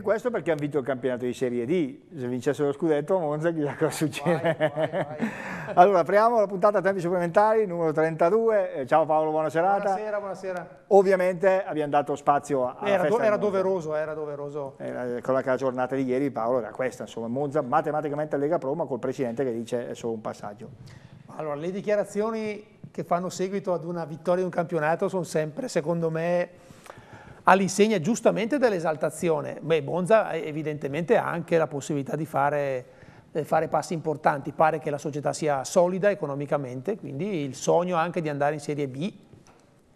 E questo perché hanno vinto il campionato di Serie D. Se vincessero lo scudetto, Monza chissà cosa succede. Vai, vai, vai. allora, apriamo la puntata a tempi supplementari, numero 32. Eh, ciao Paolo, buona serata. Buonasera, buonasera. Ovviamente abbiamo dato spazio a era, do, era doveroso, era doveroso. Era, quella eh, che la giornata di ieri, Paolo, era questa. Insomma, Monza matematicamente Lega Pro, ma col presidente che dice è solo un passaggio. Allora, le dichiarazioni che fanno seguito ad una vittoria di un campionato sono sempre, secondo me, all'insegna giustamente dell'esaltazione. Beh, Bonza eh, evidentemente ha anche la possibilità di fare, eh, fare, passi importanti, pare che la società sia solida economicamente, quindi il sogno anche di andare in Serie B,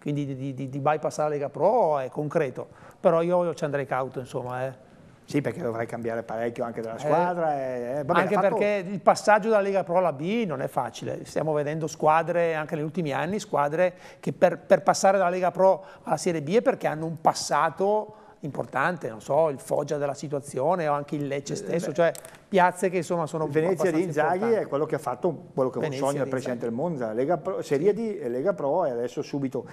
quindi di, di, di bypassare la Lega Pro è concreto, però io ci andrei cauto insomma. Eh. Sì, perché dovrai cambiare parecchio anche della eh, squadra. Eh, eh, vabbè, anche fatto... perché il passaggio dalla Lega Pro alla B non è facile. Stiamo vedendo squadre, anche negli ultimi anni, squadre che per, per passare dalla Lega Pro alla Serie B è perché hanno un passato importante, non so, il Foggia della situazione o anche il Lecce eh, stesso, Beh, cioè piazze che insomma sono Venezia di Inzaghi importanti. è quello che ha fatto, quello che Venezia sogna il presidente del Monza, Lega Pro, Serie D e Lega Pro e adesso subito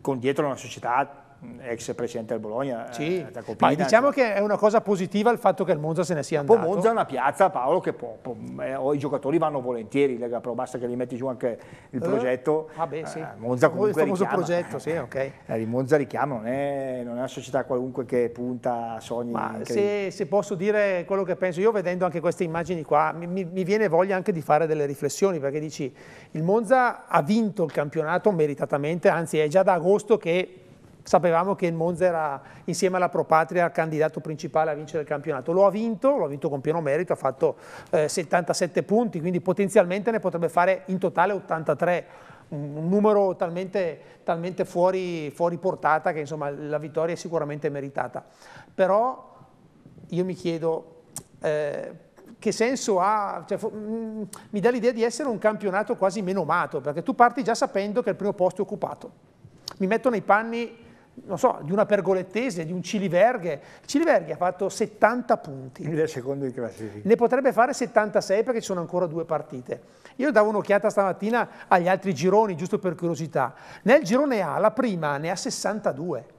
con dietro una società eh, ex presidente del Bologna. Eh, sì, eh, Copina, ma diciamo che è una cosa positiva il fatto che il Monza se ne sia andato. Poi Monza è una piazza, Paolo, che può, può, eh, i giocatori vanno volentieri, Lega Pro, basta che li metti giù anche il eh, progetto. Eh, ah beh, sì. Monza comunque il famoso richiama. progetto, sì, ok. Eh, Monza richiama, non è, non è, una società qualunque che punta a sogni. Ma se, se, posso dire quello che penso, io vedendo anche queste immagini qua, mi, mi viene voglia anche di fare delle riflessioni, perché dici, il Monza ha vinto il campionato meritatamente, anzi è già da agosto che sapevamo che il Monza era insieme alla Pro Patria, il candidato principale a vincere il campionato. Lo ha vinto, lo ha vinto con pieno merito, ha fatto eh, 77 punti, quindi potenzialmente ne potrebbe fare in totale 83 un numero talmente, talmente fuori, fuori, portata che insomma la vittoria è sicuramente meritata. Però io mi chiedo eh, che senso ha, cioè, mm, mi dà l'idea di essere un campionato quasi menomato, perché tu parti già sapendo che il primo posto è occupato. Mi metto nei panni non so, di una pergolettese, di un Ciliverghe. Ciliverghe ha fatto 70 punti. Il secondo di classifica. Ne potrebbe fare 76 perché ci sono ancora due partite. Io davo un'occhiata stamattina agli altri gironi, giusto per curiosità. Nel girone A la prima ne ha 62.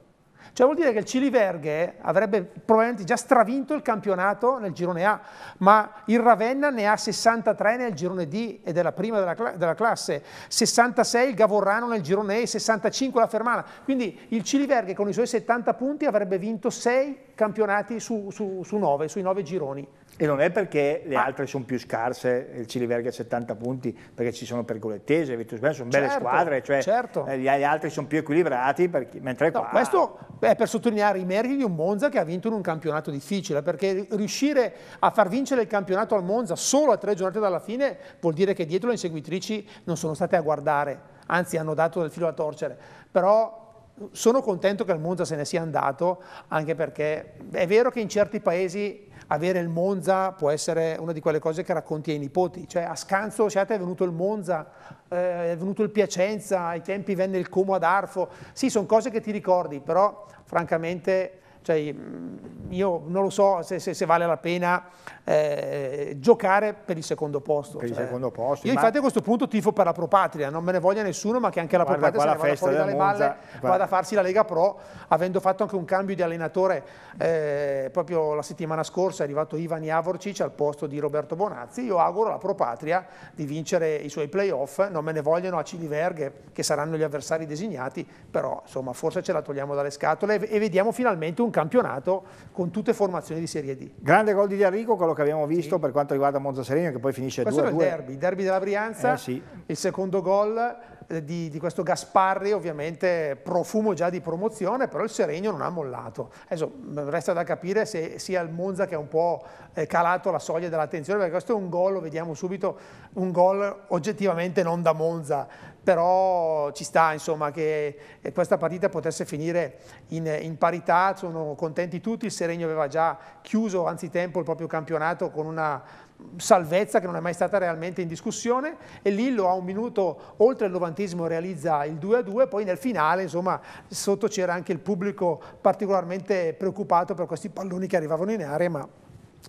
Cioè vuol dire che il Cili Verghe avrebbe probabilmente già stravinto il campionato nel girone A, ma il Ravenna ne ha 63 nel girone D ed è la prima della, cl della classe, 66 il Gavorrano nel girone E, 65 la Fermana. Quindi il Cili Verghe con i suoi 70 punti avrebbe vinto 6 campionati su, su, su 9, sui 9 gironi. E non è perché le altre sono più scarse, il Cili Verga 70 punti, perché ci sono Pergolettese, Vitus Bene, sono belle certo, squadre, cioè certo. Eh, gli, altri sono più equilibrati, perché, mentre no, Questo è per sottolineare i meriti di un Monza che ha vinto in un campionato difficile, perché riuscire a far vincere il campionato al Monza solo a tre giornate dalla fine vuol dire che dietro le inseguitrici non sono state a guardare, anzi hanno dato del filo a torcere, però sono contento che il Monza se ne sia andato, anche perché è vero che in certi paesi avere il Monza può essere una di quelle cose che racconti ai nipoti, cioè a Scanzo siate, è venuto il Monza, eh, è venuto il Piacenza, ai tempi venne il Como ad Arfo, sì sono cose che ti ricordi, però francamente cioè, io non lo so se, se, se vale la pena eh, giocare per il secondo posto. Per cioè, il secondo posto. Io infatti a questo punto tifo per la Pro Patria, non me ne voglia nessuno, ma che anche la Propatria se la vada fuori dalle Monza, balle, guarda. vada a farsi la Lega Pro, avendo fatto anche un cambio di allenatore eh, proprio la settimana scorsa è arrivato Ivan Javorcic al posto di Roberto Bonazzi, io auguro alla Pro Patria di vincere i suoi playoff, non me ne vogliono a Cili Verghe, che saranno gli avversari designati, però insomma forse ce la togliamo dalle scatole e, e vediamo finalmente un cambio campionato con tutte formazioni di Serie D. Grande gol di Di D'Arrigo, quello che abbiamo visto sì. per quanto riguarda Monza Serena, che poi finisce 2-2. Questo era il derby, il derby della Brianza, eh, sì. il secondo gol eh, di, di, questo Gasparri, ovviamente profumo già di promozione, però il Seregno non ha mollato. Adesso mm, resta da capire se sia il Monza che ha un po' eh, calato la soglia dell'attenzione, perché questo è un gol, lo vediamo subito, un gol oggettivamente non da Monza, però ci sta insomma, che eh, questa partita potesse finire in, in, parità, sono contenti tutti, il Seregno aveva già chiuso anzitempo il proprio campionato con una salvezza che non è mai stata realmente in discussione e Lillo a un minuto oltre il novantesimo realizza il 2-2 poi nel finale insomma sotto c'era anche il pubblico particolarmente preoccupato per questi palloni che arrivavano in area ma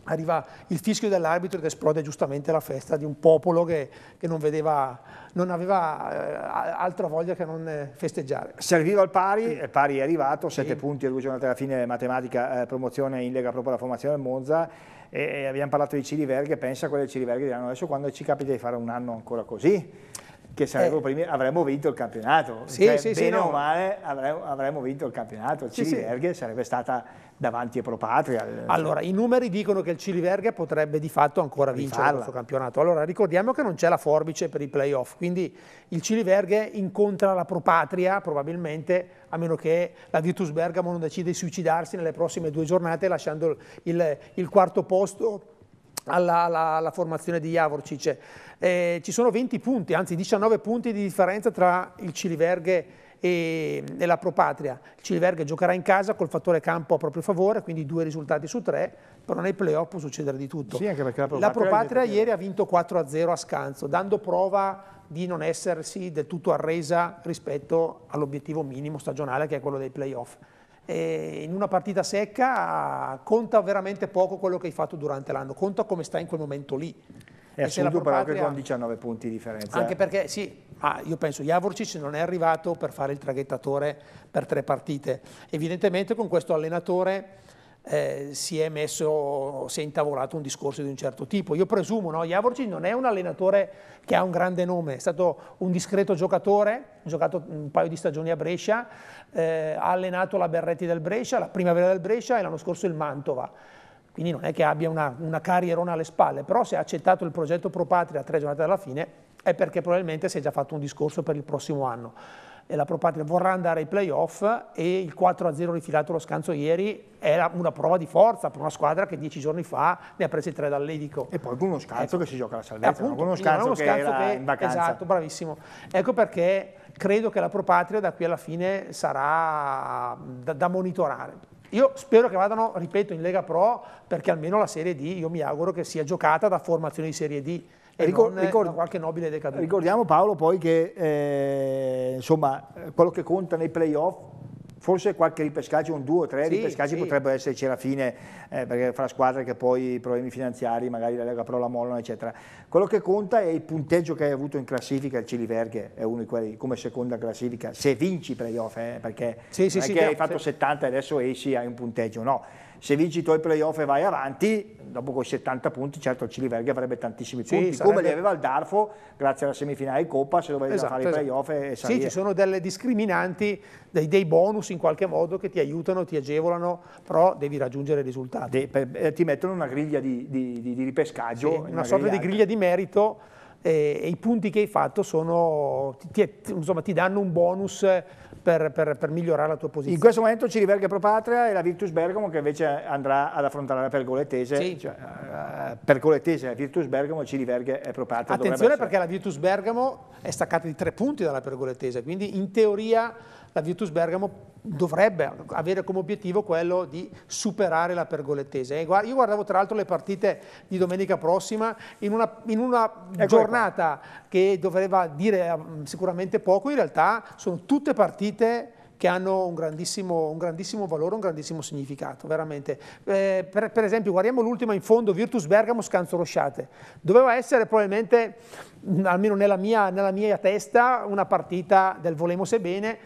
arriva il fischio dell'arbitro ed esplode giustamente la festa di un popolo che, che non, vedeva, non, aveva eh, altra voglia che non eh, festeggiare. Serviva al pari, sì. pari è arrivato, sì. punti e due giornate alla fine, matematica, eh, promozione in Lega proprio alla formazione del Monza, e, e, abbiamo parlato di Ciliverghe, pensa a quelle Ciliverghe diranno adesso quando ci capita di fare un anno ancora così, che eh. primi, avremmo vinto il campionato, sì, cioè, sì, bene sì, o no. male avremmo, avremmo, vinto il campionato, Ciliverghe sarebbe stata davanti a Propatria. Allora, i numeri dicono che il Ciliverga potrebbe di fatto ancora vincere il suo campionato. Allora, ricordiamo che non c'è la forbice per i playoff, quindi il Ciliverga incontra la Propatria probabilmente, a meno che la Virtus Bergamo non decida di suicidarsi nelle prossime due giornate lasciando il, il quarto posto alla, alla, alla, formazione di Javorcic. Eh, ci sono 20 punti, anzi 19 punti di differenza tra il Ciliverghe e, e la Propatria. Il Ciliverga giocherà in casa col fattore campo a proprio favore, quindi due risultati su tre, però nei playoff può succedere di tutto. Sì, anche perché la Propatria, la Propatria ieri ha vinto 4-0 a scanso, dando prova di non essersi del tutto arresa rispetto all'obiettivo minimo stagionale che è quello dei playoff. E in una partita secca conta veramente poco quello che hai fatto durante l'anno, conta come stai in quel momento lì è assurdo però che con 19 punti di differenza. Anche perché sì, ma io penso Javorcic non è arrivato per fare il traghettatore per tre partite. Evidentemente con questo allenatore eh, si, è messo, si è intavolato un discorso di un certo tipo. Io presumo, no? Javorcic non è un allenatore che ha un grande nome, è stato un discreto giocatore, ha giocato un paio di stagioni a Brescia, eh, ha allenato la Berretti del Brescia, la Primavera del Brescia e l'anno scorso il Mantova quindi non è che abbia una, una carrierona alle spalle, però se ha accettato il progetto Pro Patria tre giornate dalla fine è perché probabilmente si è già fatto un discorso per il prossimo anno. E la Pro Patria vorrà andare ai playoff e il 4-0 rifilato lo scanso ieri era una prova di forza per una squadra che dieci giorni fa ne ha presi tre dall'Edico. E poi con uno scanso ecco. che si gioca la salvezza, appunto, con uno scanso, uno scanso che, che in vacanza. Esatto, bravissimo. Ecco perché credo che la Pro Patria da qui alla fine sarà da, da monitorare. Io spero che vadano, ripeto, in Lega Pro perché almeno la Serie D io mi auguro che sia giocata da formazioni di Serie D e ricor- ricord- qualche nobile decaduto. Ricordiamo Paolo poi che eh, insomma, eh, quello che conta nei playoff forse qualche ripescaggio, un due o tre sì, ripescaggi sì. potrebbero esserci alla fine, eh, perché fra squadre che poi i problemi finanziari, magari la Lega Pro la mollano, eccetera. Quello che conta è il punteggio che hai avuto in classifica, il Cili Verghe è uno di quelli come seconda classifica, se vinci i playoff, eh, perché sì, non è che hai fatto 70 e adesso esci hai un punteggio, no se vinci i tuoi playoff e vai avanti, dopo quei 70 punti, certo il Ciliverga avrebbe tantissimi punti, sì, sarebbe... come li aveva il Darfo grazie alla semifinale Coppa, se doveva esatto, fare i esatto. playoff e, e salire. Sì, ci sono delle discriminanti, dei, dei, bonus in qualche modo che ti aiutano, ti agevolano, però devi raggiungere i risultati. De, per, eh, ti mettono una griglia di, di, di, di ripescaggio. Sì, una, sorta di griglia di merito eh, e, i punti che hai fatto sono, ti, ti, insomma, ti danno un bonus per, per, per, migliorare la tua posizione. In questo momento Ciriverga è pro patria e la Virtus Bergamo che invece andrà ad affrontare la pergoletese, sì. cioè, uh, eh, pergoletese la Virtus Bergamo, Ciriverga è eh, pro patria. Attenzione perché la Virtus Bergamo è staccata di tre punti dalla pergoletese, quindi in teoria la Virtus Bergamo dovrebbe avere come obiettivo quello di superare la pergolettese. Io guardavo tra l'altro le partite di domenica prossima in una, in una ecco giornata qua. che doveva dire mm, sicuramente poco, in realtà sono tutte partite che hanno un grandissimo, un grandissimo, valore, un grandissimo significato, veramente. Eh, per, per, esempio, guardiamo l'ultima in fondo, Virtus Bergamo, Scanzo Rosciate. Doveva essere probabilmente, mm, almeno nella mia, nella mia testa, una partita del volemo sebbene,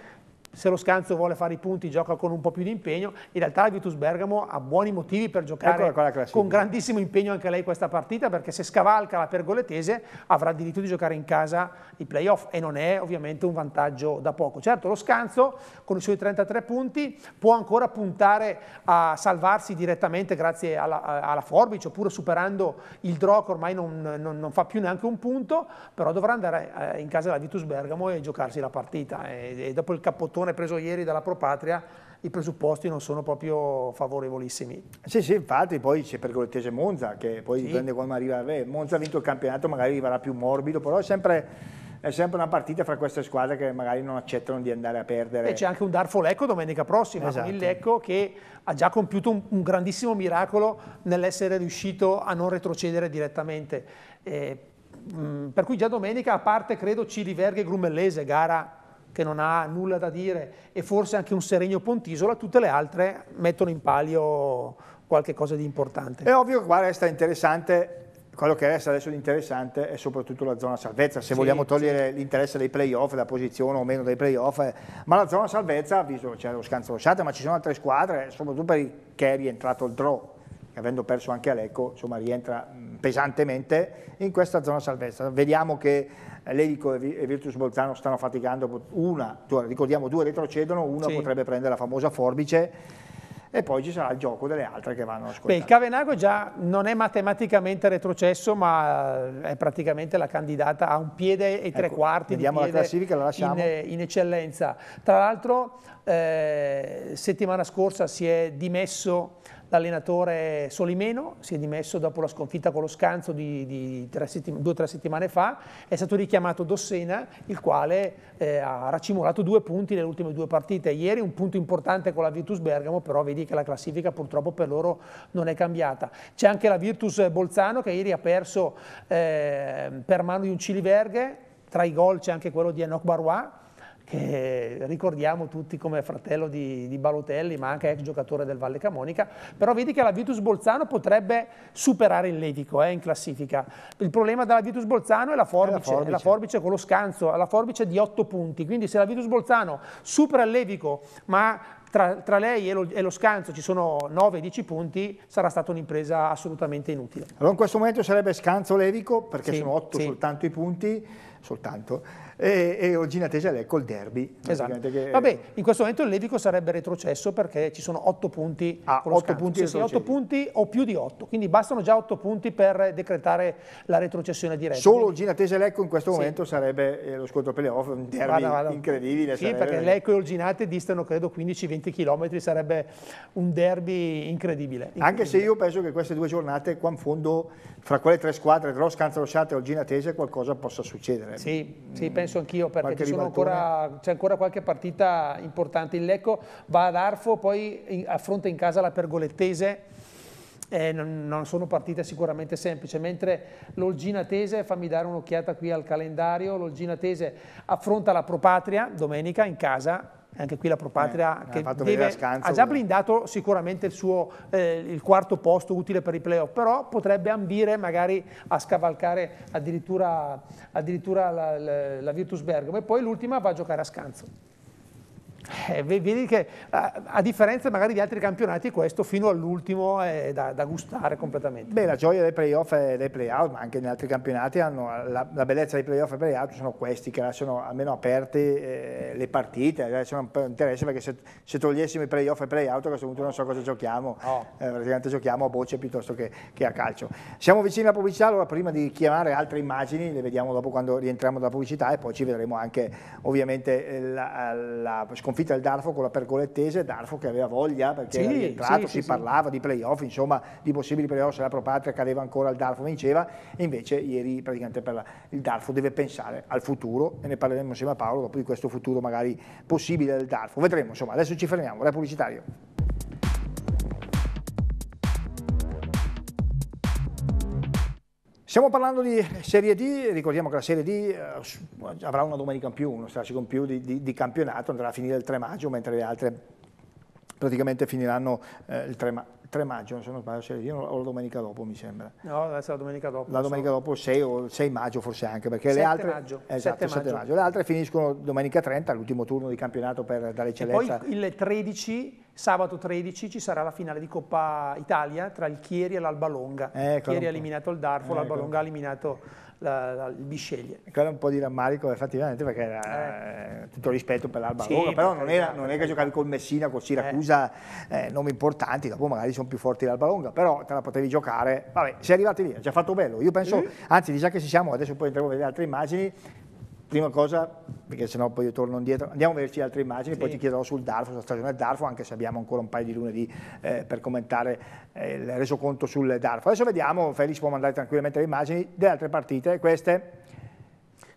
se lo Scanzo vuole fare i punti gioca con un po' più di impegno, in realtà la Virtus Bergamo ha buoni motivi per giocare ecco con grandissimo impegno anche lei questa partita perché se scavalca la pergoletese avrà il diritto di giocare in casa i playoff e non è ovviamente un vantaggio da poco. Certo lo Scanzo con i suoi 33 punti può ancora puntare a salvarsi direttamente grazie alla, alla forbice oppure superando il draw che ormai non, non, non, fa più neanche un punto, però dovrà andare eh, in casa della Vitus Bergamo e giocarsi la partita e, e dopo il cappottone preso ieri dalla Propatria i presupposti non sono proprio favorevolissimi. Sì, sì, infatti poi c'è per Cortese Monza, che poi sì. dipende quando arriva. Beh, Monza ha vinto il campionato, magari arriverà più morbido, però è sempre è sempre una partita fra queste squadre che magari non accettano di andare a perdere. E c'è anche un Darfo Lecco domenica prossima, esatto. il Lecco che ha già compiuto un, un grandissimo miracolo nell'essere riuscito a non retrocedere direttamente. Eh, mh, mm, per cui già domenica, a parte credo Cili Verghe e Grumellese, gara che non ha nulla da dire e forse anche un Serenio Pontisola, tutte le altre mettono in palio qualche cosa di importante. È ovvio che qua resta interessante quello che resta adesso di interessante è soprattutto la zona salvezza, se sì, vogliamo togliere sì. l'interesse dei playoff, la posizione o meno dei playoff, eh. ma la zona salvezza, visto che c'è lo scanso lasciata, ma ci sono altre squadre, soprattutto per chi è rientrato il draw, che avendo perso anche Alecco, insomma rientra mm, pesantemente in questa zona salvezza. Vediamo che l'Elico e Virtus Bolzano stanno faticando, una, ricordiamo due retrocedono, una sì. potrebbe prendere la famosa forbice e poi ci sarà il gioco delle altre che vanno a ascoltare. Beh, il Cavenago già non è matematicamente retrocesso, ma eh, è praticamente la candidata a un piede e ecco, tre quarti vediamo di piede la classifica, la lasciamo. In, eh, in eccellenza. Tra l'altro eh, settimana scorsa si è dimesso L'allenatore Solimeno si è dimesso dopo la sconfitta con lo scanzo di, di due o tre settimane fa, è stato richiamato Dossena, il quale eh, ha racimolato due punti nelle ultime due partite. Ieri un punto importante con la Virtus Bergamo, però vedi che la classifica purtroppo per loro non è cambiata. C'è anche la Virtus Bolzano che ieri ha perso eh, per mano di un Ciliverghe, tra i gol c'è anche quello di Enoch Barois, che ricordiamo tutti come fratello di, di Balutelli, ma anche ex giocatore del Valle Camonica, però vedi che la Virtus Bolzano potrebbe superare il Levico eh, in classifica. Il problema della Virtus Bolzano è la forbice, è la, È la forbice con lo scanso, la forbice di 8 punti, quindi se la Virtus Bolzano supera il Levico, ma tra, tra, lei e lo, e lo, scanso ci sono 9-10 punti, sarà stata un'impresa assolutamente inutile. Allora in questo momento sarebbe scanzo levico, perché sì, sono 8 sì. soltanto i punti, soltanto e, e Orgina Tesalè col derby. Esatto. Che... Vabbè, in questo momento il Levico sarebbe retrocesso perché ci sono 8 punti. Ah, 8 punti, sì, 8 punti o più di 8, quindi bastano già 8 punti per decretare la retrocessione diretta. Solo Orgina Tesalecco in questo sì. momento sarebbe eh, lo scontro playoff, un derby vada, vada. incredibile. Sì, sarebbe... perché Lecco e Orginate distano credo 15-20 km, sarebbe un derby incredibile, incredibile, Anche se io penso che queste due giornate qua in fondo, fra quelle tre squadre, Gross, Canzarosciate e Orgina Tese, qualcosa possa succedere. Sì, mm. sì penso penso anch'io perché ancora, c'è ancora qualche partita importante. Il Lecco va ad Arfo, poi affronta in casa la Pergolettese. Eh, non, non, sono partite sicuramente semplici, mentre l'Olgina Tese, fammi dare un'occhiata qui al calendario, l'Olgina Tese affronta la Propatria domenica in casa, anche qui la Propatria eh, che deve, Scanzo, ha già blindato sicuramente il suo eh, il quarto posto utile per i playoff, però potrebbe ambire magari a scavalcare addirittura, addirittura la, la, la Virtus Bergamo e poi l'ultima va a giocare a Scanzo. Eh, vedi che a, a, differenza magari di altri campionati questo fino all'ultimo è da, da, gustare completamente. Beh la gioia dei playoff e dei playout ma anche negli altri campionati hanno la, la bellezza dei playoff e playout sono questi che lasciano almeno aperte eh, le partite, lasciano un po' interesse perché se, se togliessimo i playoff e playout a questo punto non so cosa giochiamo, oh. eh, praticamente giochiamo a bocce piuttosto che, che, a calcio. Siamo vicini alla pubblicità allora prima di chiamare altre immagini le vediamo dopo quando rientriamo dalla pubblicità e poi ci vedremo anche ovviamente eh, la, la sconfitta sconfitta il Darfo con la pergolettese, Darfo che aveva voglia perché sì, era rientrato, sì, si sì, parlava di playoff, insomma di possibili playoff, se la Propatria cadeva ancora il Darfo vinceva e invece ieri praticamente la, il Darfo deve pensare al futuro e ne parleremo insieme a Paolo dopo di questo futuro magari possibile del Darfo. Vedremo, insomma, adesso ci fermiamo, re pubblicitario. Stiamo parlando di Serie D, ricordiamo che la Serie D eh, avrà una domenica in più, uno strascico in più di, di, di campionato, andrà a finire il 3 maggio, mentre le altre praticamente finiranno eh, il 3 maggio 3 maggio, se non sbaglio, se io o la domenica dopo mi sembra. No, adesso la domenica dopo. La domenica so. dopo 6 o 6 maggio forse anche, perché 7 le altre... Maggio. Esatto, 7 7 maggio. maggio. Le altre finiscono domenica 30, l'ultimo turno di campionato per dare eccellenza. E poi il 13, sabato 13, ci sarà la finale di Coppa Italia tra il Chieri e l'Albalonga. Ecco, Chieri ha eliminato il Darfo, ecco. Longa ha eliminato la, la, li sceglie. Quello è un po' di rammarico effettivamente perché era, eh. eh. tutto rispetto per l'Alba sì, Roga, però non, era, non è che giocavi col Messina, col Siracusa, eh. eh, nomi importanti, dopo magari sono più forti l'Alba Longa, però te la potevi giocare, vabbè, sei arrivati lì, ha già fatto bello, io penso, mm. anzi già che ci siamo, adesso poi andremo a vedere altre immagini, prima cosa, perché sennò poi io torno indietro, andiamo a vederci altre immagini, sì. poi ti chiederò sul Darfo, sulla stagione del Darfo, anche se abbiamo ancora un paio di lunedì eh, per commentare eh, il resoconto sul Darfo. Adesso vediamo, Felix può mandare tranquillamente le immagini delle altre partite, queste.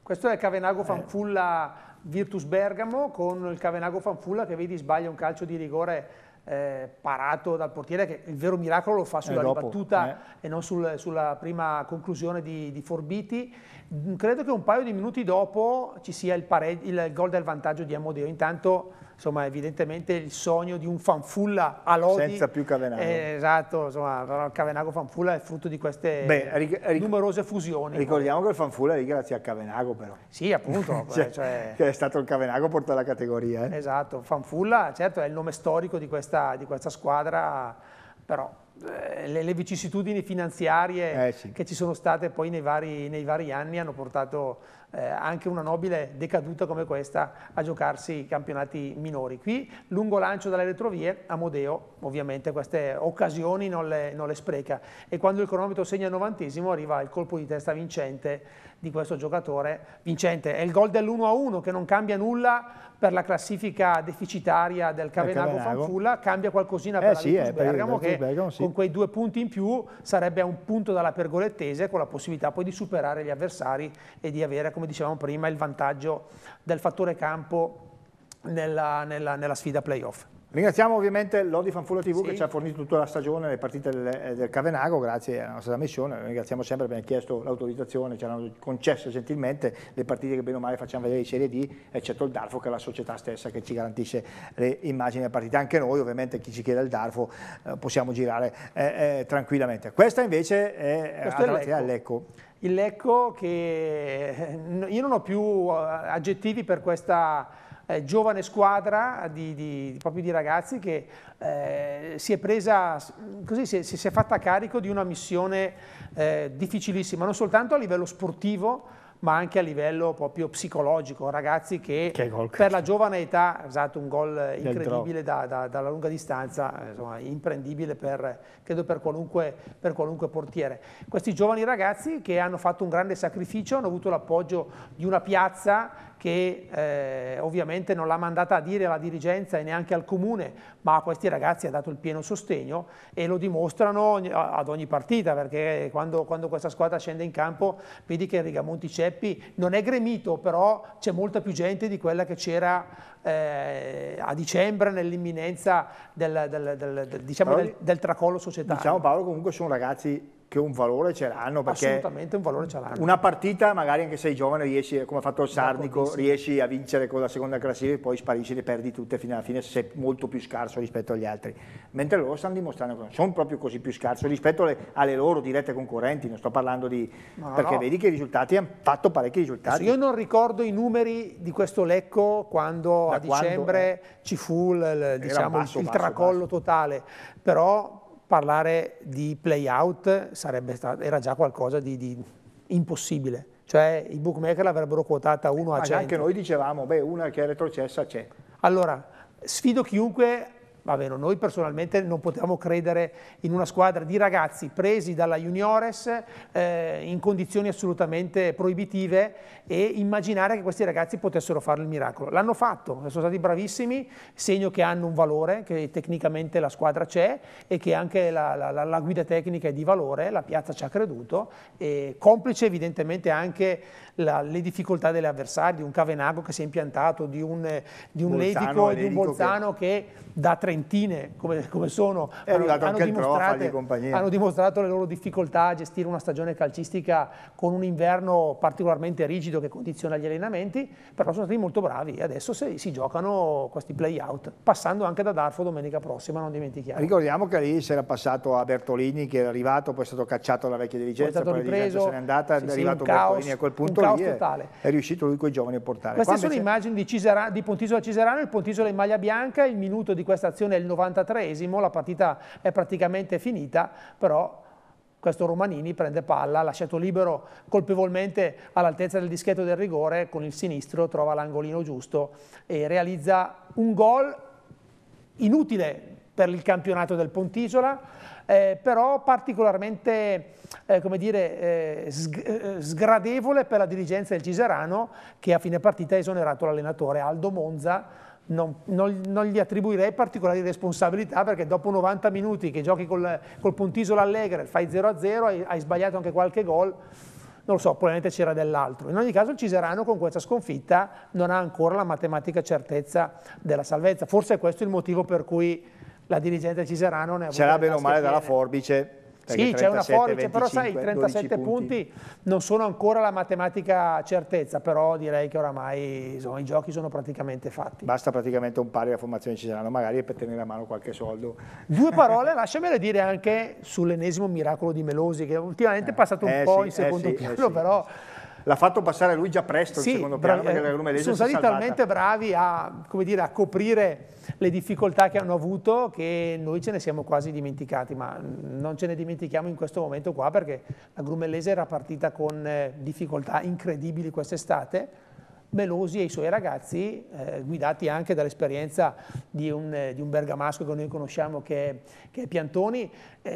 Questo è il Cavenago eh. Fanfulla eh. Virtus Bergamo con il Cavenago Fanfulla che vedi sbaglia un calcio di rigore eh, parato dal portiere che il vero miracolo lo fa sulla eh, dopo, ribattuta eh. e non sul, sulla prima conclusione di, di Forbiti Mm, credo che un paio di minuti dopo ci sia il, il gol del vantaggio di Amodeo. Intanto, insomma, evidentemente il sogno di un fanfulla a Lodi. Senza più Cavenago. Eh, esatto, insomma, il Cavenago fanfulla è frutto di queste Beh, numerose fusioni. Ricordiamo poi. che il fanfulla è lì grazie a Cavenago, però. Sì, appunto. cioè, cioè... Che è stato il Cavenago a portare la categoria. Eh. Esatto, fanfulla, certo, è il nome storico di questa, di questa squadra, però eh, le, le, vicissitudini finanziarie eh sì. che ci sono state poi nei vari, nei vari anni hanno portato eh, anche una nobile decaduta come questa a giocarsi campionati minori. Qui lungo lancio dalle retrovie, Amodeo ovviamente queste occasioni non le, non le spreca e quando il cronometro segna il novantesimo arriva il colpo di testa vincente di questo giocatore vincente. È il gol dell'1-1 che non cambia nulla per la classifica deficitaria del Cavenago Fanfulla, cambia qualcosina eh per eh, la sì, Virtus eh, Bergamo che Bergamo, sì. con quei due punti in più sarebbe a un punto dalla pergolettese con la possibilità poi di superare gli avversari e di avere, come dicevamo prima, il vantaggio del fattore campo nella, nella, nella sfida playoff. Ringraziamo ovviamente Lodi Fanfulla TV sì. che ci ha fornito tutta la stagione, le partite del, eh, del Cavenago, grazie alla nostra trasmissione, ringraziamo sempre, abbiamo chiesto l'autorizzazione, ci hanno concesso gentilmente le partite che bene o male facciamo vedere in Serie D, eccetto il Darfo che è la società stessa che ci garantisce le immagini delle partite, anche noi ovviamente chi ci chiede il Darfo eh, possiamo girare eh, eh, tranquillamente. Questa invece è, la è Lecco il Lecco che eh, io non ho più eh, aggettivi per questa eh, giovane squadra di, di, proprio di ragazzi che eh, si è presa, così si è, si è, fatta carico di una missione eh, difficilissima, non soltanto a livello sportivo, ma anche a livello proprio psicologico, ragazzi che, che gol, per la giovane età, esatto, un gol incredibile da, da, dalla lunga distanza, insomma, imprendibile per, credo per qualunque, per qualunque, portiere. Questi giovani ragazzi che hanno fatto un grande sacrificio, hanno avuto l'appoggio di una piazza che eh, ovviamente non l'ha mandata a dire alla dirigenza e neanche al comune, ma a questi ragazzi ha dato il pieno sostegno e lo dimostrano ad ogni partita, perché quando, quando questa squadra scende in campo vedi che Rigamonti Ceppi non è gremito, però c'è molta più gente di quella che c'era eh, a dicembre nell'imminenza del, del, del, diciamo del, tracollo societario. Diciamo Paolo comunque sono ragazzi che un valore ce l'hanno. Assolutamente un valore ce l'hanno. Una partita, magari anche se sei giovane, riesci, come ha fatto il Sarnico, riesci a vincere con la seconda classifica e poi sparisci, le perdi tutte fino alla fine, sei molto più scarso rispetto agli altri. Mentre loro stanno dimostrando che non sono proprio così più scarso rispetto alle, alle loro dirette concorrenti, non sto parlando di... No, perché no. vedi che i risultati hanno fatto parecchi risultati. io non ricordo i numeri di questo Lecco quando da a quando, dicembre eh, ci fu il, diciamo, basso, il basso, tracollo basso. totale, però parlare di playout sarebbe stato, era già qualcosa di, di impossibile. Cioè i bookmaker l'avrebbero quotata 1 a 100. Ma anche noi dicevamo, beh, una che è retrocessa c'è. Allora, sfido chiunque va bene, noi personalmente non potevamo credere in una squadra di ragazzi presi dalla juniores eh, in condizioni assolutamente proibitive e immaginare che questi ragazzi potessero fare il miracolo. L'hanno fatto, sono stati bravissimi, segno che hanno un valore, che tecnicamente la squadra c'è e che anche la, la, la, guida tecnica è di valore, la piazza ci ha creduto, e complice evidentemente anche la, le difficoltà delle avversarie, di un Cavenago che si è impiantato, di un, di un Bolzano, Levico e di un Bolzano che, che da 30 trentine come, come sono hanno, hanno, dimostrato, hanno, dimostrato le loro difficoltà a gestire una stagione calcistica con un inverno particolarmente rigido che condiziona gli allenamenti, però sono stati molto bravi e adesso si, si giocano questi playout passando anche da Darfo domenica prossima, non dimentichiamo. Ricordiamo che lì si era passato a Bertolini che era arrivato, poi è stato cacciato dalla vecchia dirigenza, poi, poi ripreso, la dirigenza se n'è andata, sì, è arrivato sì, Bertolini caos, a quel punto lì è, è, riuscito lui con i giovani a portare. Queste Qua sono invece... immagini di, Cisera, di Pontisola Ciserano, il Pontisola in maglia bianca, il minuto di questa azione prestazione è il 93esimo, la partita è praticamente finita, però questo Romanini prende palla, lasciato libero colpevolmente all'altezza del dischetto del rigore, con il sinistro trova l'angolino giusto e realizza un gol inutile per il campionato del Pontisola, eh, però particolarmente eh, dire, eh, eh, sgradevole per la dirigenza del Ciserano che a fine partita ha esonerato l'allenatore Aldo Monza, non, non, non, gli attribuirei particolari responsabilità perché dopo 90 minuti che giochi col, col Puntisola Allegre, fai 0-0, hai, hai, sbagliato anche qualche gol, non lo so, probabilmente c'era dell'altro. In ogni caso il Ciserano con questa sconfitta non ha ancora la matematica certezza della salvezza. Forse è questo il motivo per cui la dirigenza Ciserano ne ha avuto... C'era bene o male dalla forbice sì, c'è una forbice, però sai, i 37 punti. punti. non sono ancora la matematica certezza, però direi che oramai insomma, i giochi sono praticamente fatti. Basta praticamente un pari, la formazione ci saranno magari per tenere a mano qualche soldo. Due parole, lasciamele dire anche sull'ennesimo miracolo di Melosi, che ultimamente è eh. passato un eh po' sì, in secondo eh piano, eh, sì, però... L'ha fatto passare lui già presto sì, in secondo piano, perché la Roma Sono stati talmente bravi a, dire, a coprire le difficoltà che hanno avuto che noi ce ne siamo quasi dimenticati, ma non ce ne dimentichiamo in questo momento qua perché la Grumellese era partita con eh, difficoltà incredibili quest'estate, Melosi e i suoi ragazzi, eh, guidati anche dall'esperienza di, eh, di un, bergamasco che noi conosciamo che, che è Piantoni,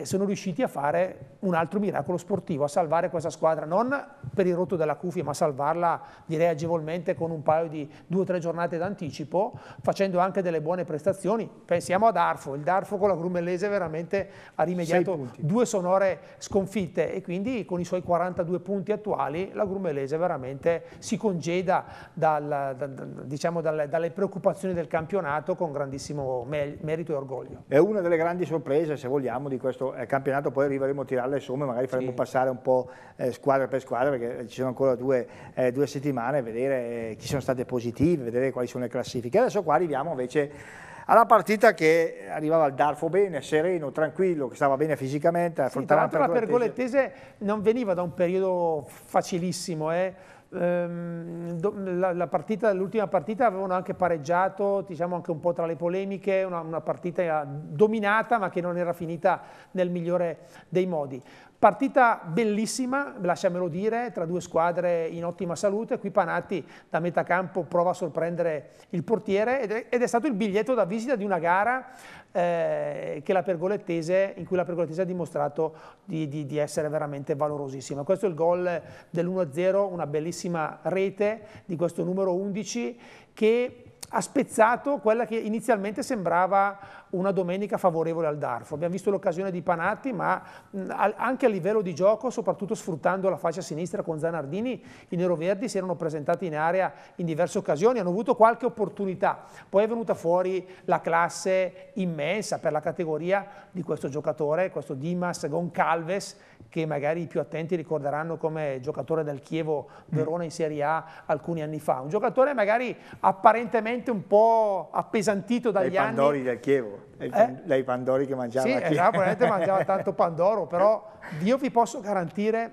sono riusciti a fare un altro miracolo sportivo, a salvare questa squadra, non per il rotto della cuffia, ma salvarla direi agevolmente con un paio di due o tre giornate d'anticipo, facendo anche delle buone prestazioni. Pensiamo a Darfo, il Darfo con la Grumellese veramente ha rimediato due sonore sconfitte e quindi con i suoi 42 punti attuali la Grumellese veramente si congeda dal, dal, diciamo dalle, dalle, preoccupazioni del campionato con grandissimo merito e orgoglio. È una delle grandi sorprese, se vogliamo, di questo questo eh, campionato, poi arriveremo a tirarle somme, magari faremo sì. passare un po' eh, squadra per squadra, perché ci sono ancora due, eh, due settimane, vedere chi sono state positive, vedere quali sono le classifiche. Adesso qua arriviamo invece alla partita che arrivava il Darfo bene, sereno, tranquillo, che stava bene fisicamente. Sì, tra l'altro la pergolettese non veniva da un periodo facilissimo, eh. Ehm, l'ultima partita, partita avevano anche pareggiato, diciamo anche un po' tra le polemiche, una, una, partita eh, dominata ma che non era finita nel migliore dei modi. Partita bellissima, lasciamelo dire, tra due squadre in ottima salute, qui Panatti da metà campo prova a sorprendere il portiere ed è, ed è stato il biglietto da visita di una gara eh, la eh, in cui la pergolettese ha dimostrato di, di, di essere veramente valorosissima. Questo è il gol dell'1-0, una bellissima rete di questo numero 11 che ha spezzato quella che inizialmente sembrava una domenica favorevole al Darfo. Abbiamo visto l'occasione di Panatti, ma mm, anche a livello di gioco, soprattutto sfruttando la fascia sinistra con Zanardini, i neroverdi si erano presentati in area in diverse occasioni, hanno avuto qualche opportunità. Poi è venuta fuori la classe immensa per la categoria di questo giocatore, questo Dimas Goncalves, che magari i più attenti ricorderanno come giocatore del Chievo Verona in Serie A alcuni anni fa. Un giocatore magari apparentemente un po' appesantito dagli anni. anni. Pandori del Chievo. Eh, eh? dai pandori che mangiava. Sì, chi? esatto, mangiava tanto pandoro, però io vi posso garantire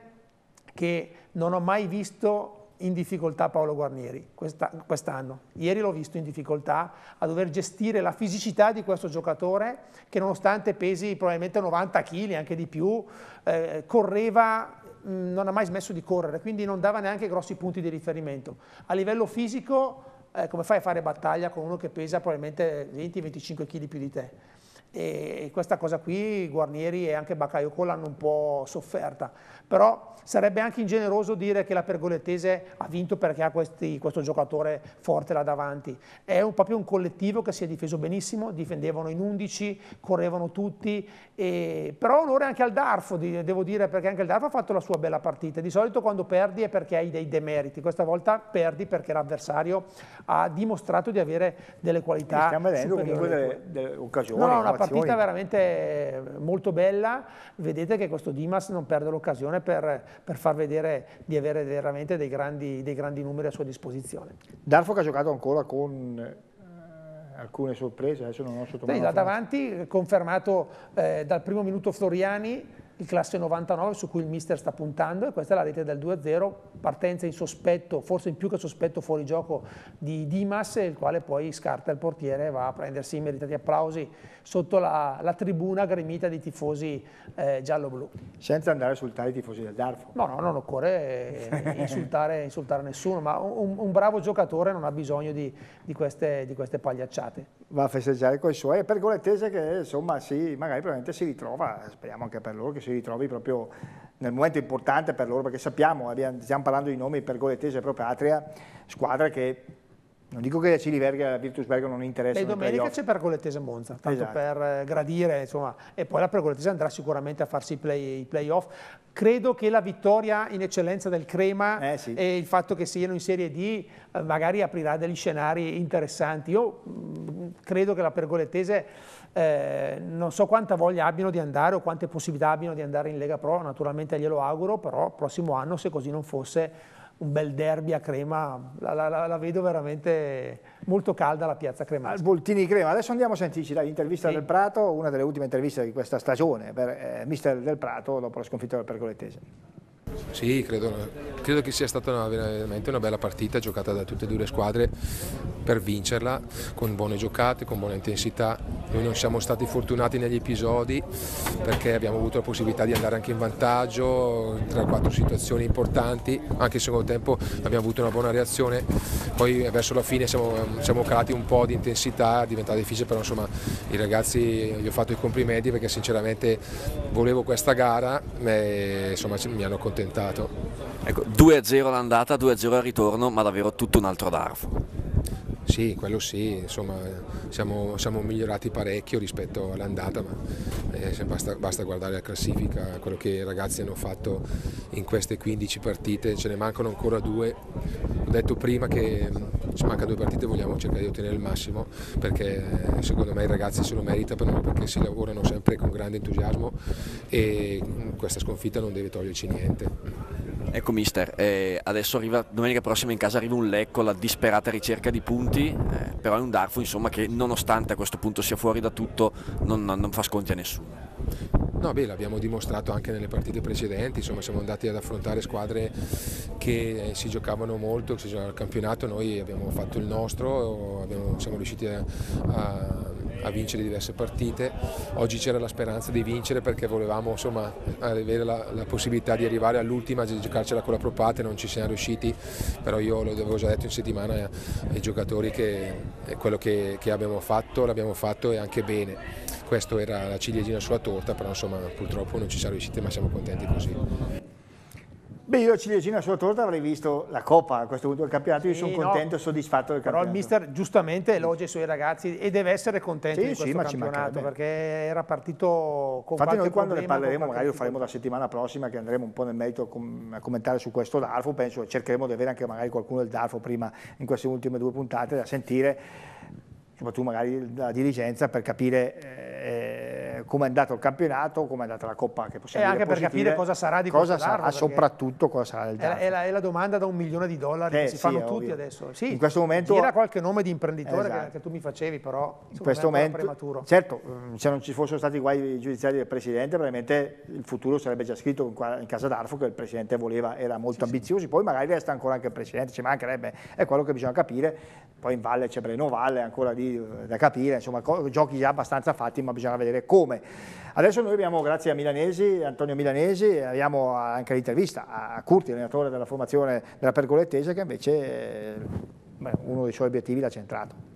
che non ho mai visto in difficoltà Paolo Guarnieri quest'anno. Quest Ieri l'ho visto in difficoltà a dover gestire la fisicità di questo giocatore che nonostante pesi probabilmente 90 kg, anche di più, eh, correva, non ha mai smesso di correre, quindi non dava neanche grossi punti di riferimento. A livello fisico eh, come fai a fare battaglia con uno che pesa probabilmente 20-25 kg più di te? E questa cosa qui Guarnieri e anche Baccaioco hanno un po' sofferta però sarebbe anche ingeneroso dire che la Pergolettese ha vinto perché ha questi, questo giocatore forte là davanti. È un, proprio un collettivo che si è difeso benissimo, difendevano in 11, correvano tutti, e, però onore anche al Darfo, devo dire, perché anche il Darfo ha fatto la sua bella partita. Di solito quando perdi è perché hai dei demeriti, questa volta perdi perché l'avversario ha dimostrato di avere delle qualità. E stiamo vedendo comunque delle, delle occasioni. No, no, una partita veramente molto bella, vedete che questo Dimas non perde l'occasione attenzione per, per far vedere di avere veramente dei grandi, dei grandi, numeri a sua disposizione. Darfo ha giocato ancora con eh, alcune sorprese, adesso non ho sotto mano. da davanti, confermato eh, dal primo minuto Floriani, il classe 99 su cui il mister sta puntando e questa è la rete del 2-0, partenza in sospetto, forse in più che sospetto fuori gioco di Dimas, il quale poi scarta il portiere e va a prendersi i meritati applausi sotto la, la tribuna gremita di tifosi eh, giallo-blu. Senza andare a insultare i tifosi del Darfur. No, no, non occorre eh, insultare, insultare nessuno, ma un, un, bravo giocatore non ha bisogno di, di, queste, di queste pagliacciate. Va a festeggiare con i suoi pergolettese che insomma sì, magari probabilmente si ritrova, speriamo anche per loro che si ritrovi proprio nel momento importante per loro, perché sappiamo, abbiamo, stiamo parlando di nomi pergolettese proprio Atria, squadra che non dico che la Cili Verga, e la Virtus Verga non interessano. E domenica c'è Pergolettese Monza, tanto esatto. per eh, gradire, insomma, e poi la Pergolettese andrà sicuramente a farsi i, play, i playoff. Credo che la vittoria in eccellenza del Crema eh, sì. e il fatto che siano in Serie D eh, magari aprirà degli scenari interessanti. Io mm, credo che la Pergolettese eh, non so quanta voglia abbiano di andare o quante possibilità abbiano di andare in Lega Pro, naturalmente glielo auguro, però prossimo anno se così non fosse un bel derby a Crema, la, la, la, vedo veramente molto calda la piazza cremata. Voltini di Crema, adesso andiamo a sentirci l'intervista sì. del Prato, una delle ultime interviste di questa stagione per eh, mister del Prato dopo la sconfitta del Pergolettese. Sì, credo, credo, che sia stata una, veramente una bella partita giocata da tutte e due le squadre per vincerla con buone giocate, con buona intensità. Noi non siamo stati fortunati negli episodi perché abbiamo avuto la possibilità di andare anche in vantaggio, 3 quattro situazioni importanti, anche in secondo tempo abbiamo avuto una buona reazione, poi verso la fine siamo, siamo calati un po' di intensità, è diventata difficile, però insomma i ragazzi gli ho fatto i complimenti perché sinceramente volevo questa gara, e, insomma mi hanno accontentato contentato. Ecco, 2-0 l'andata, 2-0 il ritorno, ma davvero tutto un altro Darfo. Sì, quello sì, insomma siamo, siamo migliorati parecchio rispetto all'andata, ma eh, basta, basta, guardare la classifica, quello che i ragazzi hanno fatto in queste 15 partite, ce ne mancano ancora due. Ho detto prima che mm, ci mancano due partite, vogliamo cercare di ottenere il massimo perché eh, secondo me i ragazzi se lo meritano perché si lavorano sempre con grande entusiasmo e mm, questa sconfitta non deve toglierci niente. Ecco mister, eh, adesso arriva domenica prossima in casa arriva un Lecco la disperata ricerca di punti, eh, però è un Darfur insomma, che nonostante a questo punto sia fuori da tutto non, non fa sconti a nessuno. No, beh, l'abbiamo dimostrato anche nelle partite precedenti, insomma siamo andati ad affrontare squadre che eh, si giocavano molto, che si giocavano al campionato, noi abbiamo fatto il nostro, abbiamo, siamo riusciti a, a a vincere diverse partite. Oggi c'era la speranza di vincere perché volevamo insomma, avere la, la, possibilità di arrivare all'ultima, di giocarcela con la propate, non ci siamo riusciti, però io lo avevo già detto in settimana ai, giocatori che quello che, che abbiamo fatto l'abbiamo fatto e anche bene questo era la ciliegina sulla torta, però insomma purtroppo non ci siamo riusciti, ma siamo contenti così. Beh, io la ciliegina sulla torta avrei visto la Coppa a questo punto del campionato, io sì, sono contento e soddisfatto del campionato. Però il mister giustamente elogia i suoi ragazzi e deve essere contento sì, di questo sì, campionato perché era partito con Infatti noi quando ne parleremo, magari lo faremo la settimana prossima che andremo un po' nel merito a commentare su questo Darfo, penso cercheremo di avere anche magari qualcuno del Darfo prima in queste ultime due puntate da sentire, soprattutto magari la dirigenza per capire... Eh, é, come è andato il campionato, come è andata la Coppa che possiamo e dire anche positive, per capire cosa sarà di cosa sarà, darlo, soprattutto cosa sarà il draft. È la, è la, domanda da un milione di dollari eh, che si sì, fanno tutti adesso. Sì, in questo momento era qualche nome di imprenditore esatto. che, che, tu mi facevi, però in questo momento prematuro. Certo, mm, se non ci fossero stati guai giudiziari del presidente, probabilmente il futuro sarebbe già scritto in, in casa d'Arfo che il presidente voleva, era molto sì, ambizioso, sì. poi magari resta ancora anche il presidente, ci mancherebbe, è quello che bisogna capire. Poi in valle c'è Breno Valle, ancora lì eh, da capire, insomma, giochi già abbastanza fatti, ma bisogna vedere come Adesso noi abbiamo, grazie a Milanesi, Antonio Milanesi, abbiamo anche l'intervista a Curti, allenatore della formazione della Pergolettese, che invece eh, beh, uno dei suoi obiettivi l'ha centrato.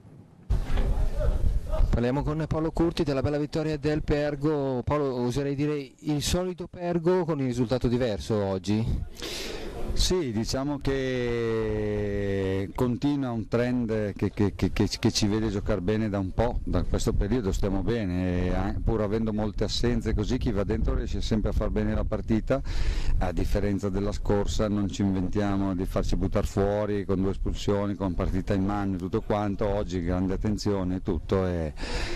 Parliamo con Paolo Curti della bella vittoria del Pergo. Paolo, oserei dire il solito Pergo con il risultato diverso oggi? Sì, diciamo che continua un trend che, che, che, che, ci vede giocare bene da un po', da questo periodo stiamo bene, eh, pur avendo molte assenze così chi va dentro riesce sempre a far bene la partita, a differenza della scorsa non ci inventiamo di farci buttare fuori con due espulsioni, con partita in mano e tutto quanto, oggi grande attenzione tutto e,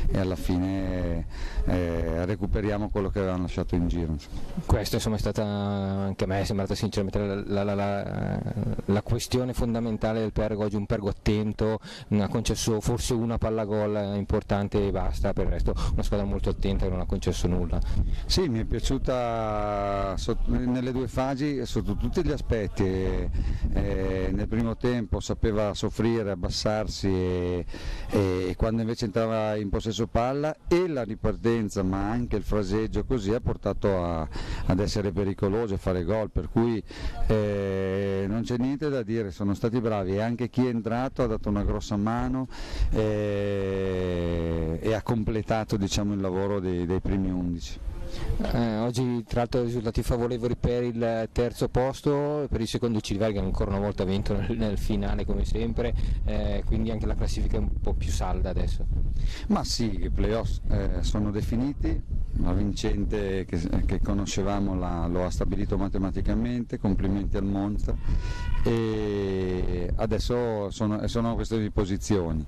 e alla fine eh, recuperiamo quello che avevano lasciato in giro. Questa insomma è stata anche a me è sembrata sinceramente la, la la, la, eh, la, questione fondamentale del Pergo oggi, un Pergo attento, ha concesso forse una palla gol importante e basta, per il resto una squadra molto attenta che non ha concesso nulla. Sì, mi è piaciuta nelle due fasi sotto tutti gli aspetti, eh, eh, nel primo tempo sapeva soffrire, abbassarsi e, e quando invece entrava in possesso palla e la ripartenza ma anche il fraseggio così ha portato a, ad essere pericoloso e fare gol, per cui eh, eh, non c'è niente da dire, sono stati bravi e anche chi è entrato ha dato una grossa mano e, eh, e ha completato diciamo, il lavoro dei, dei primi 11. Eh, oggi tra l'altro risultati favorevoli per il terzo posto per il secondo Cilver che ancora una volta ha vinto nel, nel, finale come sempre, eh, quindi anche la classifica è un po' più salda adesso. Ma sì, i playoff eh, sono definiti, la vincente che, che conoscevamo la, lo ha stabilito matematicamente, complimenti al Monza e adesso sono, sono queste di posizioni,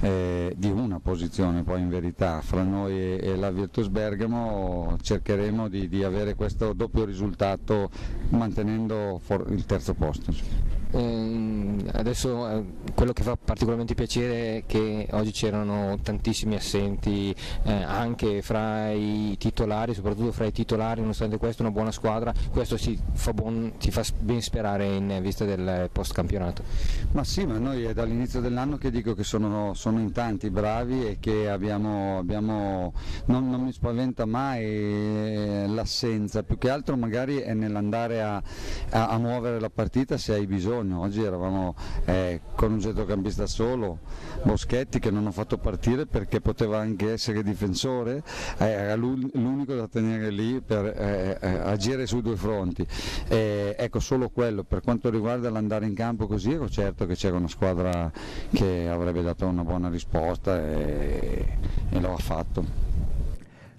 eh, di una posizione poi in verità, fra noi e, e la Virtus Bergamo cercheremo di, di avere questo doppio risultato mantenendo il terzo posto. Ehm, adesso eh, quello che fa particolarmente piacere è che oggi c'erano tantissimi assenti eh, anche fra i titolari, soprattutto fra i titolari, nonostante questo una buona squadra, questo ci fa, buon, ci fa ben sperare in vista del post campionato. Ma sì, ma noi è dall'inizio dell'anno che dico che sono, sono, in tanti bravi e che abbiamo, abbiamo non, non, mi spaventa mai eh, l'assenza, più che altro magari è nell'andare a, a, a muovere la partita se hai bisogno Bologna, oggi eravamo eh, con un centrocampista solo, Boschetti che non ho fatto partire perché poteva anche essere difensore, eh, era l'unico da tenere lì per eh, eh agire su due fronti. Eh, ecco solo quello, per quanto riguarda l'andare in campo così ero ecco, certo che c'era una squadra che avrebbe dato una buona risposta e, e lo ha fatto.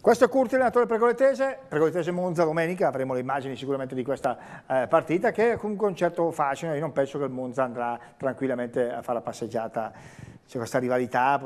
Questo è Curti, allenatore pregoletese, pregoletese Monza domenica, avremo le immagini sicuramente di questa eh, partita che è comunque un certo fascino, io non penso che il Monza andrà tranquillamente a fare la passeggiata, c'è questa rivalità,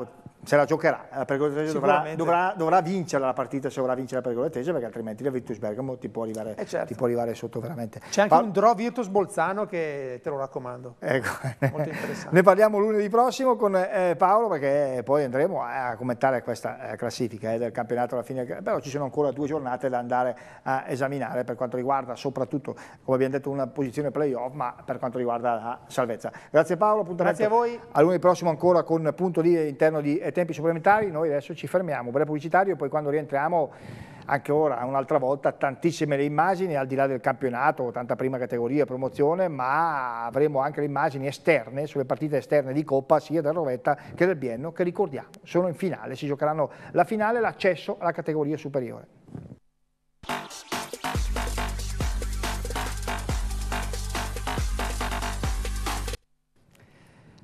se la giocherà, la pergolateggio dovrà, dovrà, dovrà, vincere la partita se vorrà vincere la pergolateggio perché altrimenti la Virtus Bergamo ti può arrivare, eh certo. ti può arrivare sotto veramente. C'è anche pa un draw Virtus Bolzano che te lo raccomando, ecco. molto interessante. ne parliamo lunedì prossimo con eh, Paolo perché poi andremo a commentare questa eh, classifica eh, del campionato alla fine, però ci sono ancora due giornate da andare a esaminare per quanto riguarda soprattutto, come abbiamo detto, una posizione playoff ma per quanto riguarda la salvezza. Grazie Paolo, appuntamento Grazie a voi. A lunedì prossimo ancora con punto di eh, interno di tempi supplementari noi adesso ci fermiamo, breve pubblicitario e poi quando rientriamo anche ora, un'altra volta, tantissime le immagini al di là del campionato, tanta prima categoria, promozione, ma avremo anche le immagini esterne, sulle partite esterne di Coppa, sia del Rovetta che del Bienno, che ricordiamo sono in finale, si giocheranno la finale l'accesso alla categoria superiore.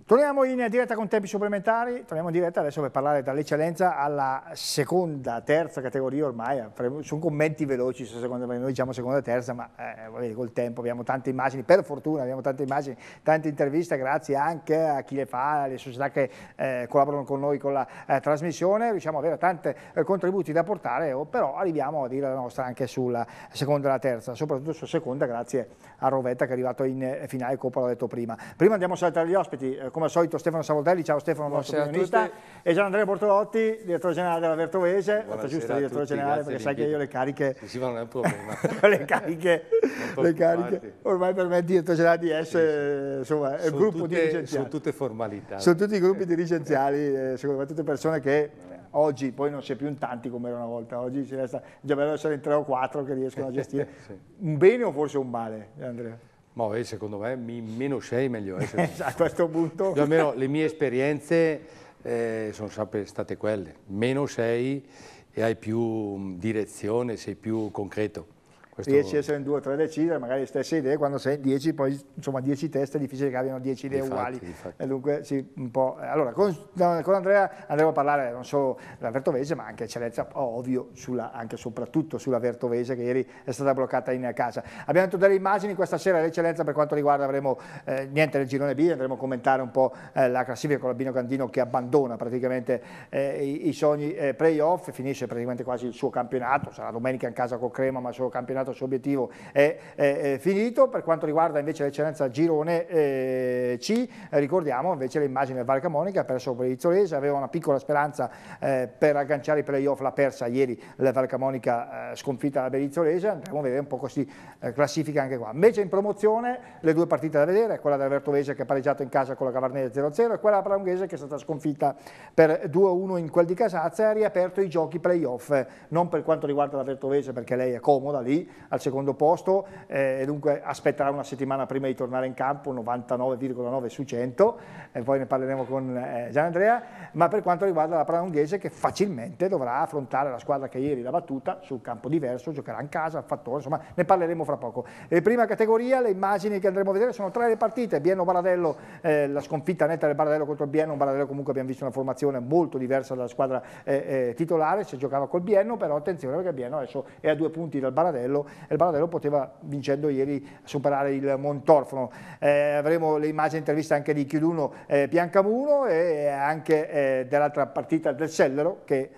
Torniamo in diretta con tempi supplementari, torniamo in diretta adesso per parlare dall'eccellenza alla seconda, terza categoria ormai, sono commenti veloci, secondo me noi diciamo seconda, e terza, ma eh, col tempo abbiamo tante immagini, per fortuna abbiamo tante immagini, tante interviste, grazie anche a chi le fa, alle società che eh, collaborano con noi con la eh, trasmissione, riusciamo ad avere tanti eh, contributi da portare, oh, però arriviamo a dire la nostra anche sulla seconda e la terza, soprattutto sulla seconda grazie a Rovetta che è arrivato in eh, finale Coppa, l'ho detto prima. Prima andiamo a salutare gli ospiti eh, come al solito Stefano Savoldelli, ciao Stefano, nostro opinionista, e Gian Andrea Bortolotti, direttore generale della Vertovese, giusto direttore generale perché sai che io le cariche... Sì, sì non è le cariche, le cariche ormai per me il direttore generale di S, sì, sì. Eh, insomma, è il gruppo tutte, dirigenziale. Sono tutte formalità. Sono tutti i gruppi eh. dirigenziali, eh, secondo me tutte persone che oggi poi non si è più in tanti come era una volta, oggi ci resta già bello essere in tre o quattro che riescono a gestire. sì. Un bene o forse un male, Andrea? Ma secondo me meno sei meglio Eh, a questo punto... Io almeno le mie esperienze eh, sono sempre state quelle. Meno sei e hai più direzione, sei più concreto. Questo... Riesci a essere in due o tre a decidere, magari le stesse idee, quando sei in dieci, poi insomma dieci teste è difficile che abbiano dieci idee difatti, uguali. E Dunque, sì, un po'. Eh, allora, con, con, Andrea andremo a parlare non solo della Vertovese, ma anche eccellenza, ovvio, sulla, anche soprattutto sulla Vertovese che ieri è stata bloccata in casa. Abbiamo tutte le immagini, questa sera l'eccellenza per quanto riguarda avremo eh, niente nel girone B, andremo a commentare un po' eh, la classifica con Labino Candino che abbandona praticamente eh, i, i, sogni eh, playoff, finisce praticamente quasi il suo campionato, sarà domenica in casa con Crema, ma il suo campionato il suo obiettivo è, è, è finito. Per quanto riguarda invece l'eccellenza Girone eh, C, ricordiamo invece l'immagine del Valcamonica, ha perso per Izzolese, aveva una piccola speranza eh, per agganciare i playoff, l'ha persa ieri la Valcamonica eh, sconfitta alla Berizzolese, andremo a vedere un po' così eh, classifica anche qua. Invece in promozione le due partite da vedere, quella della Vertovese che ha pareggiato in casa con la Cavarnese 0-0 e quella della Praunghese che è stata sconfitta per 2-1 in quel di Casazza e ha riaperto i giochi playoff, non per quanto riguarda la Vertovese perché lei è comoda lì, al secondo posto eh, e dunque aspetterà una settimana prima di tornare in campo, 99,9 su 100, eh, poi ne parleremo con eh, Andrea, ma per quanto riguarda la Praunghese che facilmente dovrà affrontare la squadra che ieri l'ha battuta sul campo diverso, giocherà in casa, al fattore, insomma ne parleremo fra poco. E prima categoria, le immagini che andremo a vedere sono tre le partite, Bienno Baradello, eh, la sconfitta netta del Baradello contro il Bieno, un Baradello comunque abbiamo visto una formazione molto diversa dalla squadra eh, eh, titolare, si giocava col Bieno, però attenzione perché Bieno adesso è a due punti dal Baradello e il Barnarello poteva vincendo ieri superare il Montorfono. Eh, avremo le immagini interviste anche di Chiuduno eh, Piancamuno e anche eh, dell'altra partita del Cellero che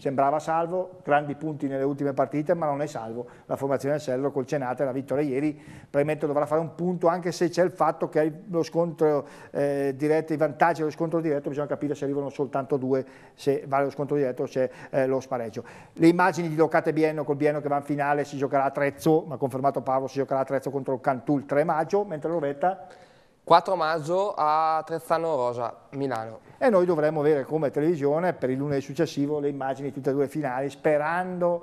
sembrava salvo, grandi punti nelle ultime partite, ma non è salvo. La formazione del Cello col Cenate, la vittoria ieri, probabilmente dovrà fare un punto, anche se c'è il fatto che lo scontro eh, diretto, i vantaggi dello scontro diretto, bisogna capire se arrivano soltanto due, se vale lo scontro diretto o c'è eh, lo spareggio. Le immagini di Locate Bienno col Bienno che va in finale, si giocherà a Trezzo, ma confermato Paolo, si giocherà a Trezzo contro il Cantù il 3 maggio, mentre Lovetta 4 maggio a Trezzano Rosa, Milano. E noi dovremmo avere come televisione per il lunedì successivo le immagini di tutte e due le finali, sperando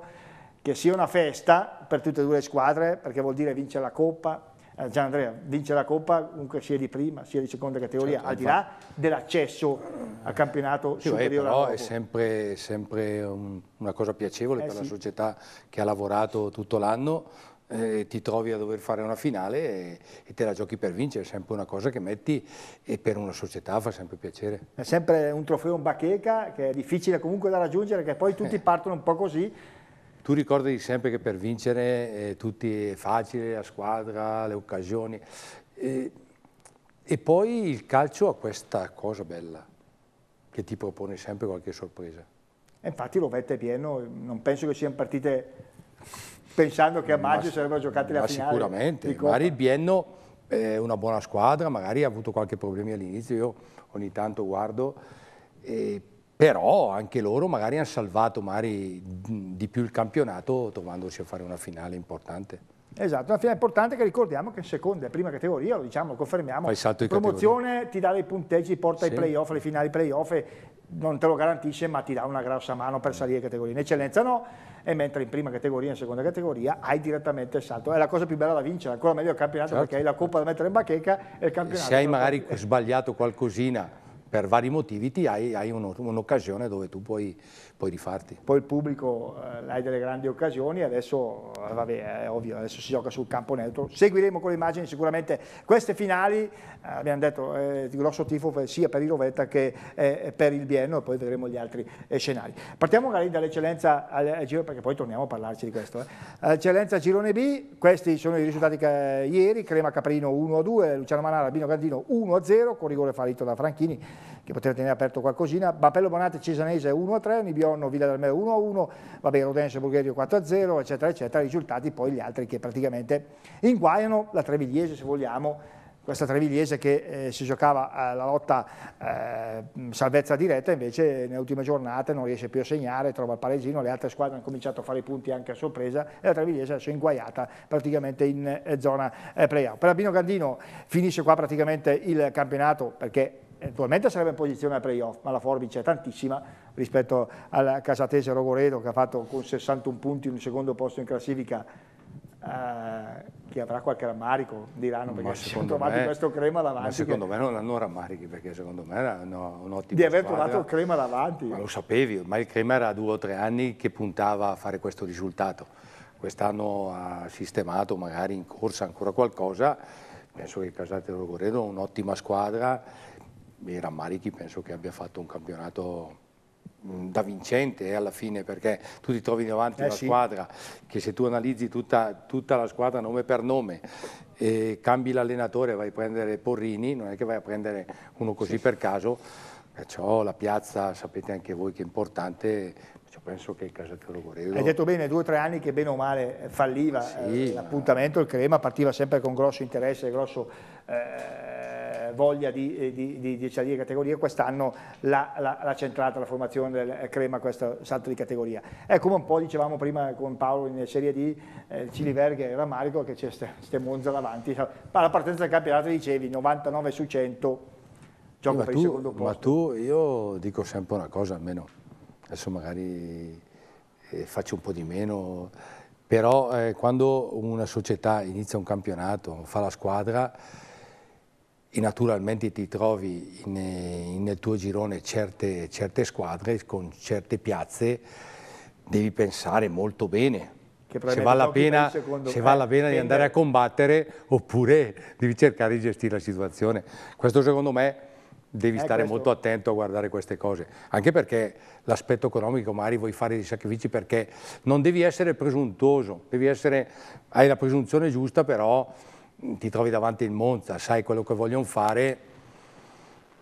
che sia una festa per tutte e due le squadre, perché vuol dire vincere la Coppa, eh, Gian Andrea, vince la Coppa comunque sia di prima sia di seconda categoria, certo, al di là dell'accesso al campionato sì, superiore. Però è sempre, sempre un, una cosa piacevole eh per sì. la società che ha lavorato tutto l'anno eh, ti trovi a dover fare una finale e, e, te la giochi per vincere, è sempre una cosa che metti e per una società fa sempre piacere. È sempre un trofeo in bacheca che è difficile comunque da raggiungere, che poi tutti eh. partono un po' così. Tu ricordi sempre che per vincere eh, tutti è facile, la squadra, le occasioni. E, e poi il calcio ha questa cosa bella, che ti propone sempre qualche sorpresa. E infatti lo è pieno, non penso che siano partite pensando che a maggio ma, sarebbero giocate la finale. Sicuramente, magari il Bienno è una buona squadra, magari ha avuto qualche problema all'inizio, io ogni tanto guardo, eh, però anche loro magari hanno salvato magari di più il campionato trovandosi a fare una finale importante. Esatto, una finale importante che ricordiamo che in seconda e prima categoria, lo diciamo, lo confermiamo, salto promozione categoria. ti dà dei punteggi, porta sì. ai playoff, alle finali playoff, non te lo garantisce ma ti dà una grossa mano per mm. salire categoria. In eccellenza no, e mentre in prima categoria e in seconda categoria hai direttamente il salto. È la cosa più bella da vincere, ancora meglio il campionato certo. perché hai la coppa da mettere in bacheca e il campionato... Se hai magari sbagliato qualcosina per vari motivi ti hai, hai un'occasione dove tu puoi poi rifarti. Poi il pubblico eh, hai delle grandi occasioni, adesso eh, vabbè, è ovvio, adesso si gioca sul campo neutro. Seguiremo con le immagini sicuramente queste finali, eh, abbiamo detto eh, di grosso tifo sia per il Rovetta che eh, per il Bienno e poi vedremo gli altri eh, scenari. Partiamo magari dall'eccellenza al giro perché poi torniamo a parlarci di questo. Eccellenza Girone B, questi sono i risultati che, ieri, Crema Caprino 1-2, Luciano Manara, Bino Gardino 1-0 con rigore fallito da Franchini che poteva tenere aperto qualcosina, Bappello Bonate Cesanese 1-3, Nibionno Villa del Meo 1-1, vabbè Rodense Bulgherio 4-0, eccetera, eccetera, risultati poi gli altri che praticamente inguaiano la Trevigliese se vogliamo, questa Trevigliese che eh, si giocava alla eh, lotta eh, salvezza diretta, invece nelle ultime giornate non riesce più a segnare, trova il pareggino, le altre squadre hanno cominciato a fare i punti anche a sorpresa e la Trevigliese adesso è inguaiata praticamente in eh, zona eh, playout. Per Albino Gandino finisce qua praticamente il campionato perché Naturalmente sarebbe in posizione a playoff, ma la forbice è tantissima rispetto al Casatese Rogoredo che ha fatto con 61 punti un secondo posto in classifica eh, che avrà qualche rammarico, diranno, perché si sono trovati me, questo crema davanti. Ma secondo che... me non hanno rammarichi, perché secondo me era un'ottima Di aver squadra. trovato il crema davanti. Ma lo sapevi, ormai il crema era due o tre anni che puntava a fare questo risultato. Quest'anno ha sistemato magari in corsa ancora qualcosa, penso che Casate Rogoredo è un'ottima squadra, mi rammarichi, penso che abbia fatto un campionato mm, da vincente eh, alla fine perché tu ti trovi davanti eh una sì. squadra che se tu analizzi tutta, tutta la squadra nome per nome e cambi l'allenatore vai a prendere Porrini non è che vai a prendere uno così sì. per caso perciò la piazza sapete anche voi che è importante penso che il Casatello Gorello... Hai detto bene, due o tre anni che bene o male eh, falliva sì, eh, l'appuntamento, il Crema partiva sempre con grosso interesse, grosso... Eh, voglia eh, di, di, di, cioè, di salire in categoria, quest'anno l'ha, l'ha, centrata la formazione del eh, Crema questo salto di categoria. È come un po' dicevamo prima con Paolo in Serie di eh, Ciliverghe e Ramarico che c'è ste, Monza davanti, cioè, alla partenza del campionato dicevi 99 su 100, gioco ma per tu, il secondo posto. Ma tu, io dico sempre una cosa, almeno adesso magari eh, faccio un po' di meno, però eh, quando una società inizia un campionato, fa la squadra, naturalmente ti trovi in, in, nel tuo girone certe, certe, squadre con certe piazze, devi pensare molto bene se vale la pena, se vale la pena di andare a combattere oppure devi cercare di gestire la situazione. Questo secondo me devi eh, stare questo. molto attento a guardare queste cose, anche perché l'aspetto economico magari vuoi fare dei sacrifici perché non devi essere presuntuoso, devi essere, hai la presunzione giusta però ti trovi davanti il Monza, sai quello che vogliono fare,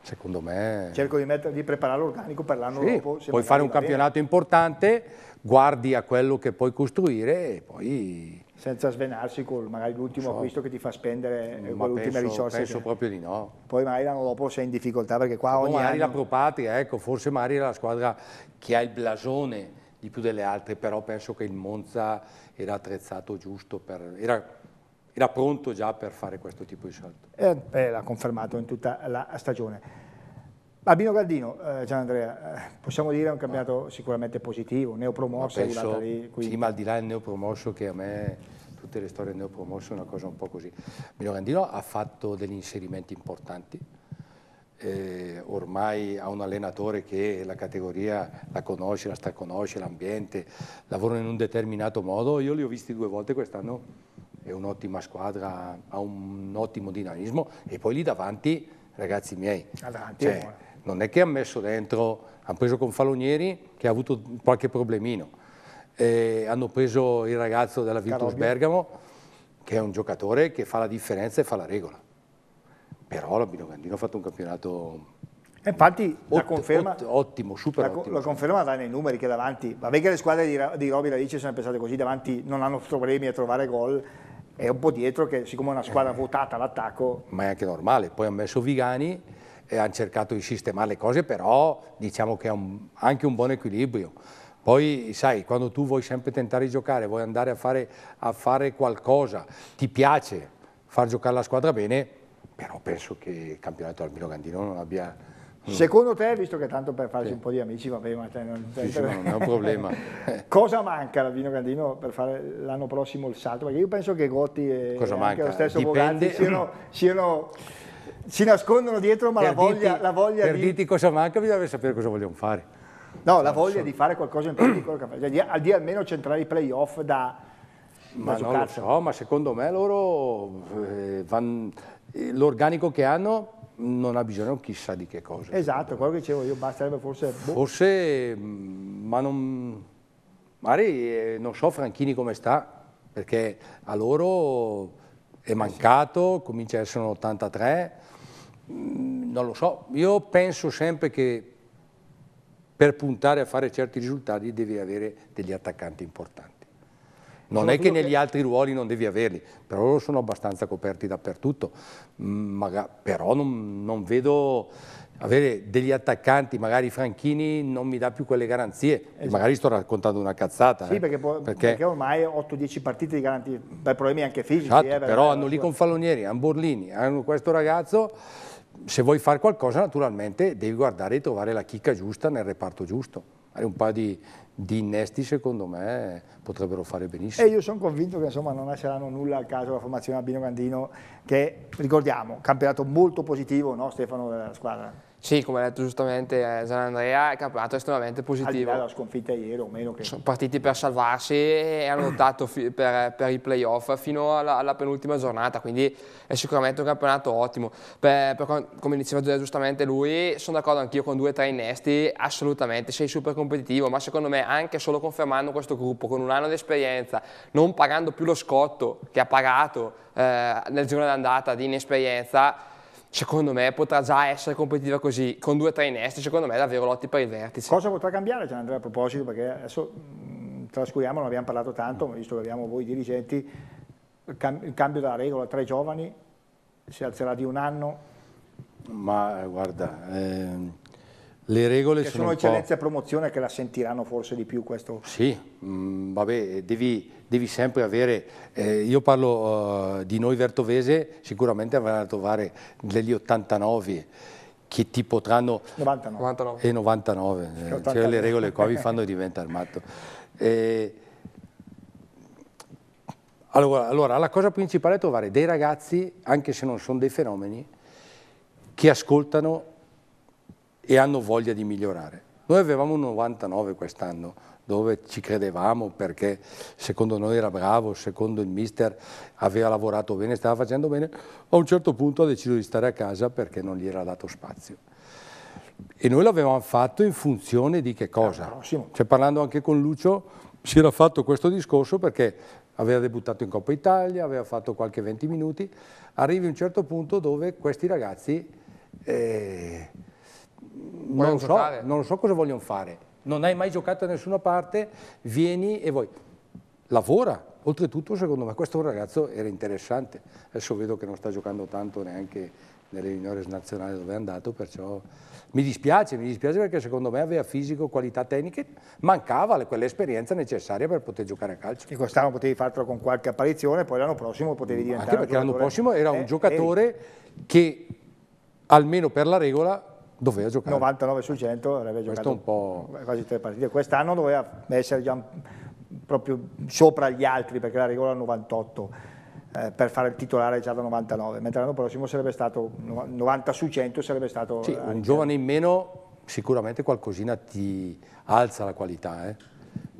secondo me... Cerco di, mettere, di preparare l'organico per l'anno sì, dopo. Puoi fare un campionato bene. importante, guardi a quello che puoi costruire e poi... Senza svenarsi con magari l'ultimo so, acquisto che ti fa spendere le eh, quell'ultima risorsa. Penso che... proprio di no. Poi magari l'anno dopo sei in difficoltà perché qua ogni magari anno... la Propatria, ecco, forse magari la squadra che ha il blasone di più delle altre, però penso che il Monza era attrezzato giusto per... Era era pronto già per fare questo tipo di salto. Eh, l'ha confermato in tutta la stagione. Albino Galdino, eh, Andrea, eh, possiamo dire è un campionato sicuramente positivo, neopromosso penso, è lì. Sì, ma al di là del neopromosso che a me tutte le storie neopromosse neopromosso è una cosa un po' così. Albino Galdino ha fatto degli inserimenti importanti, eh, ormai ha un allenatore che la categoria la conosce, la sta straconosce, l'ambiente, lavorano in un determinato modo, io li ho visti due volte quest'anno è un'ottima squadra, ha un ottimo dinamismo e poi lì davanti, ragazzi miei, davanti, cioè, non è che hanno messo dentro, hanno preso con Falonieri che ha avuto qualche problemino, eh, hanno preso il ragazzo della Virtus Carobio. Bergamo che è un giocatore che fa la differenza e fa la regola. Però la Gandino ha fatto un campionato e infatti la conferma, ott, ottimo, super la, ottimo. La conferma va nei numeri che davanti, va bene che le squadre di, di Roby Radice sono pensate così, davanti non hanno problemi a trovare gol, è un po' dietro che siccome è una squadra eh. votata all'attacco... Ma è anche normale, poi hanno messo Vigani e hanno cercato di sistemare le cose, però diciamo che è un, anche un buon equilibrio. Poi sai, quando tu vuoi sempre tentare di giocare, vuoi andare a fare, a fare qualcosa, ti piace far giocare la squadra bene, però penso che il campionato al Milogandino non abbia Mm. Secondo te, visto che tanto per farsi sì. un po' di amici, va bene, ma te non, sì, sì, non è un problema. cosa manca alla Vino Gandino per fare l'anno prossimo il salto? Perché io penso che Gotti e anche lo stesso Dipende... siano, siano si nascondono dietro, ma per la voglia, dirti, la voglia per di... dirti cosa manca bisogna sapere cosa vogliamo fare. No, la voglia so. di fare qualcosa in più di quello che fa. Cioè, di, almeno centrare i playoff da... Ma non lo so, ma secondo me loro, eh, eh l'organico che hanno non ha bisogno chissà di che cosa. Esatto, quello che dicevo io, basterebbe forse... Boh. Forse, mm, ma non... Magari eh, non so Franchini come sta, perché a loro è mancato, comincia a essere un 83, mm, non lo so. Io penso sempre che per puntare a fare certi risultati devi avere degli attaccanti importanti. Non è che negli che... altri ruoli non devi averli, però loro sono abbastanza coperti dappertutto, mm, Maga... però non, non vedo avere degli attaccanti, magari Franchini non mi dà più quelle garanzie, esatto. magari sto raccontando una cazzata. Sì, eh, perché, può, perché, perché, ormai 8-10 partite di garanzie, dai problemi anche fisici. Eh, esatto, eh, però hanno lì Confalonieri, hanno Borlini, hanno questo ragazzo, se vuoi fare qualcosa naturalmente devi guardare e trovare la chicca giusta nel reparto giusto. Hai un paio di, di innesti secondo me potrebbero fare benissimo. E io sono convinto che insomma, non lasceranno nulla al caso la formazione Albino Gandino che ricordiamo, campionato molto positivo no, Stefano della squadra. Sì, come ha detto giustamente Gian eh, Andrea, il campionato è estremamente positivo. Al della sconfitta ieri o meno che... Sono partiti per salvarsi e hanno lottato per, per, i playoff fino alla, alla, penultima giornata, quindi è sicuramente un campionato ottimo. Per, per, come diceva giustamente lui, sono d'accordo anch'io con due o tre innesti, assolutamente, sei super competitivo, ma secondo me anche solo confermando questo gruppo, con un anno di esperienza, non pagando più lo scotto che ha pagato eh, nel giorno d'andata di inesperienza, secondo me potrà già essere competitiva così, con due o tre innesti, secondo me è davvero lotti per il vertice. Cosa potrà cambiare Gianandrea a proposito, perché adesso trascuriamo, non abbiamo parlato tanto, ma visto che abbiamo voi dirigenti, il, cambio della regola tra i giovani si alzerà di un anno? Ma eh, guarda, ehm, le regole sono, sono eccellenze a promozione che la sentiranno forse di più questo. Sì, mh, mm, vabbè, devi, devi, sempre avere, eh, io parlo uh, di noi Vertovese, sicuramente avranno a trovare degli 89 che ti potranno... 99. 99. E 99, eh, cioè le regole qua vi fanno diventare matto. Eh, allora, allora, la cosa principale è trovare dei ragazzi, anche se non sono dei fenomeni, che ascoltano e hanno voglia di migliorare. Noi avevamo un 99 quest'anno, dove ci credevamo perché secondo noi era bravo, secondo il mister aveva lavorato bene, stava facendo bene, a un certo punto ha deciso di stare a casa perché non gli era dato spazio. E noi l'avevamo fatto in funzione di che cosa? Cioè, parlando anche con Lucio si era fatto questo discorso perché aveva debuttato in Coppa Italia, aveva fatto qualche 20 minuti, arrivi a un certo punto dove questi ragazzi... Eh, non, so, non so cosa vogliono fare. Non hai mai giocato da nessuna parte, vieni e vuoi. Lavora, Oltretutto, secondo me, questo ragazzo era interessante. Adesso vedo che non sta giocando tanto neanche nelle juniores nazionali dove è andato, perciò mi dispiace, mi dispiace perché secondo me aveva fisico, qualità tecniche, mancava quell'esperienza necessaria per poter giocare a calcio. E quest'anno potevi farlo con qualche apparizione, poi l'anno prossimo potevi diventare... Anche perché l'anno prossimo era un eh, giocatore eh. che, almeno per la regola, doveva giocare 99 su 100 avrebbe Questo giocato quasi tre partite quest'anno doveva essere già proprio sopra gli altri perché la regola 98 eh, per fare il titolare già da 99 mentre l'anno prossimo sarebbe stato 90 su 100 sarebbe stato sì, un giovane in meno sicuramente qualcosina ti alza la qualità eh?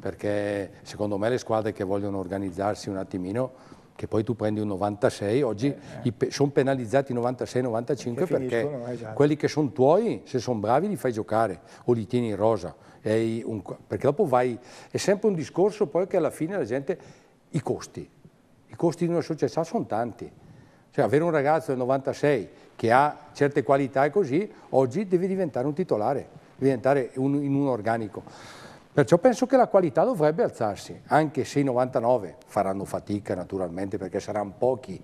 perché secondo me le squadre che vogliono organizzarsi un attimino che poi tu prendi un 96, oggi eh, eh. sono penalizzati 96-95 perché, esatto. quelli che sono tuoi, se sono bravi li fai giocare o li tieni in rosa, un, perché dopo vai, è sempre un discorso poi che alla fine la gente, i costi, i costi di una società sono tanti, cioè avere un ragazzo del 96 che ha certe qualità e così, oggi deve diventare un titolare, diventare un, in un organico. Perciò penso che la qualità dovrebbe alzarsi, anche se i 99 faranno fatica naturalmente perché saranno pochi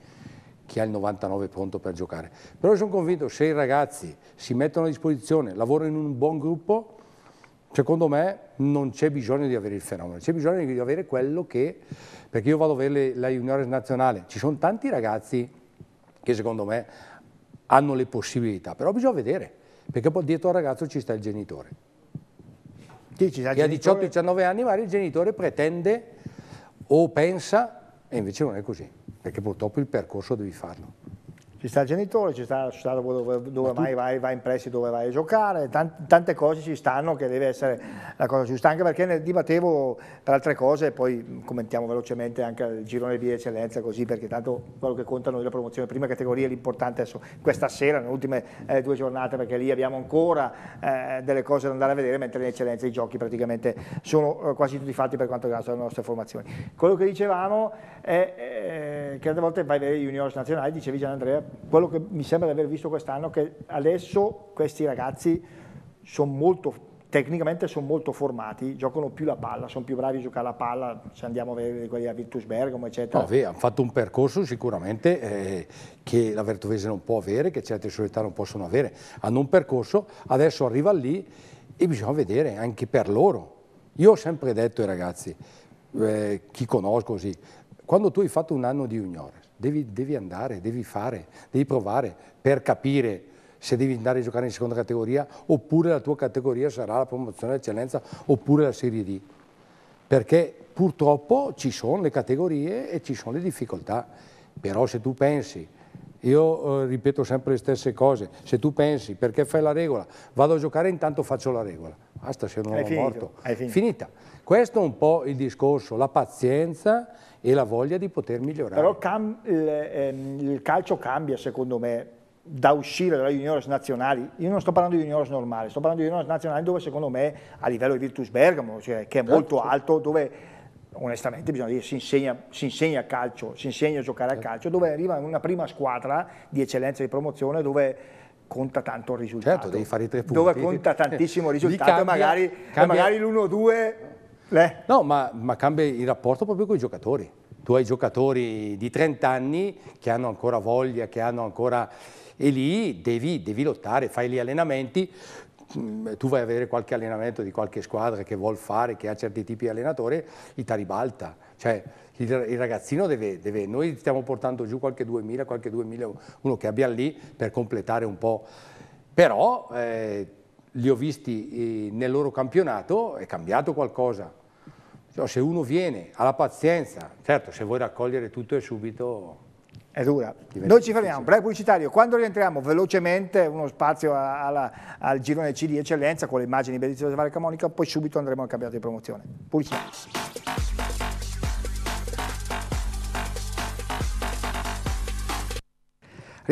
chi ha il 99 pronto per giocare. Però sono convinto che se i ragazzi si mettono a disposizione, lavorano in un buon gruppo, secondo me non c'è bisogno di avere il fenomeno, c'è bisogno di avere quello che, perché io vado a vedere la juniores nazionale, ci sono tanti ragazzi che secondo me hanno le possibilità, però bisogna vedere, perché poi dietro al ragazzo ci sta il genitore. Dici, a 18-19 anni magari il genitore pretende o pensa, e invece non è così, perché purtroppo il percorso devi farlo ci sta il genitore, ci sta la società dove, dove mai vai, vai, in prestito, dove vai a giocare, tante, tante, cose ci stanno che deve essere la cosa giusta, anche perché ne dibattevo per altre cose, e poi commentiamo velocemente anche il girone di eccellenza così, perché tanto quello che conta noi la promozione prima categoria l'importante adesso, questa sera, nelle ultime eh, due giornate, perché lì abbiamo ancora eh, delle cose da andare a vedere, mentre in eccellenza i giochi praticamente sono eh, quasi tutti fatti per quanto riguarda le nostre formazioni. Quello che dicevamo è eh, che a volte vai a vedere i juniors nazionali, dicevi Gian Andrea, quello che mi sembra di aver visto quest'anno è che adesso questi ragazzi sono molto tecnicamente sono molto formati, giocano più la palla, sono più bravi a giocare la palla, se andiamo a vedere quelli a Virtus Bergamo, eccetera. No, hanno fatto un percorso sicuramente eh, che la Vertovese non può avere, che certe società non possono avere. Hanno un percorso, adesso arriva lì e bisogna vedere anche per loro. Io ho sempre detto ai ragazzi, eh, chi conosco così, quando tu hai fatto un anno di juniore, devi, devi andare, devi fare, devi provare per capire se devi andare a giocare in seconda categoria oppure la tua categoria sarà la promozione all'eccellenza oppure la Serie D. Perché purtroppo ci sono le categorie e ci sono le difficoltà, però se tu pensi, io eh, ripeto sempre le stesse cose, se tu pensi perché fai la regola, vado a giocare intanto faccio la regola, basta se non ho morto, finita. Questo è un po' il discorso, la pazienza e la voglia di poter migliorare. Però cam, il, ehm, il, calcio cambia secondo me da uscire dalla juniores nazionali, io non sto parlando di juniors normale, sto parlando di juniors nazionali dove secondo me a livello di Virtus Bergamo, cioè, che è certo. molto certo. alto, dove onestamente bisogna dire si insegna, si insegna calcio, si insegna a giocare a certo. calcio, dove arriva una prima squadra di eccellenza di promozione dove conta tanto il risultato. Certo, devi fare i tre punti. Dove conta tantissimo il risultato cambia, e magari, magari l'1-2 le. No, ma, ma cambia il rapporto proprio con i giocatori. Tu hai giocatori di 30 anni che hanno ancora voglia, che hanno ancora... E lì devi, devi lottare, fai gli allenamenti, mm, tu vai a avere qualche allenamento di qualche squadra che vuol fare, che ha certi tipi di allenatore, i taribalta. Cioè, il, il ragazzino deve, deve, Noi stiamo portando giù qualche 2000, qualche 2.000, uno che abbia lì per completare un po'. Però eh, li ho visti eh, nel loro campionato, è cambiato qualcosa. Cioè, se uno viene, ha la pazienza, certo se vuoi raccogliere tutto e subito... È dura. Noi ci fermiamo, breve pubblicitario, quando rientriamo velocemente uno spazio alla, al girone C di eccellenza con le immagini bellissime di Valle Camonica, poi subito andremo al campionato di promozione. Pubblicitario.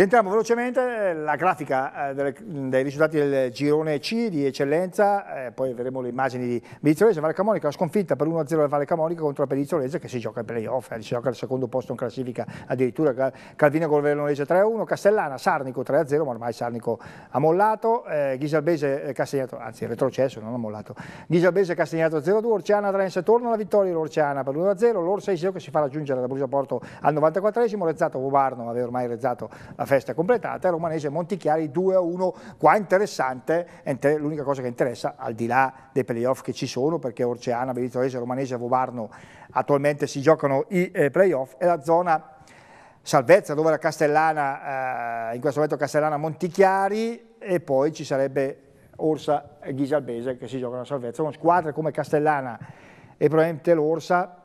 Rientriamo velocemente eh, la grafica eh, dei risultati del girone C di eccellenza, eh, poi vedremo le immagini di Medizzolese Valle Camonica, la sconfitta per 1-0 del Valle Camonica contro la Pedizzolese che si gioca in playoff, si gioca al secondo posto in classifica addirittura, Calvino Golvellonese 3-1, Castellana Sarnico 3-0, ma ormai Sarnico ha mollato, eh, Ghisalbese Castagnato, anzi retrocesso, non ha mollato, Ghisalbese Castagnato 0-2, Orciana Trense torna alla vittoria l'Orciana per 1-0, l'Orsa Iseo che si fa raggiungere da Porto al 94esimo, Rezzato Vobarno aveva ormai rezzato la festa completata, Romanese e Montichiari 2-1, qua interessante, l'unica cosa che interessa, al di là dei playoff che ci sono, perché Orceana, Benitorese, Romanese e Vovarno attualmente si giocano i eh, playoff, è la zona salvezza dove la Castellana, eh, in questo momento Castellana Montichiari e poi ci sarebbe Orsa e Ghisalbese che si giocano a salvezza, con squadre come Castellana e probabilmente l'Orsa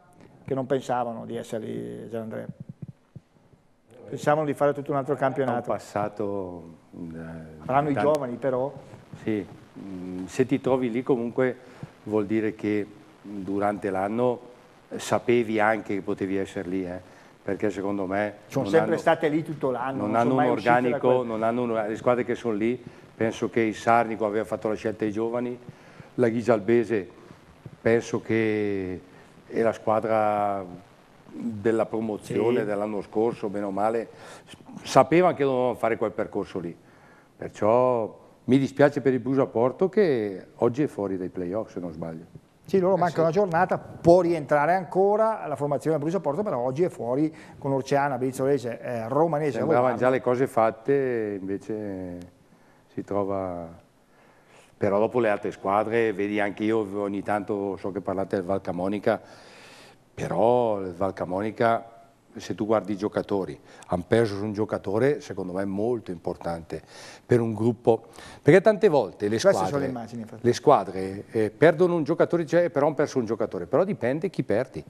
che non pensavano di essere lì, Gian Andrea. Pensavano di fare tutto un altro campionato. Ha passato... Saranno eh, i giovani però. Sì, mm, se ti trovi lì comunque vuol dire che durante l'anno sapevi anche che potevi essere lì, eh? perché secondo me... Sono sempre hanno, state lì tutto l'anno. Non, non, hanno un organico, non hanno un, le squadre che sono lì, penso che il Sarnico aveva fatto la scelta ai giovani, la Ghisalbese penso che è la squadra della promozione sì. dell'anno scorso, bene o male, sapeva che dovevano fare quel percorso lì. Perciò mi dispiace per il Brusa Porto che oggi è fuori dai playoff, se non sbaglio. Sì, loro eh manca una giornata, può rientrare ancora la formazione del Brusa Porto, però oggi è fuori con Orceana, Brizzolese, eh, Romanese. Sembravano già le cose fatte, invece si trova... Però dopo le altre squadre, vedi anche io ogni tanto so che parlate del Camonica, però il Valcamonica se tu guardi i giocatori, hanno perso un giocatore secondo me molto importante per un gruppo, perché tante volte le squadre, le immagini, le squadre eh, perdono un giocatore, cioè, però hanno perso un giocatore, però dipende chi perdi,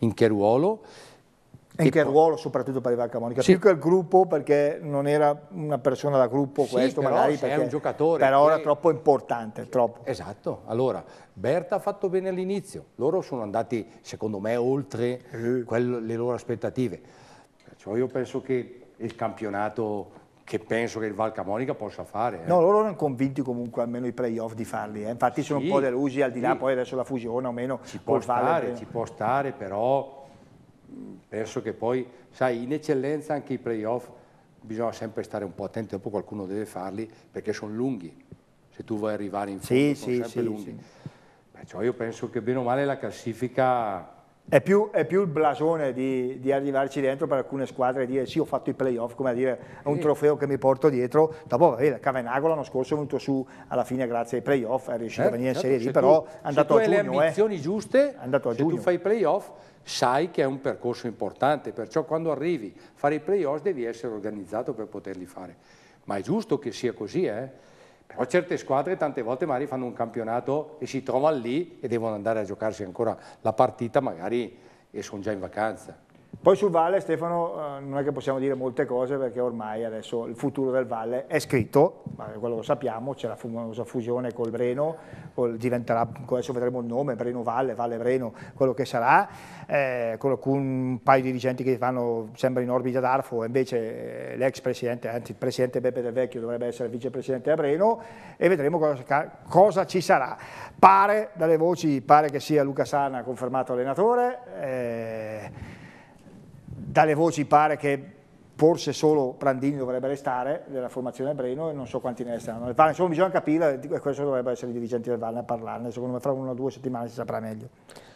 in che ruolo e in che ruolo soprattutto per il Valcamonica? Sì. Più che il gruppo perché non era una persona da gruppo sì, questo però magari perché è un giocatore Però ora che... troppo importante, troppo. Esatto, allora Berta ha fatto bene all'inizio, loro sono andati secondo me oltre eh. quello, le loro aspettative. Perciò io penso che il campionato che penso che il Val Camonica possa fare. Eh. No, loro erano convinti comunque almeno i playoff di farli, eh. infatti sì, sono un po' delusi al di là poi adesso la fusione o meno. Ci può stare, ci può stare però penso che poi, sai, in eccellenza anche i playoff bisogna sempre stare un po' attenti, dopo qualcuno deve farli perché sono lunghi, se tu vuoi arrivare in fondo sì, sono sì, sempre sì, lunghi. Sì. Perciò io penso che bene o male la classifica... È più, è più il blasone di, di, arrivarci dentro per alcune squadre e dire sì ho fatto i playoff, come a dire è un trofeo che mi porto dietro, dopo vabbè, la Cavenago l'anno scorso è venuto su alla fine grazie ai playoff, è riuscito certo, a venire certo, in Serie lì, se però tu, è andato a giugno. hai le eh. ambizioni eh, giuste, se giugno. tu fai i playoff sai che è un percorso importante, perciò quando arrivi a fare i playoff devi essere organizzato per poterli fare. Ma è giusto che sia così, eh? Però certe squadre tante volte magari fanno un campionato e si trovano lì e devono andare a giocarsi ancora la partita magari e sono già in vacanza. Poi sul Valle, Stefano, eh, non è che possiamo dire molte cose perché ormai adesso il futuro del Valle è scritto, ma quello lo sappiamo, c'è la famosa fusione col Breno, diventerà, adesso vedremo il nome, Breno Valle, Valle Breno, quello che sarà, eh, con un paio di dirigenti che vanno sempre in orbita d'Arfo, invece eh, l'ex presidente, anzi il presidente Beppe del Vecchio dovrebbe essere vicepresidente a Breno e vedremo cosa, cosa ci sarà. Pare, dalle voci, pare che sia Luca Sana confermato allenatore. Eh, dalle voci pare che forse solo Prandini dovrebbe restare della formazione Breno e non so quanti ne restano Il Varne, solo bisogna capire, e questo dovrebbe essere i dirigenti del Valle a parlarne, secondo me fra una o due settimane si saprà meglio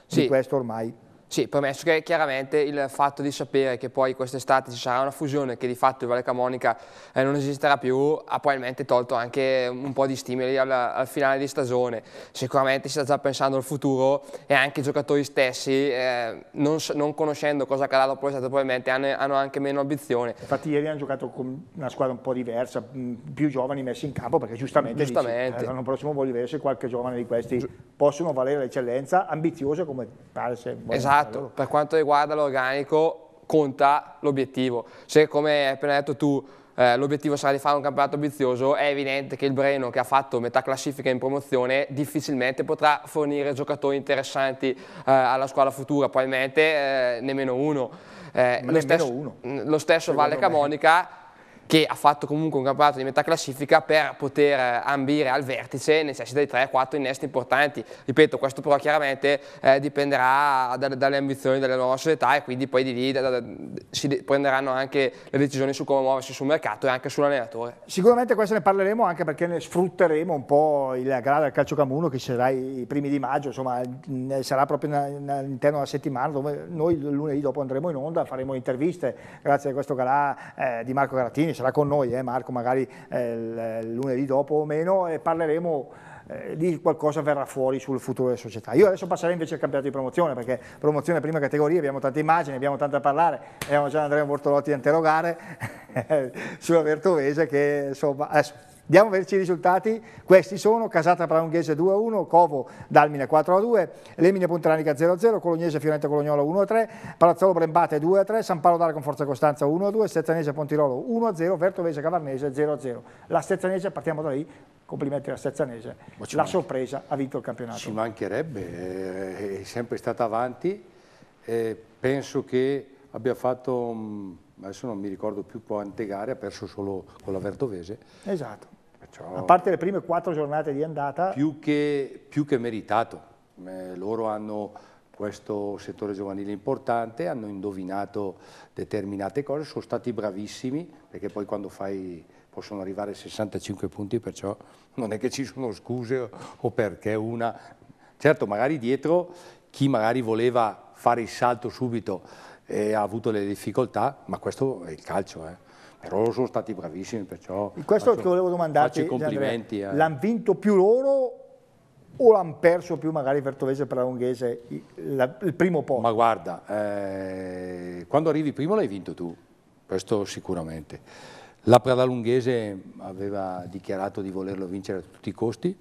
sì. di questo ormai. Sì, premesso che chiaramente il fatto di sapere che poi quest'estate ci sarà una fusione che di fatto il Valle Camonica eh, non esisterà più ha probabilmente tolto anche un po' di stimoli al, al, finale di stagione. Sicuramente si sta già pensando al futuro e anche i giocatori stessi, eh, non, non, conoscendo cosa accadrà dopo l'estate, probabilmente hanno, hanno, anche meno ambizione. Infatti ieri hanno giocato con una squadra un po' diversa, mm, più giovani messi in campo perché giustamente, giustamente. Dici, eh, l'anno prossimo voglio vedere se qualche giovane di questi possono valere l'eccellenza ambiziosa come pare se Esatto Esatto, per quanto riguarda l'organico conta l'obiettivo. Se come hai appena detto tu eh, l'obiettivo sarà di fare un campionato ambizioso, è evidente che il Breno che ha fatto metà classifica in promozione difficilmente potrà fornire giocatori interessanti eh, alla squadra futura, probabilmente eh, nemmeno uno. Eh, lo, nemmeno stesso, uno. lo stesso, Secondo Valle Camonica che ha fatto comunque un campionato di metà classifica per poter eh, ambire al vertice necessita di 3-4 innesti importanti. Ripeto, questo però chiaramente eh, dipenderà dalle, dalle, ambizioni della nuova società e quindi poi di lì da, da, si prenderanno anche le decisioni su come muoversi sul mercato e anche sull'allenatore. Sicuramente questo ne parleremo anche perché ne sfrutteremo un po' il gara del calcio Camuno che sarà i primi di maggio, insomma sarà proprio all'interno della settimana dove noi lunedì dopo andremo in onda, faremo interviste grazie a questo galà eh, di Marco Garattini sarà con noi, eh, Marco, magari eh, lunedì dopo o meno, e parleremo eh, lì qualcosa verrà fuori sul futuro delle società. Io adesso passerei invece al campionato di promozione, perché promozione prima categoria, abbiamo tante immagini, abbiamo tanto da parlare, abbiamo già Andrea Bortolotti a interrogare sulla Vertovese che insomma adesso Andiamo a vederci i risultati. Questi sono Casata Praunghese 2-1, Covo Dalmine 4-2, Lemine Puntranica 0-0, Colognese Fiorentina Colognolo 1-3, Palazzolo Brembate 2-3, San Paolo d'Arco Forza Costanza 1-2, Sezzanese Pontirolo 1-0, Vertovese Cavarnese 0-0. La Sezzanese, partiamo da lì, complimenti alla Sezzanese. la manca. sorpresa ha vinto il campionato. Ci mancherebbe, eh, è sempre stata avanti, eh, penso che abbia fatto, mm, adesso non mi ricordo più quante gare, ha perso solo con la Vertovese. Esatto Perciò a parte le prime quattro giornate di andata... Più che, più che meritato, eh, loro hanno questo settore giovanile importante, hanno indovinato determinate cose, sono stati bravissimi, perché poi quando fai possono arrivare 65 punti, perciò non è che ci sono scuse o perché una... Certo, magari dietro chi magari voleva fare il salto subito e eh, ha avuto le difficoltà, ma questo è il calcio. Eh però sono stati bravissimi, perciò... Questo faccio, che volevo domandarti, complimenti. A... L'hanno vinto più loro o l'hanno perso più magari Vertovese e Pralunghese il primo posto? Ma guarda, eh, quando arrivi primo l'hai vinto tu, questo sicuramente. La Pralunghese aveva dichiarato di volerlo vincere a tutti i costi,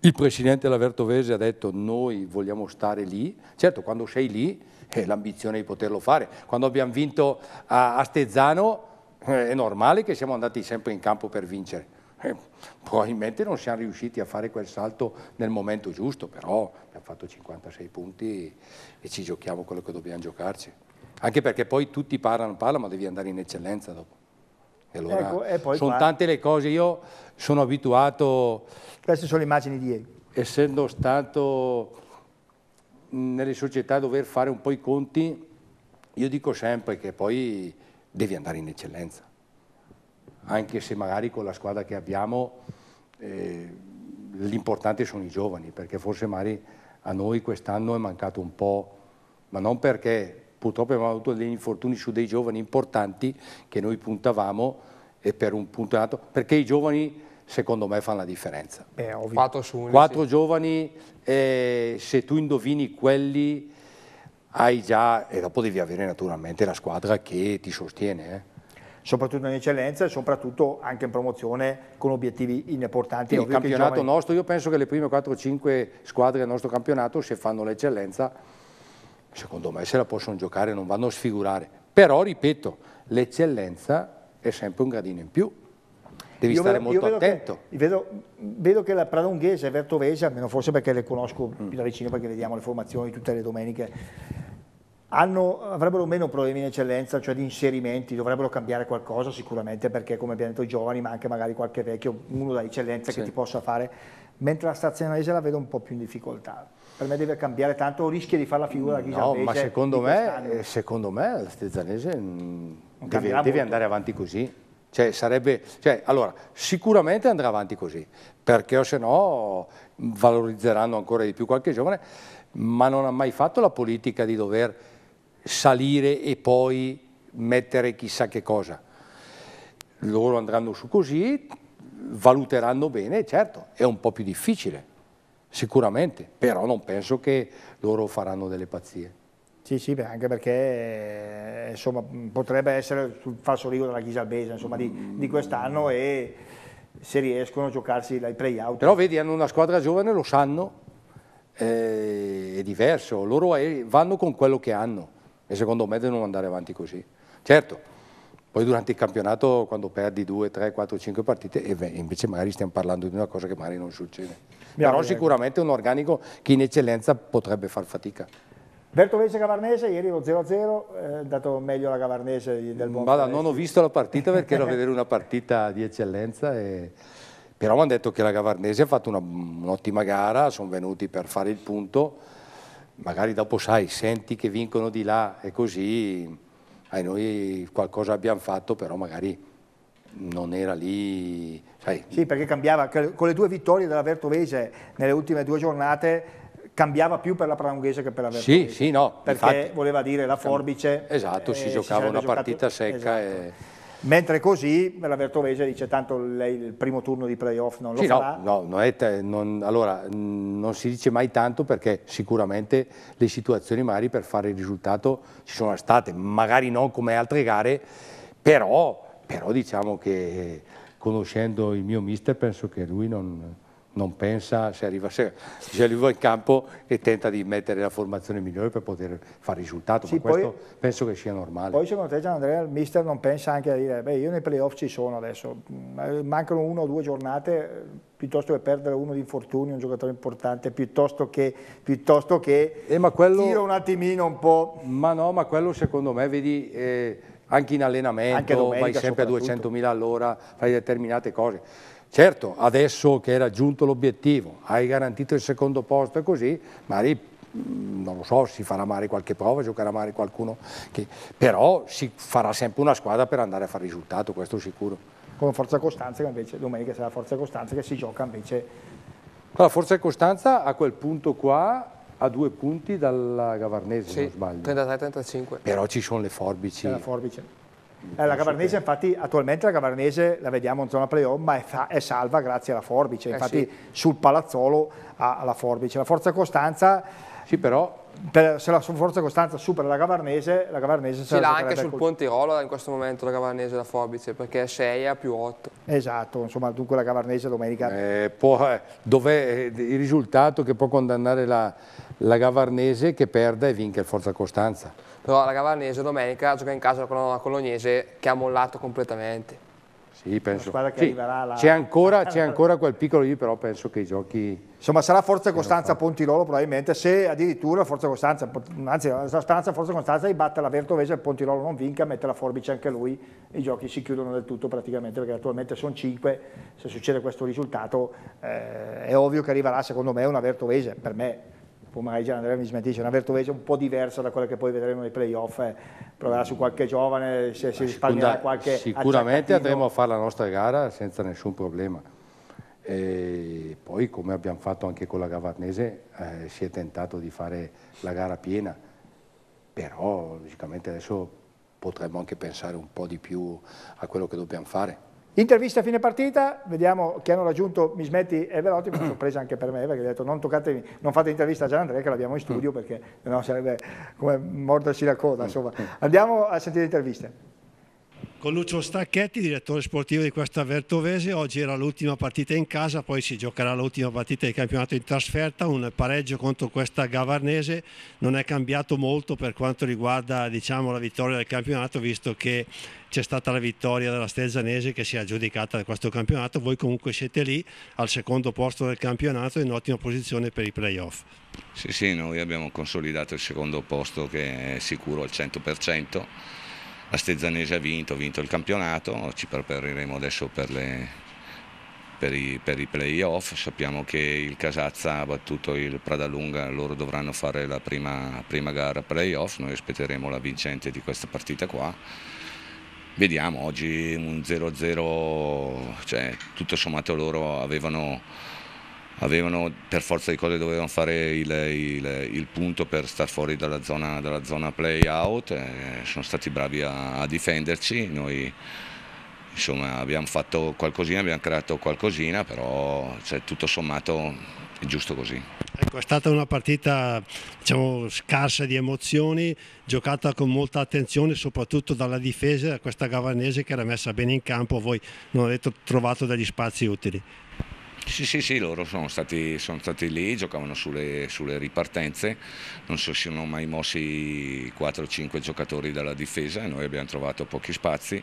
il presidente della Vertovese ha detto noi vogliamo stare lì, certo quando sei lì eh, è l'ambizione di poterlo fare, quando abbiamo vinto a, a Stezzano eh, è normale che siamo andati sempre in campo per vincere. Eh, probabilmente non siamo riusciti a fare quel salto nel momento giusto, però abbiamo fatto 56 punti e ci giochiamo quello che dobbiamo giocarci. Anche perché poi tutti parlano, parlano, ma devi andare in eccellenza dopo. E allora ecco, e sono qua. tante le cose, io sono abituato... Queste sono le immagini di ieri. Essendo stato nelle società a dover fare un po' i conti, io dico sempre che poi devi andare in eccellenza. Anche se magari con la squadra che abbiamo eh, l'importante sono i giovani, perché forse magari a noi quest'anno è mancato un po', ma non perché purtroppo abbiamo avuto degli infortuni su dei giovani importanti che noi puntavamo e per un punto perché i giovani secondo me fanno la differenza. Beh, 4 su 1. 4 sì. giovani, eh, se tu indovini quelli hai già, e dopo devi avere naturalmente la squadra che ti sostiene. Eh. Soprattutto in eccellenza e soprattutto anche in promozione con obiettivi importanti. Il campionato giovani... nostro, io penso che le prime 4-5 squadre del nostro campionato, se fanno l'eccellenza, secondo me se la possono giocare, non vanno a sfigurare. Però, ripeto, l'eccellenza è sempre un gradino in più. Devi io stare vedo, molto attento. Che, vedo, vedo, che la Prada Unghese e Vertovese, almeno forse perché le conosco mm. più da vicino, perché vediamo le formazioni tutte le domeniche, hanno, avrebbero meno problemi in eccellenza, cioè di inserimenti, dovrebbero cambiare qualcosa sicuramente perché come abbiamo detto i giovani, ma anche magari qualche vecchio, uno da eccellenza sì. che ti possa fare, mentre la stazionese la vedo un po' più in difficoltà. Per me deve cambiare tanto, o rischia di fare la figura mm, No, ma secondo me, eh, secondo me la stazionese mm, deve, deve andare avanti così. Cioè, sarebbe, cioè, allora, sicuramente andrà avanti così, perché o se no mm, valorizzeranno ancora di più qualche giovane, ma non ha mai fatto la politica di dover salire e poi mettere chissà che cosa. Loro andranno su così, valuteranno bene, certo, è un po' più difficile, sicuramente, però non penso che loro faranno delle pazzie. Sì, sì, anche perché eh, insomma, potrebbe essere sul falso rigo della Ghisalbesa insomma, di, di quest'anno e se riescono a giocarsi i play-out. Però vedi, hanno una squadra giovane, lo sanno, eh, è diverso, loro è, eh, vanno con quello che hanno e secondo me devono andare avanti così. Certo, poi durante il campionato quando perdi 2, 3, 4, 5 partite e invece magari stiamo parlando di una cosa che magari non succede. Però sicuramente un organico che in eccellenza potrebbe far fatica. Bertovese Gavarnese, ieri lo 0-0, eh, è andato meglio la Gavarnese del mondo. Vada, non ho visto la partita perché ero a vedere una partita di eccellenza, e... però mi hanno detto che la Gavarnese ha fatto un'ottima un gara, sono venuti per fare il punto, magari dopo sai, senti che vincono di là e così, ai noi qualcosa abbiamo fatto, però magari non era lì... Sai. Sì, perché cambiava, con le due vittorie della Bertovese nelle ultime due giornate cambiava più per la Pranghese che per la Vertolese. Sì, sì, no. Perché infatti, voleva dire la forbice. Esatto, eh, si giocava si una giocato, partita secca. Esatto. E... Mentre così la Vertovese dice tanto lei il primo turno di playoff non lo sì, farà. No, no non te, non, allora non si dice mai tanto perché sicuramente le situazioni magari per fare il risultato ci sono state, magari non come altre gare, però, però diciamo che conoscendo il mio mister penso che lui non non pensa se arriva se, se lui in campo e tenta di mettere la formazione migliore per poter fare risultato, sì, ma poi, questo penso che sia normale. Poi secondo te Andrea, il mister non pensa anche a dire beh io nei playoff ci sono adesso, mm, mancano una o due giornate eh, piuttosto che perdere uno di infortuni, un giocatore importante, piuttosto che, piuttosto che eh, quello, tiro un attimino un po'. Ma no, ma quello secondo me vedi... Eh, anche in allenamento, anche vai sempre a 200.000 all'ora, fai determinate cose Certo, adesso che hai raggiunto l'obiettivo, hai garantito il secondo posto e così, magari mm, non lo so, si farà male qualche prova, giocherà male qualcuno, che, però si farà sempre una squadra per andare a fare risultato, questo sicuro. Come Forza Costanza che invece domenica sarà Forza Costanza che si gioca invece... Allora, Forza Costanza a quel punto qua a due punti dalla Gavarnese, sì, se non sbaglio. 33-35. Però ci sono le forbici. Le forbici. Eh, la Cavarnese, infatti, attualmente la Gavarnese la vediamo in zona playoff, ma è, è, salva grazie alla forbice. Eh, infatti, eh sì. sul palazzolo ha la forbice. La Forza Costanza. Sì, però. Per, se la Forza Costanza supera la Gavarnese, la Gavarnese sarà. ce sì, la anche sul col... Ponte in questo momento la Gavarnese e la forbice, perché è 6 a più 8. Esatto, insomma, dunque la Gavarnese domenica. Eh, eh dov'è eh, il risultato che può condannare la, la Gavarnese che perda e vinca il Forza Costanza? però la Gavarnese domenica gioca in casa con la Colognese che ha mollato completamente. Sì, penso. Sì, la... C'è ancora, ancora, quel piccolo lì, però penso che i giochi... Insomma, sarà Forza Costanza Pontilolo probabilmente, se addirittura Forza Costanza, anzi la speranza Forza Costanza di battere la Vertovese e Pontilolo non vinca, mette la forbice anche lui, i giochi si chiudono del tutto praticamente, perché attualmente sono 5, se succede questo risultato eh, è ovvio che arriverà secondo me una Vertovese, per me poi già Andrea mi smentisce, una Vertovese un po' diversa da quella che poi vedremo nei playoff, eh. proverà su qualche giovane, se si risparmierà qualche Sicuramente andremo a fare la nostra gara senza nessun problema. E poi come abbiamo fatto anche con la Gavarnese eh, si è tentato di fare la gara piena, però logicamente adesso potremmo anche pensare un po' di più a quello che dobbiamo fare. Intervista a fine partita, vediamo chi hanno raggiunto Mismetti e Velotti, una sorpresa anche per me, perché ho detto non, toccate, non fate intervista a Gian Andrea che l'abbiamo in studio, mm. perché no, sarebbe come mordersi la coda. Insomma. Andiamo a sentire le interviste. Con Lucio Stacchetti, direttore sportivo di questa Vertovese, oggi era l'ultima partita in casa, poi si giocherà l'ultima partita del campionato in trasferta, un pareggio contro questa Gavarnese, non è cambiato molto per quanto riguarda diciamo, la vittoria del campionato, visto che c'è stata la vittoria della Stezzanese che si è aggiudicata da questo campionato, voi comunque siete lì al secondo posto del campionato in ottima posizione per i playoff. Sì, sì, noi abbiamo consolidato il secondo posto che è sicuro al 100% la Stezzanese ha vinto, ha vinto il campionato, ci prepareremo adesso per, le, per i, per i playoff, sappiamo che il Casazza ha battuto il Pradalunga, loro dovranno fare la prima, prima gara playoff, noi aspetteremo la vincente di questa partita qua. Vediamo, oggi un 0-0, cioè, tutto sommato loro avevano avevano per forza di cose dovevano fare il, il, il punto per star fuori dalla zona, dalla zona play out, eh, sono stati bravi a, a difenderci, noi insomma, abbiamo fatto qualcosina, abbiamo creato qualcosina, però cioè, tutto sommato è giusto così. Ecco, è stata una partita diciamo, scarsa di emozioni, giocata con molta attenzione soprattutto dalla difesa, questa gavanese che era messa bene in campo, voi non avete trovato degli spazi utili. Sì, sì, sì, loro sono stati, sono stati lì, giocavano sulle, sulle ripartenze, non si sono mai mossi 4-5 giocatori dalla difesa e noi abbiamo trovato pochi spazi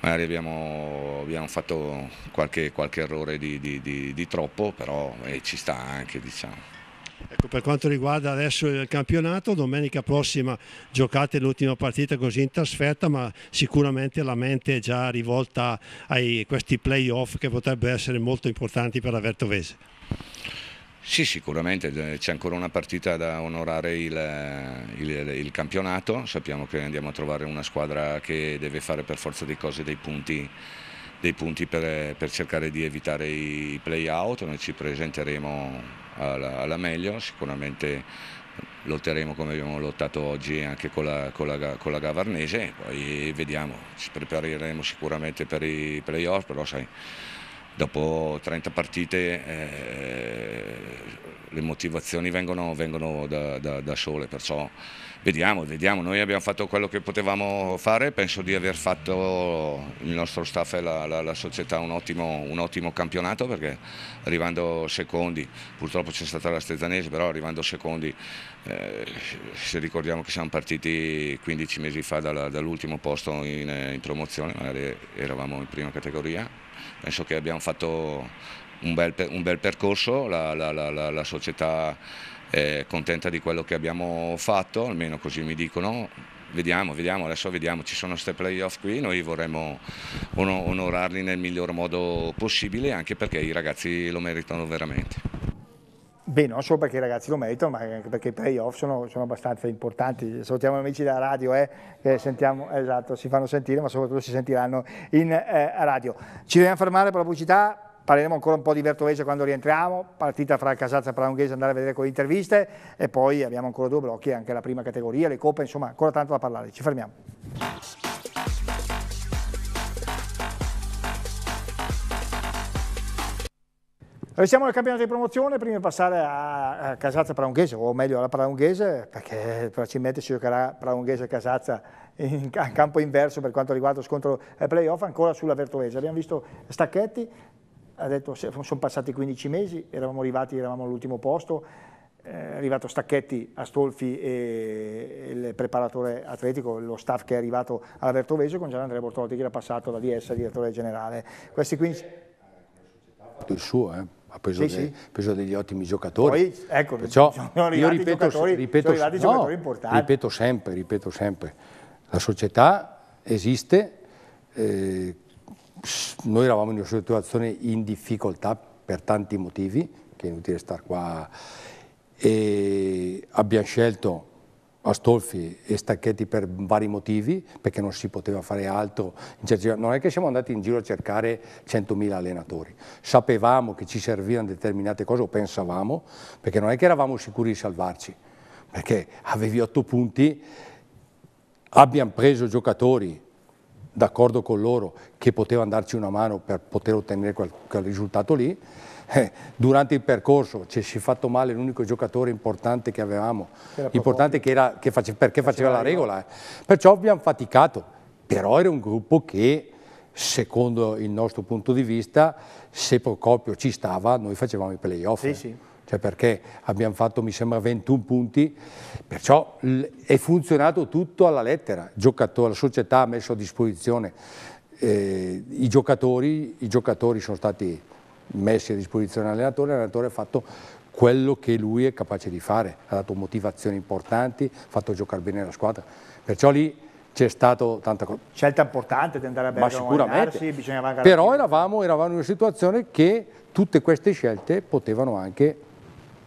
magari abbiamo, abbiamo, fatto qualche, qualche errore di, di, di, di troppo, però eh, ci sta anche diciamo. Ecco, per quanto riguarda adesso il campionato, domenica prossima giocate l'ultima partita così in trasferta, ma sicuramente la mente è già rivolta a questi playoff che potrebbero essere molto importanti per la Vertovese. Sì, sicuramente eh, c'è ancora una partita da onorare eh, il, il, il, campionato, sappiamo che andiamo a trovare una squadra che deve fare per forza di cose dei punti, dei punti per, eh, per cercare di evitare i play out, noi ci presenteremo alla, alla meglio, sicuramente lotteremo come abbiamo lottato oggi anche con la, con la, con la Gavarnese, poi vediamo, ci prepareremo sicuramente per i playoff, però sai, dopo 30 partite eh, le motivazioni vengono, vengono da, da, da sole, perciò Vediamo, vediamo, noi abbiamo fatto quello che potevamo fare, penso di aver fatto il nostro staff e la, la, la società un ottimo, un ottimo, campionato perché arrivando secondi, purtroppo c'è stata la Stezzanese, però arrivando secondi, eh, se ricordiamo che siamo partiti 15 mesi fa dall'ultimo posto in, in promozione, magari eravamo in prima categoria, penso che abbiamo fatto un bel, un bel, percorso, la, la, la, la società eh, contenta di quello che abbiamo fatto, almeno così mi dicono. Vediamo, vediamo, adesso vediamo, ci sono queste playoff qui, noi vorremmo onorarli nel miglior modo possibile anche perché i ragazzi lo meritano veramente. Beh, non solo perché i ragazzi lo meritano, ma anche perché i playoff sono, sono abbastanza importanti. Salutiamo gli amici della radio, eh, che sentiamo, esatto, si fanno sentire, ma soprattutto si sentiranno in eh, radio. Ci dobbiamo fermare per la pubblicità parleremo ancora un po' di Vertovece quando rientriamo, partita fra Casazza e Pranghese, andare a vedere con le interviste e poi abbiamo ancora due blocchi, anche la prima categoria, le coppe, insomma ancora tanto da parlare. Ci fermiamo. Restiamo nel campionato di promozione, prima di passare a Casazza Praunghese, o meglio alla Praunghese, perché facilmente si giocherà Praunghese e Casazza in campo inverso per quanto riguarda lo scontro eh, playoff, ancora sulla Vertovese. Abbiamo visto Stacchetti ha detto sono passati 15 mesi, eravamo arrivati, eravamo all'ultimo posto, eh, è arrivato Stacchetti, Astolfi e il preparatore atletico, lo staff che è arrivato alla Vertovese con Gian Andrea Bortolotti che era passato da DS a direttore generale. Questi 15... Eh, il suo, eh? ha preso, sì, dei, sì. preso, degli ottimi giocatori. Poi, ecco, Perciò, io ripeto, ripeto, no, ripeto, sempre, ripeto sempre, la società esiste eh, noi eravamo in una situazione in difficoltà per tanti motivi, che è inutile star qua, e abbiamo scelto Astolfi e Stacchetti per vari motivi, perché non si poteva fare altro. Non è che siamo andati in giro a cercare 100.000 allenatori, sapevamo che ci servivano determinate cose, o pensavamo, perché non è che eravamo sicuri di salvarci, perché avevi otto punti, abbiamo preso giocatori d'accordo con loro, che potevano darci una mano per poter ottenere quel, quel risultato lì. Eh, durante il percorso ci si è fatto male l'unico giocatore importante che avevamo, che importante che era, che face, perché faceva, faceva la regola. Eh. Perciò abbiamo faticato, però era un gruppo che secondo il nostro punto di vista se Procopio ci stava noi facevamo i playoff. Sì, eh. sì. Cioè perché abbiamo fatto mi sembra 21 punti, perciò è funzionato tutto alla lettera, Giocatore, la società ha messo a disposizione eh, i, giocatori, i, giocatori, sono stati messi a disposizione dell'allenatore, l'allenatore ha fatto quello che lui è capace di fare, ha dato motivazioni importanti, ha fatto giocare bene la squadra, perciò lì c'è stato tanta cosa. Scelta importante di andare a Bergamo, ma sicuramente, però eravamo, eravamo in una situazione che tutte queste scelte potevano anche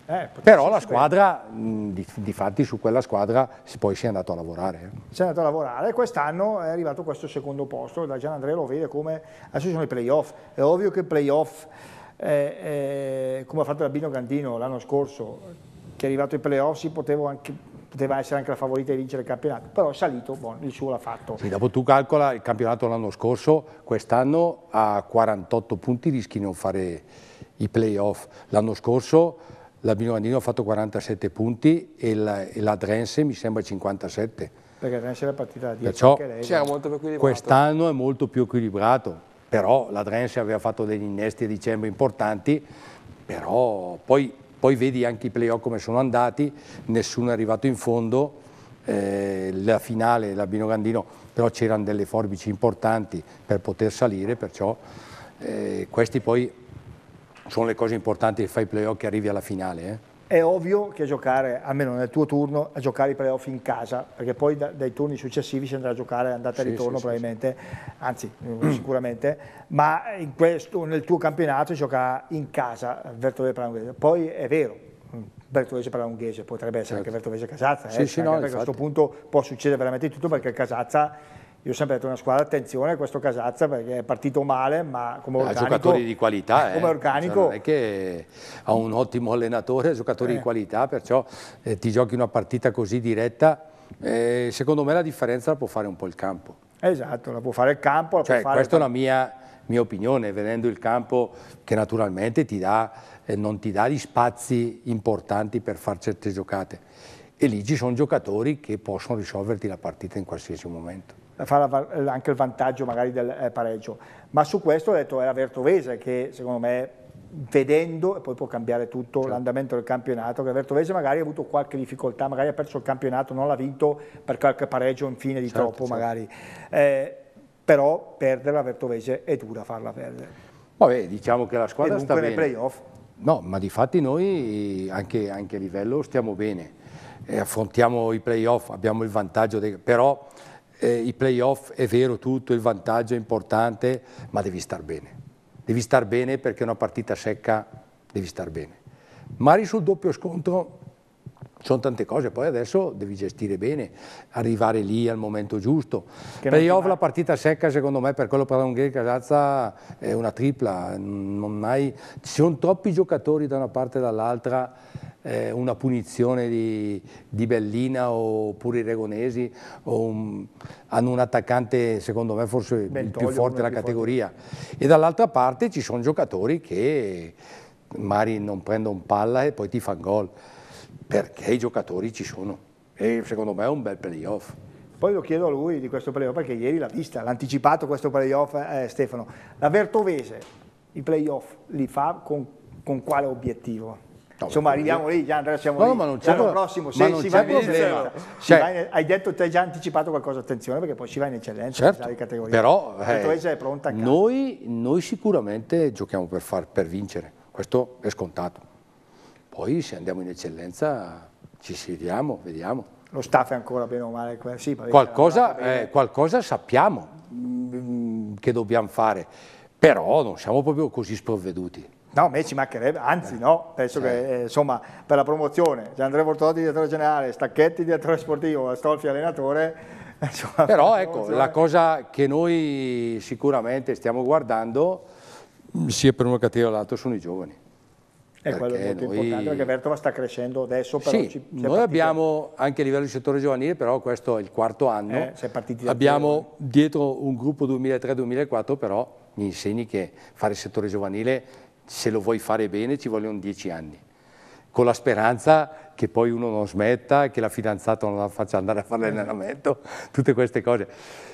eh, Però la squadra, bene. di, di fatti su quella squadra poi si è andato a lavorare. Eh. Si è andato a lavorare, e quest'anno è arrivato questo secondo posto, da Gian Andrea lo vede come, adesso sono i playoff, è ovvio che i playoff, eh, eh, come ha fatto Albino Gandino l'anno scorso, che è arrivato ai playoff si poteva anche poteva essere anche la favorita di vincere il campionato, però è salito, bon, il suo l'ha fatto. Sì, dopo tu calcola il campionato l'anno scorso, quest'anno a 48 punti rischi di non fare i playoff. L'anno scorso la Milanino ha fatto 47 punti e la, e la Drense mi sembra 57. Perché Drense è la partita da 10 Perciò Quest'anno è molto più equilibrato, però la Drense aveva fatto degli innesti a dicembre importanti, però poi, poi vedi anche i playoff come sono andati, nessuno è arrivato in fondo, eh, la finale la Gandino, però c'erano delle forbici importanti per poter salire, perciò eh, questi poi sono le cose importanti che fai i playoff che arrivi alla finale. Eh? È ovvio che giocare, almeno nel tuo turno, a giocare i playoff in casa, perché poi da, dai turni successivi si andrà a giocare andata e sì, ritorno sì, probabilmente, sì. anzi sicuramente, ma questo, nel tuo campionato si gioca in casa Vertovese Pranghese. Poi è vero, Vertovese Pranghese potrebbe essere certo. anche Vertovese Casazza, eh? sì, sì, no, perché infatti. a questo punto può succedere veramente tutto perché Casazza io ho sempre detto una squadra, attenzione a questo Casazza perché è partito male, ma come ah, organico... Ha giocatori di qualità, eh, come organico... Cioè non è che ha un ottimo allenatore, giocatori eh. di qualità, perciò eh, ti giochi una partita così diretta, eh, secondo me la differenza la può fare un po' il campo. Esatto, la può fare il campo. Cioè, fare questa il... è la mia, mia, opinione, vedendo il campo che naturalmente ti dà, eh, non ti dà gli spazi importanti per fare certe giocate. E lì ci sono giocatori che possono risolverti la partita in qualsiasi momento fa anche il vantaggio magari del eh, pareggio. Ma su questo ho detto è la Vertovese che secondo me vedendo, e poi può cambiare tutto certo. l'andamento del campionato, che Vertovese magari ha avuto qualche difficoltà, magari ha perso il campionato, non l'ha vinto per qualche pareggio in fine di certo, troppo certo. magari, eh, però perdere la Vertovese è dura farla perdere. Vabbè, diciamo che la squadra sta bene. playoff. No, ma di fatti noi anche, anche, a livello stiamo bene, eh, affrontiamo i playoff, abbiamo il vantaggio, dei, però eh, i playoff è vero tutto, il vantaggio è importante, ma devi star bene. Devi star bene perché una partita secca devi star bene. Mari sul doppio sconto sono tante cose, poi adesso devi gestire bene, arrivare lì al momento giusto. Playoff la partita secca secondo me per quello per Ungheria Casazza è una tripla, hai... ci sono troppi giocatori da una parte e dall'altra eh, una punizione di, di, Bellina oppure i Regonesi un, hanno un attaccante secondo me forse Bentoglio, il più forte della più categoria forte. e dall'altra parte ci sono giocatori che magari non prendono palla e poi ti fanno gol perché i giocatori ci sono e secondo me è un bel playoff. Poi lo chiedo a lui di questo playoff perché ieri l'ha vista, l'ha anticipato questo playoff eh, Stefano. La Vertovese, i playoff li fa con, con quale obiettivo? No, Insomma, arriviamo lì, Gian, allora siamo no, lì. Ma non c'è l'anno prossimo, se cioè- si va in cioè, hai detto, ti hai già anticipato qualcosa, attenzione, perché poi ci va in eccellenza, certo, in categorie. Però eh, noi, noi, sicuramente giochiamo per, far, per vincere, questo è scontato. Poi se andiamo in eccellenza ci sfidiamo, vediamo. Lo staff è ancora bene o male? Sì, qualcosa, eh, qualcosa sappiamo mm, che dobbiamo fare, però non siamo proprio così sprovveduti. No, a me ci mancherebbe, anzi eh, no, penso che certo. eh, insomma, per la promozione, Gianandrea Bortolotti direttore generale, Stacchetti direttore sportivo, Astolfi allenatore. Insomma, Però ecco, la cosa che noi sicuramente stiamo guardando, mm, sia per uno cattivo che l'altro, sono i giovani. È quello molto noi... importante perché Vertova sta crescendo adesso. Però sì, ci, noi partiti... abbiamo anche a livello di settore giovanile, però questo è il quarto anno. Eh, abbiamo te, dietro un gruppo 2003-2004, però mi insegni che fare il settore giovanile se lo vuoi fare bene ci vogliono dieci anni, con la speranza che poi uno non smetta, che la fidanzata non la faccia andare a fare l'allenamento, tutte queste cose.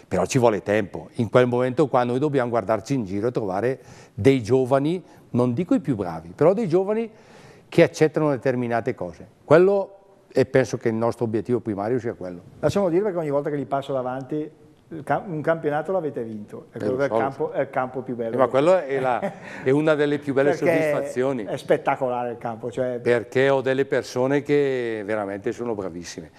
Però ci vuole tempo. In quel momento qua noi dobbiamo guardarci in giro e trovare dei giovani, non dico i più bravi, però dei giovani che accettano determinate cose. Quello, e penso che il nostro obiettivo primario sia quello. Lasciamo dire perché ogni volta che gli passo davanti un campionato l'avete vinto, è, quello del campo, è il campo più bello. Eh, ma quello è, la, è, una delle più belle soddisfazioni. È spettacolare il campo. Cioè... Perché ho delle persone che veramente sono bravissime.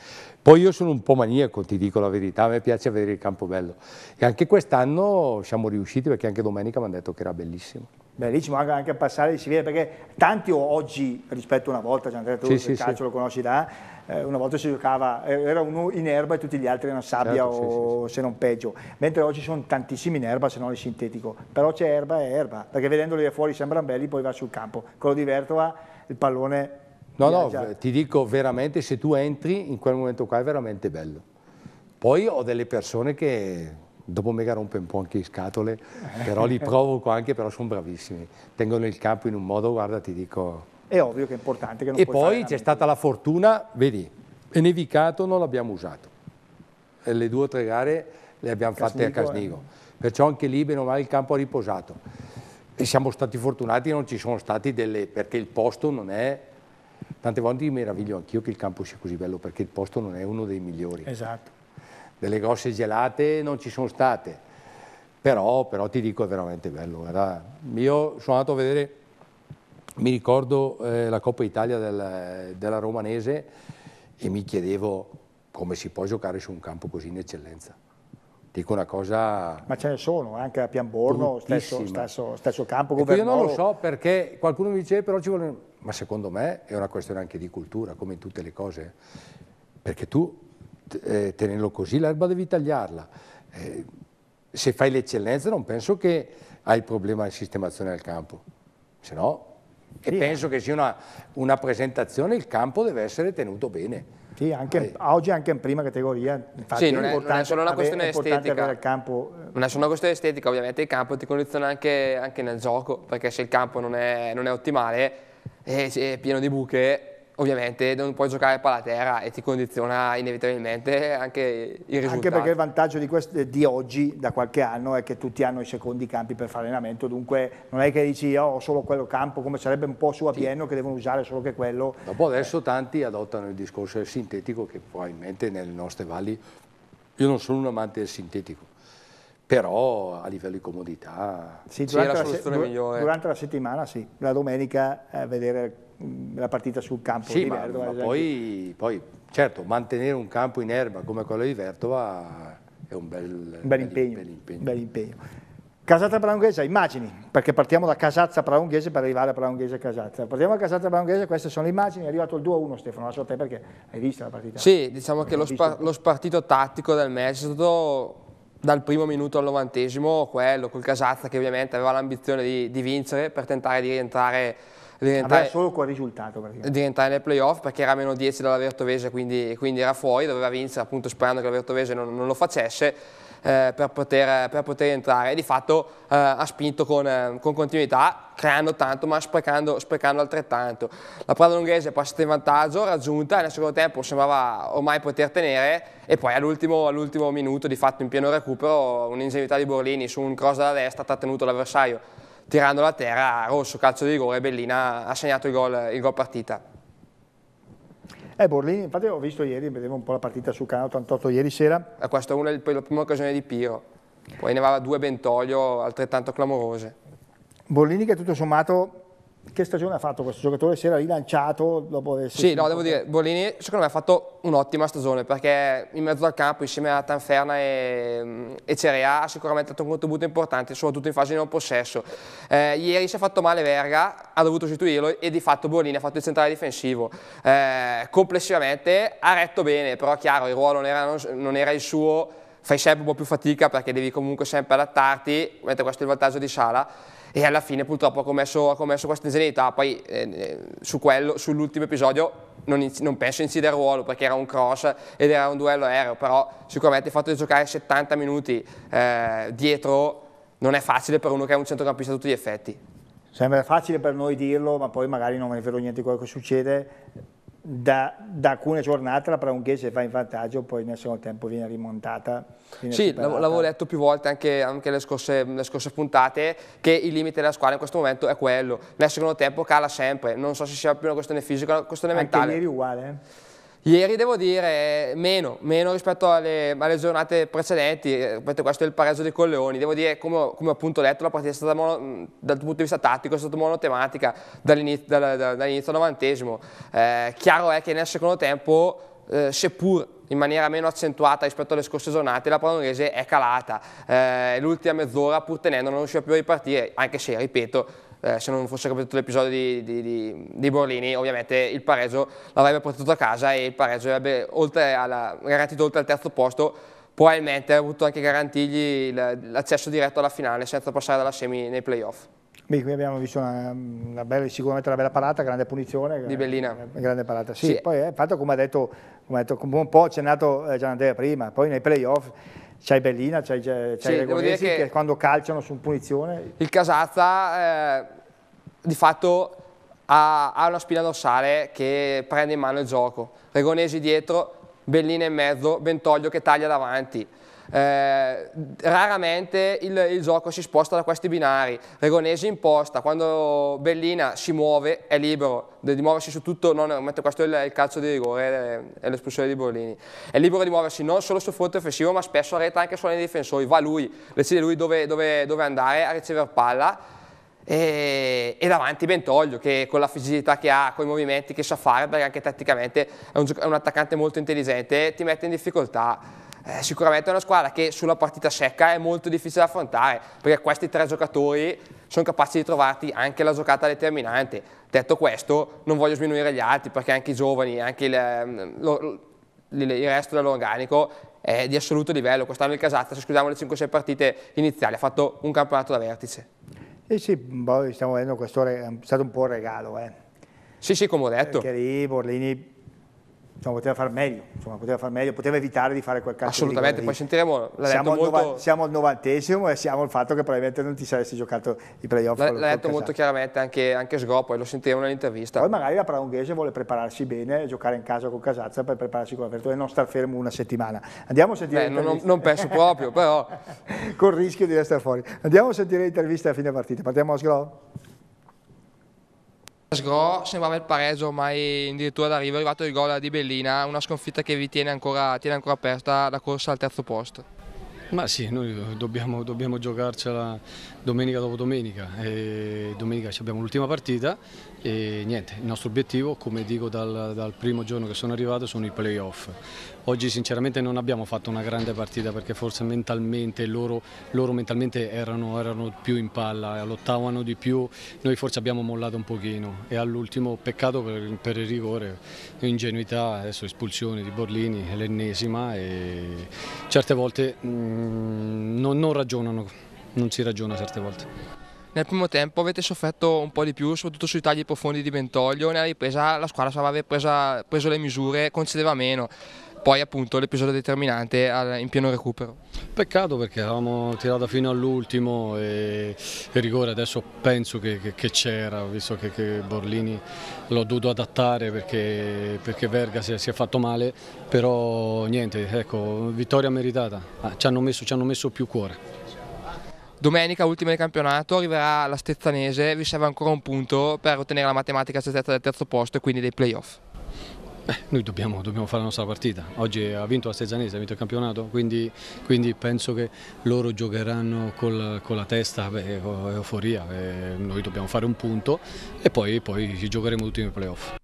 Poi io sono un po' maniaco, ti dico la verità, a me piace vedere il campo bello. E anche quest'anno siamo riusciti perché anche domenica mi hanno detto che era bellissimo. Beh, lì ci manca anche a passare di Siviglia, perché tanti oggi, rispetto a una volta, Gianandrea, tu oh, sì, il sì, calcio sì. lo conosci da, eh, una volta si giocava, eh, era uno in erba e tutti gli altri erano sabbia certo, o se non peggio, mentre oggi sono tantissimi in erba se non è sintetico, però c'è erba e erba, perché vedendoli da fuori sembrano belli, poi va sul campo, quello di Vertova, il pallone... No, viaggia. no, ti dico veramente, se tu entri in quel momento qua è veramente bello. Poi ho delle persone che Dopo Mega rompe un po' anche le scatole, però li provoco anche, però sono bravissimi. Tengono il campo in un modo, guarda, ti dico... È ovvio che è importante. Che e poi c'è stata la fortuna, vedi, è nevicato non l'abbiamo usato. le due o tre gare le abbiamo Casnigo, fatte a eh. Casnigo. Eh. Perciò anche lì, bene o male, il campo ha riposato. E siamo stati fortunati, non ci sono stati delle... perché il posto non è tante volte mi meraviglio anch'io che il campo sia così bello perché il posto non è uno dei migliori. Esatto delle grosse gelate non ci sono state, però, però ti dico è veramente bello. Guarda. io sono andato a vedere, mi ricordo eh, la Coppa Italia del, della Romanese e mi chiedevo come si può giocare su un campo così in eccellenza. Dico una cosa... Ma ce ne sono, eh, anche a Pianborno, stesso, stesso, stesso, campo, governo. Io non lo so perché qualcuno mi dice eh, però ci vuole... Ma secondo me è una questione anche di cultura, come in tutte le cose. Perché tu eh, tenerlo così, l'erba devi tagliarla. Eh, se fai l'eccellenza non penso che hai il problema di sistemazione del campo, se no, sì. e penso eh. che sia una, una, presentazione, il campo deve essere tenuto bene. Sì, anche, eh. oggi anche in prima categoria, infatti sì, non, è, non è solo una questione avere, estetica, il campo. Eh. non è solo una questione estetica, ovviamente il campo ti condiziona anche, anche nel gioco, perché se il campo non è, non è ottimale, è, è pieno di buche, ovviamente non puoi giocare palla a terra e ti condiziona inevitabilmente anche il risultato. Anche perché il vantaggio di, quest- di, oggi, da qualche anno, è che tutti hanno i secondi campi per fare allenamento, dunque non è che dici io oh, ho solo quello campo, come sarebbe un po' su a pieno sì. che devono usare solo che quello. Dopo adesso eh. tanti adottano il discorso del sintetico che probabilmente nelle nostre valli, io non sono un amante del sintetico, però a livello di comodità sì, c'è la soluzione la migliore. Durante la settimana sì, la domenica eh, vedere Mm, la partita sul campo sì, di ma, Verdova. Ma poi, poi, certo, mantenere un campo in erba come quello di Verdova è un bel, un bel, bel, impegno, bel impegno. Bel impegno. Casazza Praunghese, immagini, perché partiamo da Casazza Praunghese per arrivare a Praunghese Casazza. Partiamo da Casazza Praunghese, queste sono le immagini, è arrivato il 2-1 Stefano, la so te perché hai visto la partita. Sì, diciamo che lo, spa lo spartito tattico del match è stato dal primo minuto al novantesimo quello col Casazza che ovviamente aveva l'ambizione di, di vincere per tentare di rientrare Diventare, solo quel risultato diventare nel playoff perché era meno 10 dalla Vertovese quindi, quindi, era fuori, doveva vincere appunto sperando che la Vertovese non, non lo facesse eh, per, poter, per, poter, entrare e di fatto eh, ha spinto con, con, continuità creando tanto ma sprecando, sprecando altrettanto la Prada Lunghese è passata in vantaggio raggiunta nel secondo tempo sembrava ormai poter tenere e poi all'ultimo, all minuto di fatto in pieno recupero un'ingenuità di Borlini su un cross dalla destra ha trattenuto l'avversario tirando la terra, Rosso, calcio di rigore, Bellina ha segnato il gol, il gol partita. Eh, Borlini, infatti ho visto ieri, vedevo un po' la partita sul Canale 88 ieri sera. E eh, questa è una, la prima occasione di Piro, poi ne aveva due Bentoglio altrettanto clamorose. Borlini che tutto sommato che stagione ha fatto questo giocatore? Si era rilanciato dopo aver Sì, no, devo dire, Bolini secondo me ha fatto un'ottima stagione perché in mezzo al campo insieme a Tanferna e, mm, e Cerea ha sicuramente dato un contributo importante, soprattutto in fase di non possesso. Eh, ieri si è fatto male Verga, ha dovuto sostituirlo e di fatto Bolini ha fatto il centrale difensivo. Eh, complessivamente ha retto bene, però chiaro il ruolo non era, non, non era il suo, fai sempre un po' più fatica perché devi comunque sempre adattarti, mentre questo è il vantaggio di Sala e alla fine purtroppo ha commesso, ha commesso questa ingenuità, poi eh, eh su quello, sull'ultimo episodio non, non, penso incida il ruolo perché era un cross ed era un duello aereo, però sicuramente il fatto di giocare 70 minuti eh, dietro non è facile per uno che è un centrocampista a tutti gli effetti. Sembra facile per noi dirlo, ma poi magari non è vero niente di quello che succede da, da, alcune giornate la Praunghese se fa in vantaggio poi nel secondo tempo viene rimontata. Viene sì, l'avevo letto più volte anche, anche le, scorse, le, scorse, puntate che il limite della squadra in questo momento è quello, nel secondo tempo cala sempre, non so se sia più una questione fisica una questione anche mentale. Anche ieri uguale. Eh? Ieri devo dire meno, meno rispetto alle, alle giornate precedenti, rispetto eh, questo è il pareggio dei Colleoni, devo dire come, come appunto detto la partita è stata mono, dal punto di vista tattico è stata monotematica dall'inizio dall, al novantesimo, eh, chiaro è che nel secondo tempo eh, seppur in maniera meno accentuata rispetto alle scorse giornate, la Pranonese è calata, eh, l'ultima mezz'ora pur tenendo non riusciva più a ripartire, anche se, ripeto, eh, se non fosse capitato l'episodio di, di, di, di, Borlini, ovviamente il pareggio l'avrebbe portato a casa e il pareggio avrebbe alla, garantito oltre al terzo posto, probabilmente avrebbe potuto anche garantirgli l'accesso diretto alla finale senza passare dalla semi nei playoff. Beh, qui abbiamo visto una, una bella, sicuramente una bella parata, grande punizione. Di Bellina. Eh, grande parata, sì. sì. Poi è eh, come ha detto, come ha detto un po' accennato eh, Gian prima, poi nei playoff C'hai Bellina, c'hai, c'hai sì, Regonesi che, che, quando calciano su punizione... Il Casazza eh, di fatto ha, ha, una spina dorsale che prende in mano il gioco. Regonesi dietro, Bellina in mezzo, Bentoglio che taglia davanti eh, raramente il, il, gioco si sposta da questi binari, Regonesi imposta, quando Bellina si muove è libero, di muoversi su tutto, non no, questo è il, il, calcio di rigore, è l'espulsione di Borlini, è libero di muoversi non solo sul fronte offensivo ma spesso a rete anche solo difensori, va lui, decide lui dove, dove, dove andare a ricevere palla, e, e, davanti Bentoglio che con la fisicità che ha, con i movimenti che sa fare, perché anche tatticamente è un, è un attaccante molto intelligente, ti mette in difficoltà eh, sicuramente è una squadra che sulla partita secca è molto difficile da affrontare, perché questi tre giocatori sono capaci di trovarti anche la giocata determinante. Detto questo, non voglio sminuire gli altri, perché anche i giovani, anche il, ehm, lo, il, il resto dell'organico è di assoluto livello. Quest'anno il Casata, se scusiamo le 5-6 partite iniziali, ha fatto un campionato da vertice. Eh sì, boh, stiamo vedendo questo è stato un po' un regalo. Eh. Sì, sì, come ho detto. Perché lì Borlini Diciamo, poteva far meglio, insomma, poteva far meglio, poteva evitare di fare quel calcio Assolutamente, poi sentiremo, siamo, molto... al nova, siamo al novantesimo e siamo al fatto che probabilmente non ti saresti giocato i playoff. L'ha detto molto chiaramente anche, anche Sgo, poi lo sentiremo nell'intervista. Poi magari la Praunghese vuole prepararsi bene, giocare in casa con Casazza per prepararsi con l'avvertimento e non star fermo una settimana. Andiamo a sentire Beh, non, non, penso proprio, però... Col rischio di restare fuori. Andiamo a sentire l'intervista a fine partita. Partiamo a Sgo? Sgro sembrava il pareggio, ormai addirittura d'arrivo è arrivato il gol di Bellina, una sconfitta che vi tiene ancora, tiene ancora aperta la corsa al terzo posto. Ma sì, noi dobbiamo, dobbiamo giocarcela domenica dopo domenica, e domenica abbiamo l'ultima partita e niente, il nostro obiettivo, come dico dal, dal primo giorno che sono arrivato, sono i playoff. Oggi sinceramente non abbiamo fatto una grande partita perché forse mentalmente loro, loro mentalmente erano, erano, più in palla, lottavano di più, noi forse abbiamo mollato un pochino e all'ultimo peccato per, per il rigore, ingenuità, adesso espulsione di Borlini, è l'ennesima e certe volte mh, mm, non, non ragionano, non si ragiona certe volte. Nel primo tempo avete sofferto un po' di più, soprattutto sui tagli profondi di Bentoglio, nella ripresa la squadra aveva presa, preso le misure, concedeva meno poi appunto l'episodio determinante in pieno recupero. Peccato perché avevamo tirato fino all'ultimo e il rigore adesso penso che, c'era, visto che, che Borlini l'ho dovuto adattare perché, perché Verga si è, si è, fatto male, però niente, ecco, vittoria meritata, ah, ci, hanno messo, ci hanno messo più cuore. Domenica, ultima del campionato, arriverà la Stezzanese, vi serve ancora un punto per ottenere la matematica certezza del terzo posto e quindi dei playoff. Beh, noi dobbiamo, dobbiamo, fare la nostra partita, oggi ha vinto la Stezzanese, ha vinto il campionato, quindi, quindi penso che loro giocheranno col, con la testa e euforia, beh, noi dobbiamo fare un punto e poi, poi ci giocheremo tutti nei playoff.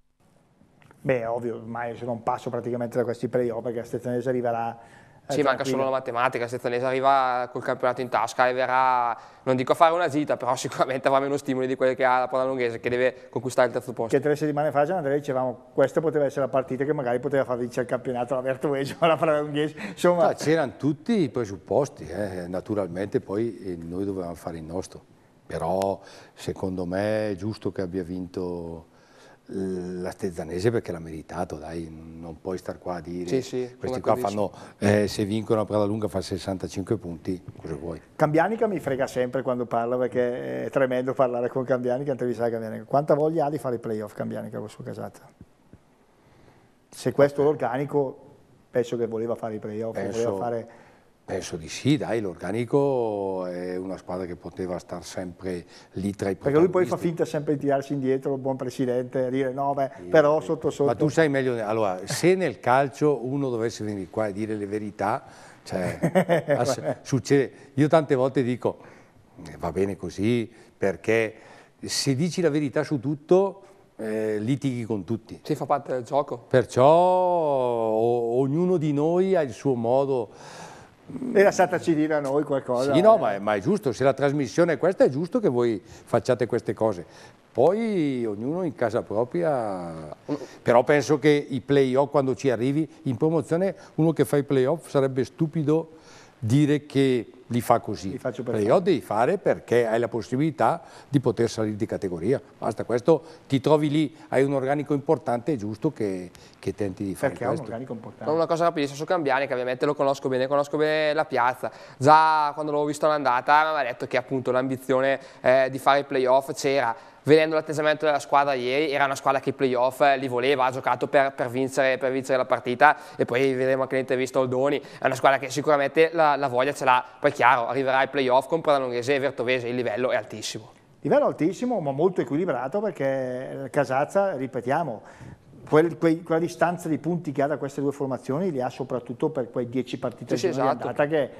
Beh, ovvio, ormai sono un passo praticamente da questi playoff perché la Stezzanese arriverà ci eh, manca solo la matematica, se Zanese arriva col campionato in tasca e verrà, non dico a fare una gita, però sicuramente avrà meno stimoli di quelli che ha la palla lunghese, che deve conquistare il terzo posto. Che tre settimane fa Gianandrea dicevamo questa poteva essere la partita che magari poteva far vincere il campionato la Vertueggio o la lunghese, Insomma... C'erano tutti i presupposti, eh. naturalmente poi eh, noi dovevamo fare il nostro, però secondo me è giusto che abbia vinto la Stezzanese perché l'ha meritato, dai, non puoi star qua a dire. Sì, sì, Questi qua fanno, eh, se vincono a Prada Lunga fa 65 punti, cosa vuoi? Cambianica mi frega sempre quando parla perché è tremendo parlare con Cambianica, intervistare Cambianica. Quanta voglia ha di fare i playoff Cambianica con su casata? Se questo è l'organico, penso che voleva fare i playoff, penso... voleva fare Penso di sì, dai, l'organico è una squadra che poteva star sempre lì tra i protagonisti. Perché lui poi fa finta sempre di tirarsi indietro, il buon presidente, a dire no, beh, sì, però sotto sotto. Ma tu sai meglio, allora, se nel calcio uno dovesse venire qua e dire le verità, cioè, succede. Io tante volte dico, eh, va bene così, perché se dici la verità su tutto, eh, litighi con tutti. Sì, fa parte del gioco. Perciò o, ognuno di noi ha il suo modo e la dire a noi qualcosa. Sì, no, ma, è, ma è giusto, se la trasmissione è questa è giusto che voi facciate queste cose. Poi ognuno in casa propria, però penso che i playoff quando ci arrivi in promozione, uno che fa i playoff sarebbe stupido dire che li fa così. Li faccio per Però io devi fare perché hai la possibilità di poter salire di categoria. Basta questo, ti trovi lì, hai un organico importante, è giusto che, che tenti di fare perché questo. Perché ha un organico importante. Una cosa rapidissima su Cambiani, che ovviamente lo conosco bene, conosco bene la piazza. Già quando l'ho visto all'andata mi aveva detto che appunto l'ambizione eh, di fare i playoff c'era vedendo l'atteggiamento della squadra ieri, era una squadra che i playoff eh, li voleva, ha giocato per, per, vincere, per vincere, la partita e poi vedremo anche l'intervista Oldoni, è una squadra che sicuramente la, la voglia ce l'ha, poi chiaro, arriverà ai playoff con Pranonese e Vertovese, il livello è altissimo. Livello altissimo ma molto equilibrato perché eh, Casazza, ripetiamo, Quel, quei, quella distanza di punti che ha da queste due formazioni li ha soprattutto per quei dieci partite sì, sì, esatto. che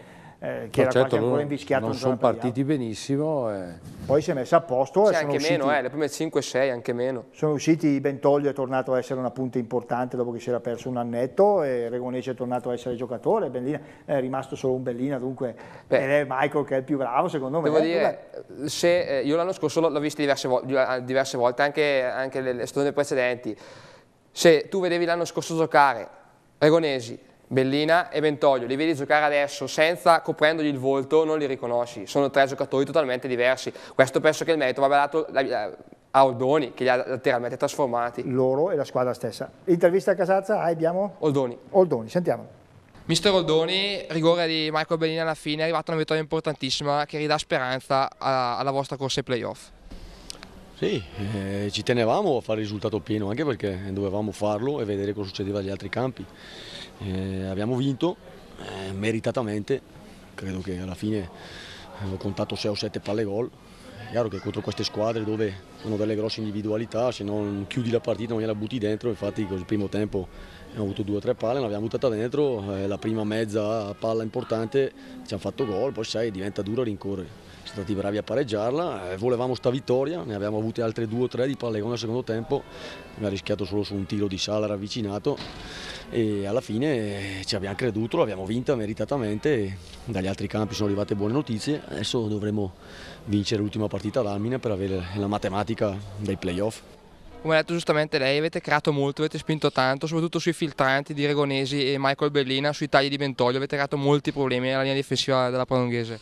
eh, che no, era certo, ancora invischiato. Non sono partiti benissimo. E... Eh. Poi si è messa a posto. Sì, e anche usciti, meno, eh, le prime 5-6 anche meno. Sono usciti, Bentoglio è tornato a essere una punta importante dopo che si era perso un annetto, e Regonese è tornato a essere giocatore, Bellina è rimasto solo un Bellina, dunque Beh, ed è Michael che è il più bravo secondo me. dire, se, eh, io l'anno scorso l'ho visto diverse, vo eh, diverse, volte, anche, anche le, le stagioni precedenti, se tu vedevi l'anno scorso giocare Regonesi, Bellina e Bentoglio, li vedi giocare adesso senza coprendogli il volto, non li riconosci, sono tre giocatori totalmente diversi. Questo penso che il merito vada dato a Oldoni che li ha letteralmente trasformati. Loro e la squadra stessa. Intervista a Casazza, abbiamo? Oldoni. Oldoni, sentiamo. Mister Oldoni, rigore di Michael Bellina alla fine, è arrivata una vittoria importantissima che ridà speranza alla vostra corsa ai playoff. Sì, eh, ci tenevamo a fare il risultato pieno anche perché dovevamo farlo e vedere cosa succedeva agli altri campi. Eh, abbiamo vinto eh, meritatamente, credo che alla fine eh, ho contato 6 o 7 palle gol. È chiaro che contro queste squadre dove sono delle grosse individualità, se non chiudi la partita non gliela butti dentro, infatti col primo tempo abbiamo avuto due o tre palle, l'abbiamo buttata dentro, eh, la prima mezza palla importante ci hanno fatto gol, poi sai diventa duro rincorrere siamo stati bravi a pareggiarla, eh, volevamo sta vittoria, ne abbiamo avute altre due o tre di pallegone al secondo tempo, abbiamo rischiato solo su un tiro di sala ravvicinato e alla fine eh, ci abbiamo creduto, l'abbiamo vinta meritatamente, dagli altri campi sono arrivate buone notizie, adesso dovremo vincere l'ultima partita ad per avere la matematica dei playoff. Come ha detto giustamente lei, avete creato molto, avete spinto tanto, soprattutto sui filtranti di Regonesi e Michael Bellina, sui tagli di Bentoglio, avete creato molti problemi alla linea difensiva della Prolunghese.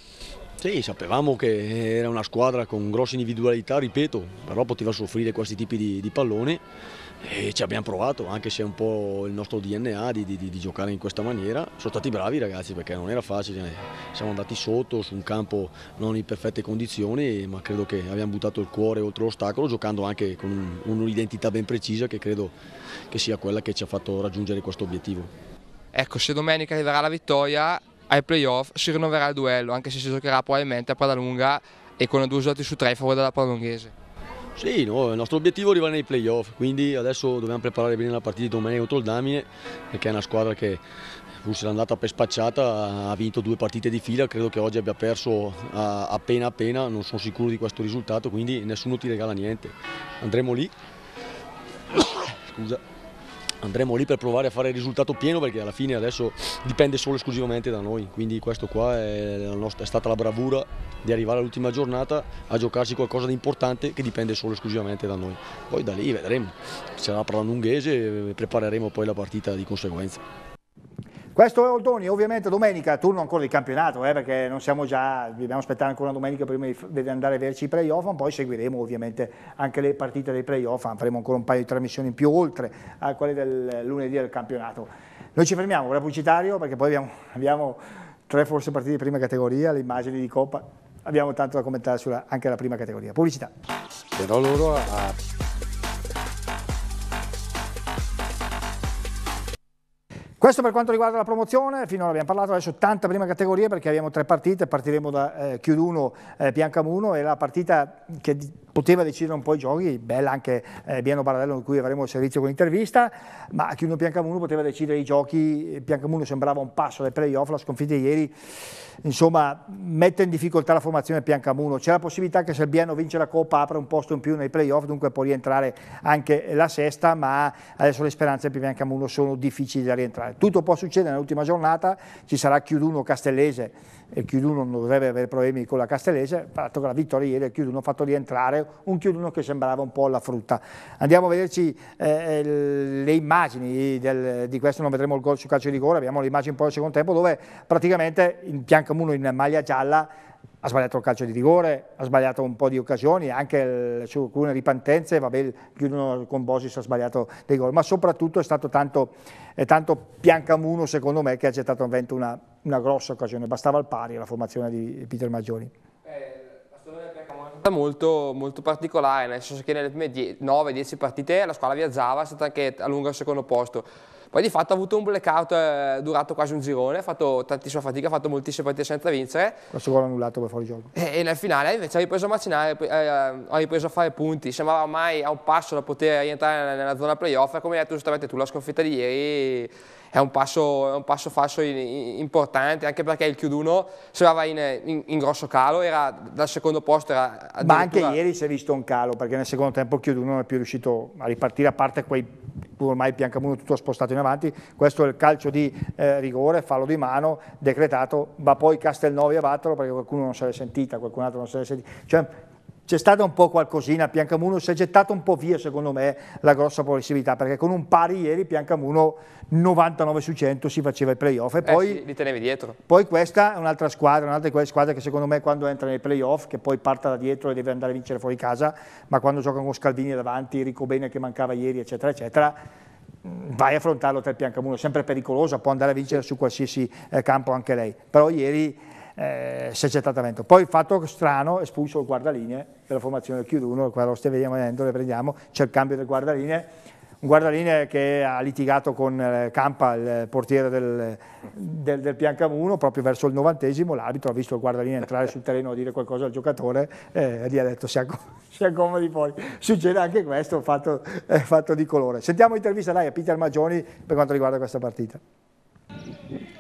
Sì, sapevamo che era una squadra con grosse individualità, ripeto, però poteva soffrire questi tipi di, di pallone e ci abbiamo provato, anche se è un po' il nostro DNA di, di, di, giocare in questa maniera. Sono stati bravi ragazzi perché non era facile, siamo andati sotto su un campo non in perfette condizioni, ma credo che abbiamo buttato il cuore oltre l'ostacolo giocando anche con un'identità ben precisa che credo che sia quella che ci ha fatto raggiungere questo obiettivo. Ecco, se domenica arriverà la vittoria ai playoff si rinnoverà il duello, anche se si giocherà probabilmente a palla lunga e con due usati su tre a favore della Palonghese. Sì, no, il nostro obiettivo è arrivare nei playoff, quindi adesso dobbiamo preparare bene la partita di domenica contro il Damine, perché è una squadra che pur se l'è andata per spacciata, ha vinto due partite di fila, credo che oggi abbia perso appena appena, non sono sicuro di questo risultato, quindi nessuno ti regala niente. Andremo lì. Scusa andremo lì per provare a fare il risultato pieno perché alla fine adesso dipende solo esclusivamente da noi, quindi questo qua è, nostra, è stata la bravura di arrivare all'ultima giornata a giocarsi qualcosa di importante che dipende solo esclusivamente da noi. Poi da lì vedremo, sarà per la lunghese e prepareremo poi la partita di conseguenza. Questo è Oldoni, ovviamente domenica, turno ancora di campionato, eh, perché non siamo già, dobbiamo aspettare ancora una domenica prima di andare a verci i playoff, poi seguiremo ovviamente anche le partite dei playoff, faremo ancora un paio di trasmissioni in più oltre a quelle del lunedì del campionato. Noi ci fermiamo, ora pubblicitario, perché poi abbiamo, abbiamo tre forse partite di prima categoria, le immagini di Coppa, abbiamo tanto da commentare sulla, anche la prima categoria. Pubblicità. Però loro a Questo per quanto riguarda la promozione, finora abbiamo parlato adesso 80 prime categorie perché abbiamo tre partite, partiremo da eh, Chiuduno, eh, Piancamuno e la partita che poteva decidere un po' i giochi, bella anche eh, Biano Baradello con cui avremo il servizio con l'intervista, ma Chiuduno Piancamuno poteva decidere i giochi, Piancamuno sembrava un passo dai playoff, la sconfitta ieri insomma, mette in difficoltà la formazione Piancamuno. C'è la possibilità che se il Biano vince la Coppa, apra un posto in più nei playoff, dunque può rientrare anche la sesta, ma adesso le speranze per Piancamuno sono difficili da rientrare. Tutto può succedere nell'ultima giornata, ci sarà Chiuduno Castellese, e Chiuduno non dovrebbe avere problemi con la Castellese, fatto che la vittoria ieri Chiuduno ha fatto rientrare un Chiuduno che sembrava un po' la frutta. Andiamo a vederci eh, le immagini del, di questo, non vedremo il gol su calcio di rigore, abbiamo le immagini un po' del secondo tempo dove praticamente in Piancamuno Camuno in maglia gialla ha sbagliato il calcio di rigore, ha sbagliato un po' di occasioni, anche il, su alcune ripentenze, vabbè, chiudono con Bosis ha sbagliato dei gol, ma soprattutto è stato tanto, eh, tanto Piancamuno, secondo me, che ha gettato in vento una, una, grossa occasione, bastava il pari alla formazione di Peter Maggioni. la storia del Piancamuno è stata molto, molto particolare, nel senso che nelle prime 9-10 partite la squadra viaggiava, è stata anche a lungo al secondo posto poi di fatto ha avuto un blackout eh, durato quasi un girone, ha fatto tantissima fatica, ha fatto moltissime partite senza vincere. Questo gol annullato per fuori gioco. E, e, nel finale invece ha ripreso a macinare, eh, ha ripreso a fare punti, sembrava mai a un passo da poter rientrare nella zona playoff, come hai detto giustamente tu, la sconfitta di ieri è un passo, è un passo falso in, in, importante, anche perché il chiuduno sembrava in, in, grosso calo, era dal secondo posto. Era Ma anche ieri si è visto un calo, perché nel secondo tempo chiuduno non è più riuscito a ripartire, a parte quei ormai Piancamuro tutto spostato in avanti, questo è il calcio di eh, rigore, fallo di mano, decretato, ma poi Castelnovi a batterlo perché qualcuno non se l'è sentita, qualcun altro non se l'è sentita, cioè c'è stata un po' qualcosina, Piancamuno si è gettato un po' via secondo me la grossa progressività, perché con un pari ieri Piancamuno 99 su 100 si faceva i playoff. E eh poi, sì, li tenevi dietro. Poi questa è un'altra squadra, un'altra di quelle squadre che secondo me quando entra nei playoff, che poi parta da dietro e deve andare a vincere fuori casa, ma quando gioca con Scaldini davanti, Rico Bene che mancava ieri, eccetera, eccetera, mm, vai a affrontarlo tra il Piancamuno, sempre pericolosa, può andare a vincere su qualsiasi eh, campo anche lei. Però ieri eh, si è gettato Poi fatto strano, espulso il guardalinee della formazione del Chiuduno, qua lo stiamo vedendo, le prendiamo, c'è il cambio del guardalinee, un guardalinee che ha litigato con eh, Campa, il portiere del, del, del Piancamuno, proprio verso il novantesimo, l'arbitro ha visto il guardalinee entrare sul terreno a dire qualcosa al giocatore eh, e eh, gli ha detto si, accom- si accomodi fuori. Succede anche questo, fatto, eh, fatto di colore. Sentiamo l'intervista dai, a Peter Magioni per quanto riguarda questa partita.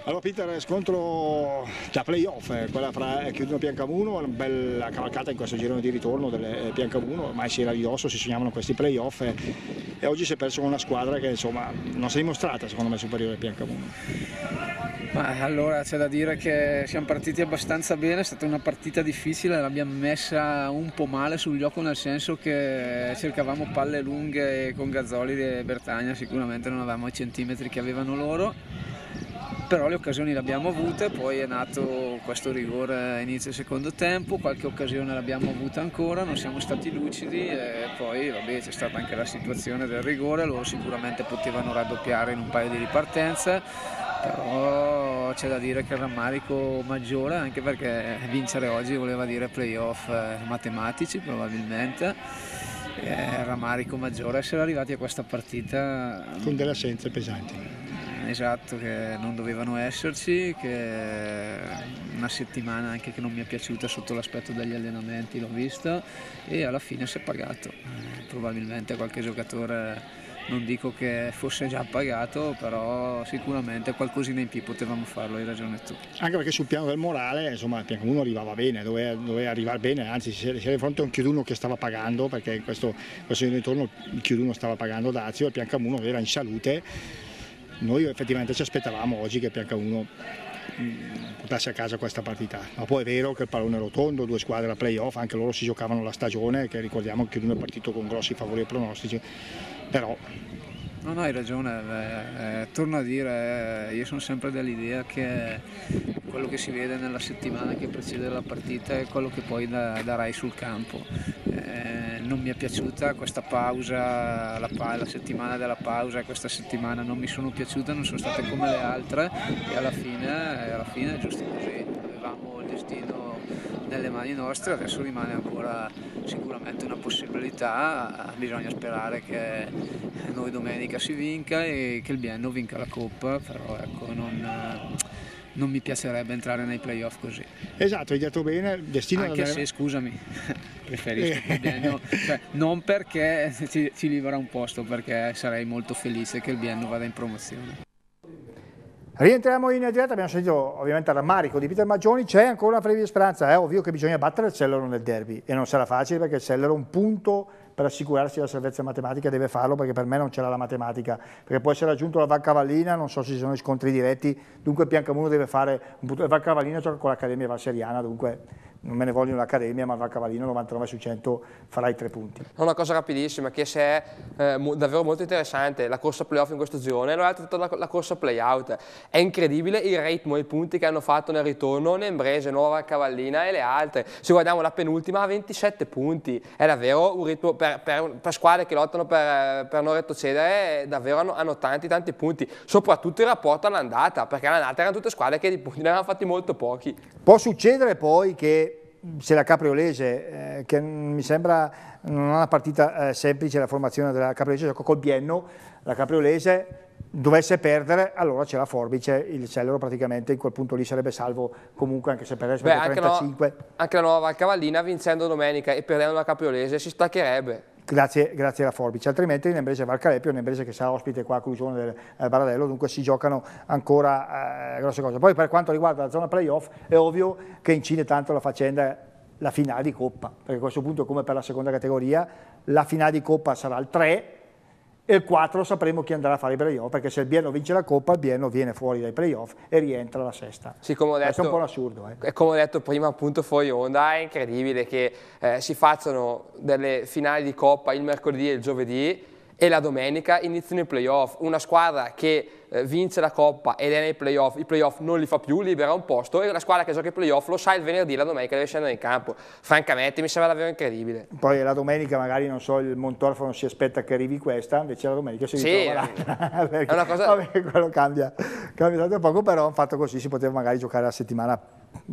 Allora Peter, scontro da playoff, eh, quella fra eh, Chiudino e Piancamuno, una bella cavalcata in questo girone di ritorno del eh, Piancamuno, mai si era di dosso, si sognavano questi playoff eh, e oggi si è perso con una squadra che insomma non si è dimostrata secondo me superiore al Piancamuno. Ma allora c'è da dire che siamo partiti abbastanza bene, è stata una partita difficile, l'abbiamo messa un po' male sul gioco nel senso che cercavamo palle lunghe con Gazzoli e Bertagna sicuramente non avevamo i centimetri che avevano loro però le occasioni le abbiamo avute, poi è nato questo rigore a inizio secondo tempo, qualche occasione l'abbiamo avuta ancora, non siamo stati lucidi e poi vabbè, c'è stata anche la situazione del rigore, loro sicuramente potevano raddoppiare in un paio di ripartenze, però c'è da dire che il rammarico maggiore anche perché vincere oggi voleva dire playoff eh, matematici probabilmente. Il rammarico maggiore essere arrivati a questa partita con delle assenze pesanti esatto, che non dovevano esserci, che una settimana anche che non mi è piaciuta sotto l'aspetto degli allenamenti l'ho vista e alla fine si è pagato. Eh, probabilmente qualche giocatore non dico che fosse già pagato, però sicuramente qualcosina in più potevamo farlo, hai ragione tu. Anche perché sul piano del morale, insomma, il Piancamuno arrivava bene, doveva, doveva, arrivare bene, anzi si era di fronte a un Chiuduno che stava pagando, perché in questo, questo ritorno il Chiuduno stava pagando Dazio e il Piancamuno era in salute noi effettivamente ci aspettavamo oggi che PH1 mm, portasse a casa questa partita, ma poi è vero che il pallone rotondo, due squadre a playoff, anche loro si giocavano la stagione, che ricordiamo che uno è partito con grossi favori e pronostici, però... No, no, hai ragione, eh, eh torno a dire, eh, io sono sempre dell'idea che quello che si vede nella settimana che precede la partita e quello che poi darai sul campo. Eh, non mi è piaciuta questa pausa, la, pa- la settimana della pausa, questa settimana non mi sono piaciuta, non sono state come le altre e alla fine, alla fine è giusto così, avevamo il destino nelle mani nostre, adesso rimane ancora sicuramente una possibilità, bisogna sperare che noi domenica si vinca e che il Bienno vinca la Coppa, però ecco non non mi piacerebbe entrare nei playoff così. Esatto, hai detto bene, destino Anche se, vera... scusami, preferisco eh. il biennio, cioè, non perché ci, ci libera un posto, perché sarei molto felice che il biennio vada in promozione. Rientriamo in diretta, abbiamo sentito ovviamente il rammarico di Peter Maggioni, c'è ancora una previa speranza, è ovvio che bisogna battere il Cellero nel derby e non sarà facile perché il Cellero è un punto per assicurarsi la salvezza matematica deve farlo perché per me non c'era la matematica, perché può essere raggiunto la Valcavallina, non so se ci sono gli scontri diretti, dunque Piancamuno deve fare, un la Valcavallina gioca con l'Accademia Valseriana, dunque non me ne voglio l'Accademia, ma va a Cavallino 99 su 100 farai tre punti. Una cosa rapidissima, che se è eh, davvero molto interessante, la corsa playoff in questo girone, allora è tutta la, la corsa playout. È incredibile il ritmo, i punti che hanno fatto nel ritorno, Nembrese, Nuova Cavallina e le altre. Se guardiamo la penultima ha 27 punti, è davvero un ritmo per, per, per squadre che lottano per, per non retrocedere, davvero hanno, hanno, tanti tanti punti, soprattutto in rapporto all'andata, perché all'andata erano tutte squadre che di punti ne avevano fatti molto pochi. Può succedere poi che sia la Capriolese, eh, che mi sembra non è una partita eh, semplice la formazione della Capriolese, gioca col Bienno, la Capriolese dovesse perdere, allora c'è la forbice, il Cellero praticamente in quel punto lì sarebbe salvo comunque anche se perdesse Beh, 35. Anche la, anche la nuova Valcavallina vincendo domenica e perdendo la Capriolese si staccherebbe grazie, grazie alla forbice, altrimenti Nembrese Valcareppio, Nembrese che sarà ospite qua a Crucione del eh, Bararello, dunque si giocano ancora eh, grosse cose. Poi per quanto riguarda la zona playoff è ovvio che incide tanto la faccenda la finale di Coppa, perché a questo punto come per la seconda categoria la finale di Coppa sarà il 3 e il 4 sapremo chi andrà a fare i playoff, perché se il Biello vince la Coppa, il Biello viene fuori dai playoff e rientra alla sesta. Sì, come ho detto, è un po' assurdo. Eh. Come ho detto prima appunto fuori onda, è incredibile che eh, si facciano delle finali di Coppa il mercoledì e il giovedì, e la domenica iniziano i playoff. Una squadra che eh, vince la Coppa ed è nei playoff, i playoff non li fa più, libera un posto e una squadra che gioca i playoff lo sa il venerdì e la domenica deve scendere in campo. Francamente mi sembra davvero incredibile. Poi la domenica magari, non so, il Montorfo non si aspetta che arrivi questa, invece la domenica si sì, ritrova l'altra. è una cosa... Vabbè, quello cambia, cambia tanto poco, però fatto così si poteva magari giocare la settimana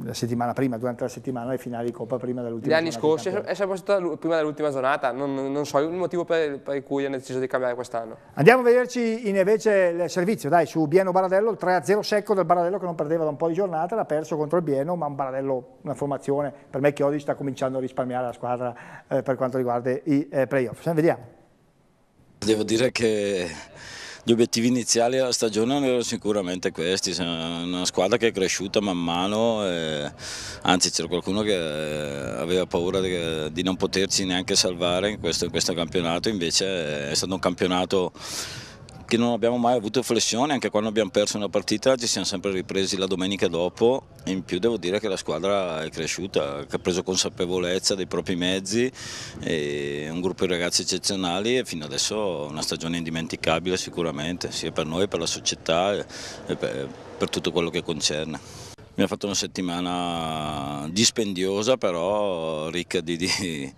la settimana prima, durante la settimana, le finali di Coppa prima dell'ultima Gli anni scorsi è sempre stata prima dell'ultima giornata, non, non, so il motivo per, per, cui hanno deciso di cambiare quest'anno. Andiamo a vederci invece il servizio, dai, su Bieno Baradello, il 3-0 secco del Baradello che non perdeva da un po' di giornata, l'ha perso contro il Bieno, ma un Baradello, una formazione, per me Chiodi sta cominciando a risparmiare la squadra eh, per quanto riguarda i eh, playoff. Vediamo. Devo dire che gli obiettivi iniziali della stagione erano sicuramente questi, una squadra che è cresciuta man mano, e, eh, anzi c'era qualcuno che eh, aveva paura di non poterci neanche salvare in questo, in questo campionato, invece è stato un campionato che non abbiamo mai avuto flessione, anche quando abbiamo perso una partita ci siamo sempre ripresi la domenica dopo in più devo dire che la squadra è cresciuta, ha preso consapevolezza dei propri mezzi, è un gruppo di ragazzi eccezionali e fino adesso una stagione indimenticabile sicuramente, sia per noi, per la società e per, per tutto quello che concerne. Mi ha fatto una settimana dispendiosa però ricca di, di,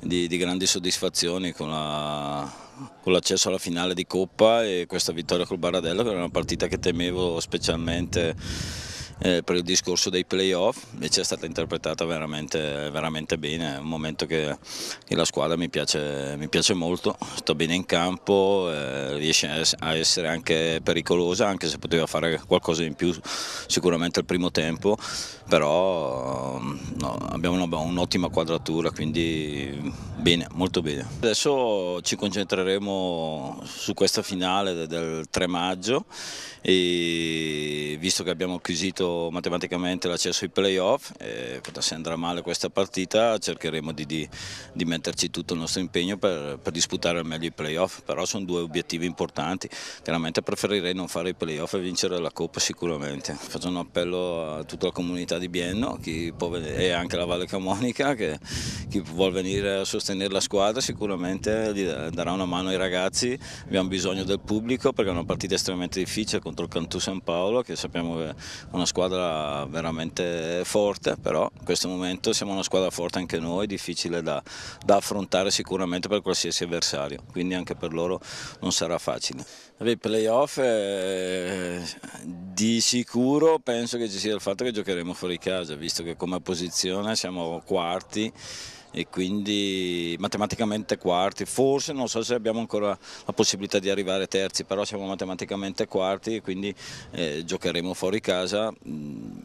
di, di grandi soddisfazioni con la con l'accesso alla finale di Coppa e questa vittoria col Baradella che era una partita che temevo specialmente eh, per il discorso dei playoff e ci è stata interpretata veramente, veramente bene, è un momento che, che la squadra mi piace, mi piace, molto, sta bene in campo, eh, riesce a essere anche pericolosa anche se poteva fare qualcosa in più sicuramente al primo tempo, però no, abbiamo un'ottima un quadratura quindi bene, molto bene. Adesso ci concentreremo su questa finale del 3 maggio e visto che abbiamo acquisito matematicamente l'accesso ai playoff e se andrà male questa partita cercheremo di, di, di metterci tutto il nostro impegno per, per, disputare al meglio i playoff, però sono due obiettivi importanti, chiaramente preferirei non fare i playoff e vincere la Coppa sicuramente. Faccio un appello a tutta la comunità di Bienno venire, e anche alla Valle Camonica che chi vuol venire a sostenere la squadra sicuramente gli darà una mano ai ragazzi, abbiamo bisogno del pubblico perché è una partita estremamente difficile contro il Cantù San Paolo che sappiamo che è una squadra squadra veramente forte, però in questo momento siamo una squadra forte anche noi, difficile da, da affrontare sicuramente per qualsiasi avversario, quindi anche per loro non sarà facile. Per i playoff eh, di sicuro penso che ci sia il fatto che giocheremo fuori casa, visto che come posizione siamo quarti, e quindi matematicamente quarti, forse non so se abbiamo ancora la possibilità di arrivare terzi, però siamo matematicamente quarti e quindi eh, giocheremo fuori casa. Mm,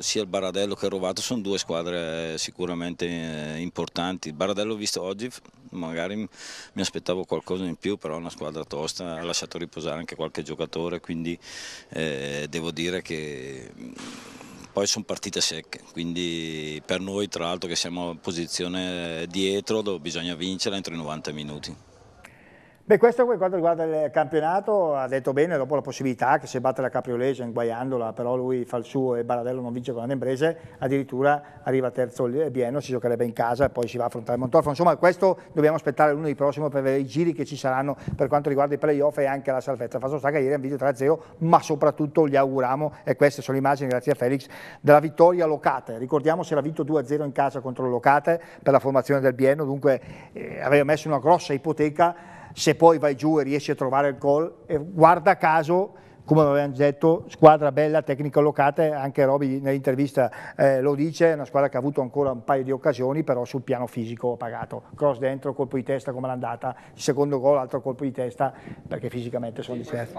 sia il Baradello che il Rovato sono due squadre sicuramente eh, importanti. Il Baradello visto oggi, magari mi aspettavo qualcosa in più, però è una squadra tosta, ha lasciato riposare anche qualche giocatore, quindi eh, devo dire che mm, poi sono partite secche, quindi per noi tra l'altro che siamo in posizione dietro bisogna vincere entro i 90 minuti. Beh, questo per quanto riguarda il campionato ha detto bene, dopo la possibilità che se batte la Capriolese inguaiandola, però lui fa il suo e Baradello non vince con la Nembrese, addirittura arriva terzo il Bieno, si giocherebbe in casa e poi si va a affrontare Montorfano. Insomma, questo dobbiamo aspettare l'uno di prossimo per vedere i giri che ci saranno per quanto riguarda i playoff e anche la salvezza. Fatto sta che ieri è un video 3-0, ma soprattutto gli auguriamo, e queste sono immagini, grazie a Felix, della vittoria Locate. Ricordiamo se l'ha vinto 2-0 in casa contro Locate per la formazione del Bieno, dunque eh, aveva messo una grossa ipoteca se poi vai giù e riesci a trovare il gol, e guarda caso come avevamo detto, squadra bella, tecnica locata, anche Roby nell'intervista eh, lo dice, è una squadra che ha avuto ancora un paio di occasioni, però sul piano fisico ha pagato. Cross dentro, colpo di testa come l'andata, secondo gol, altro colpo di testa, perché fisicamente sono sì, diversi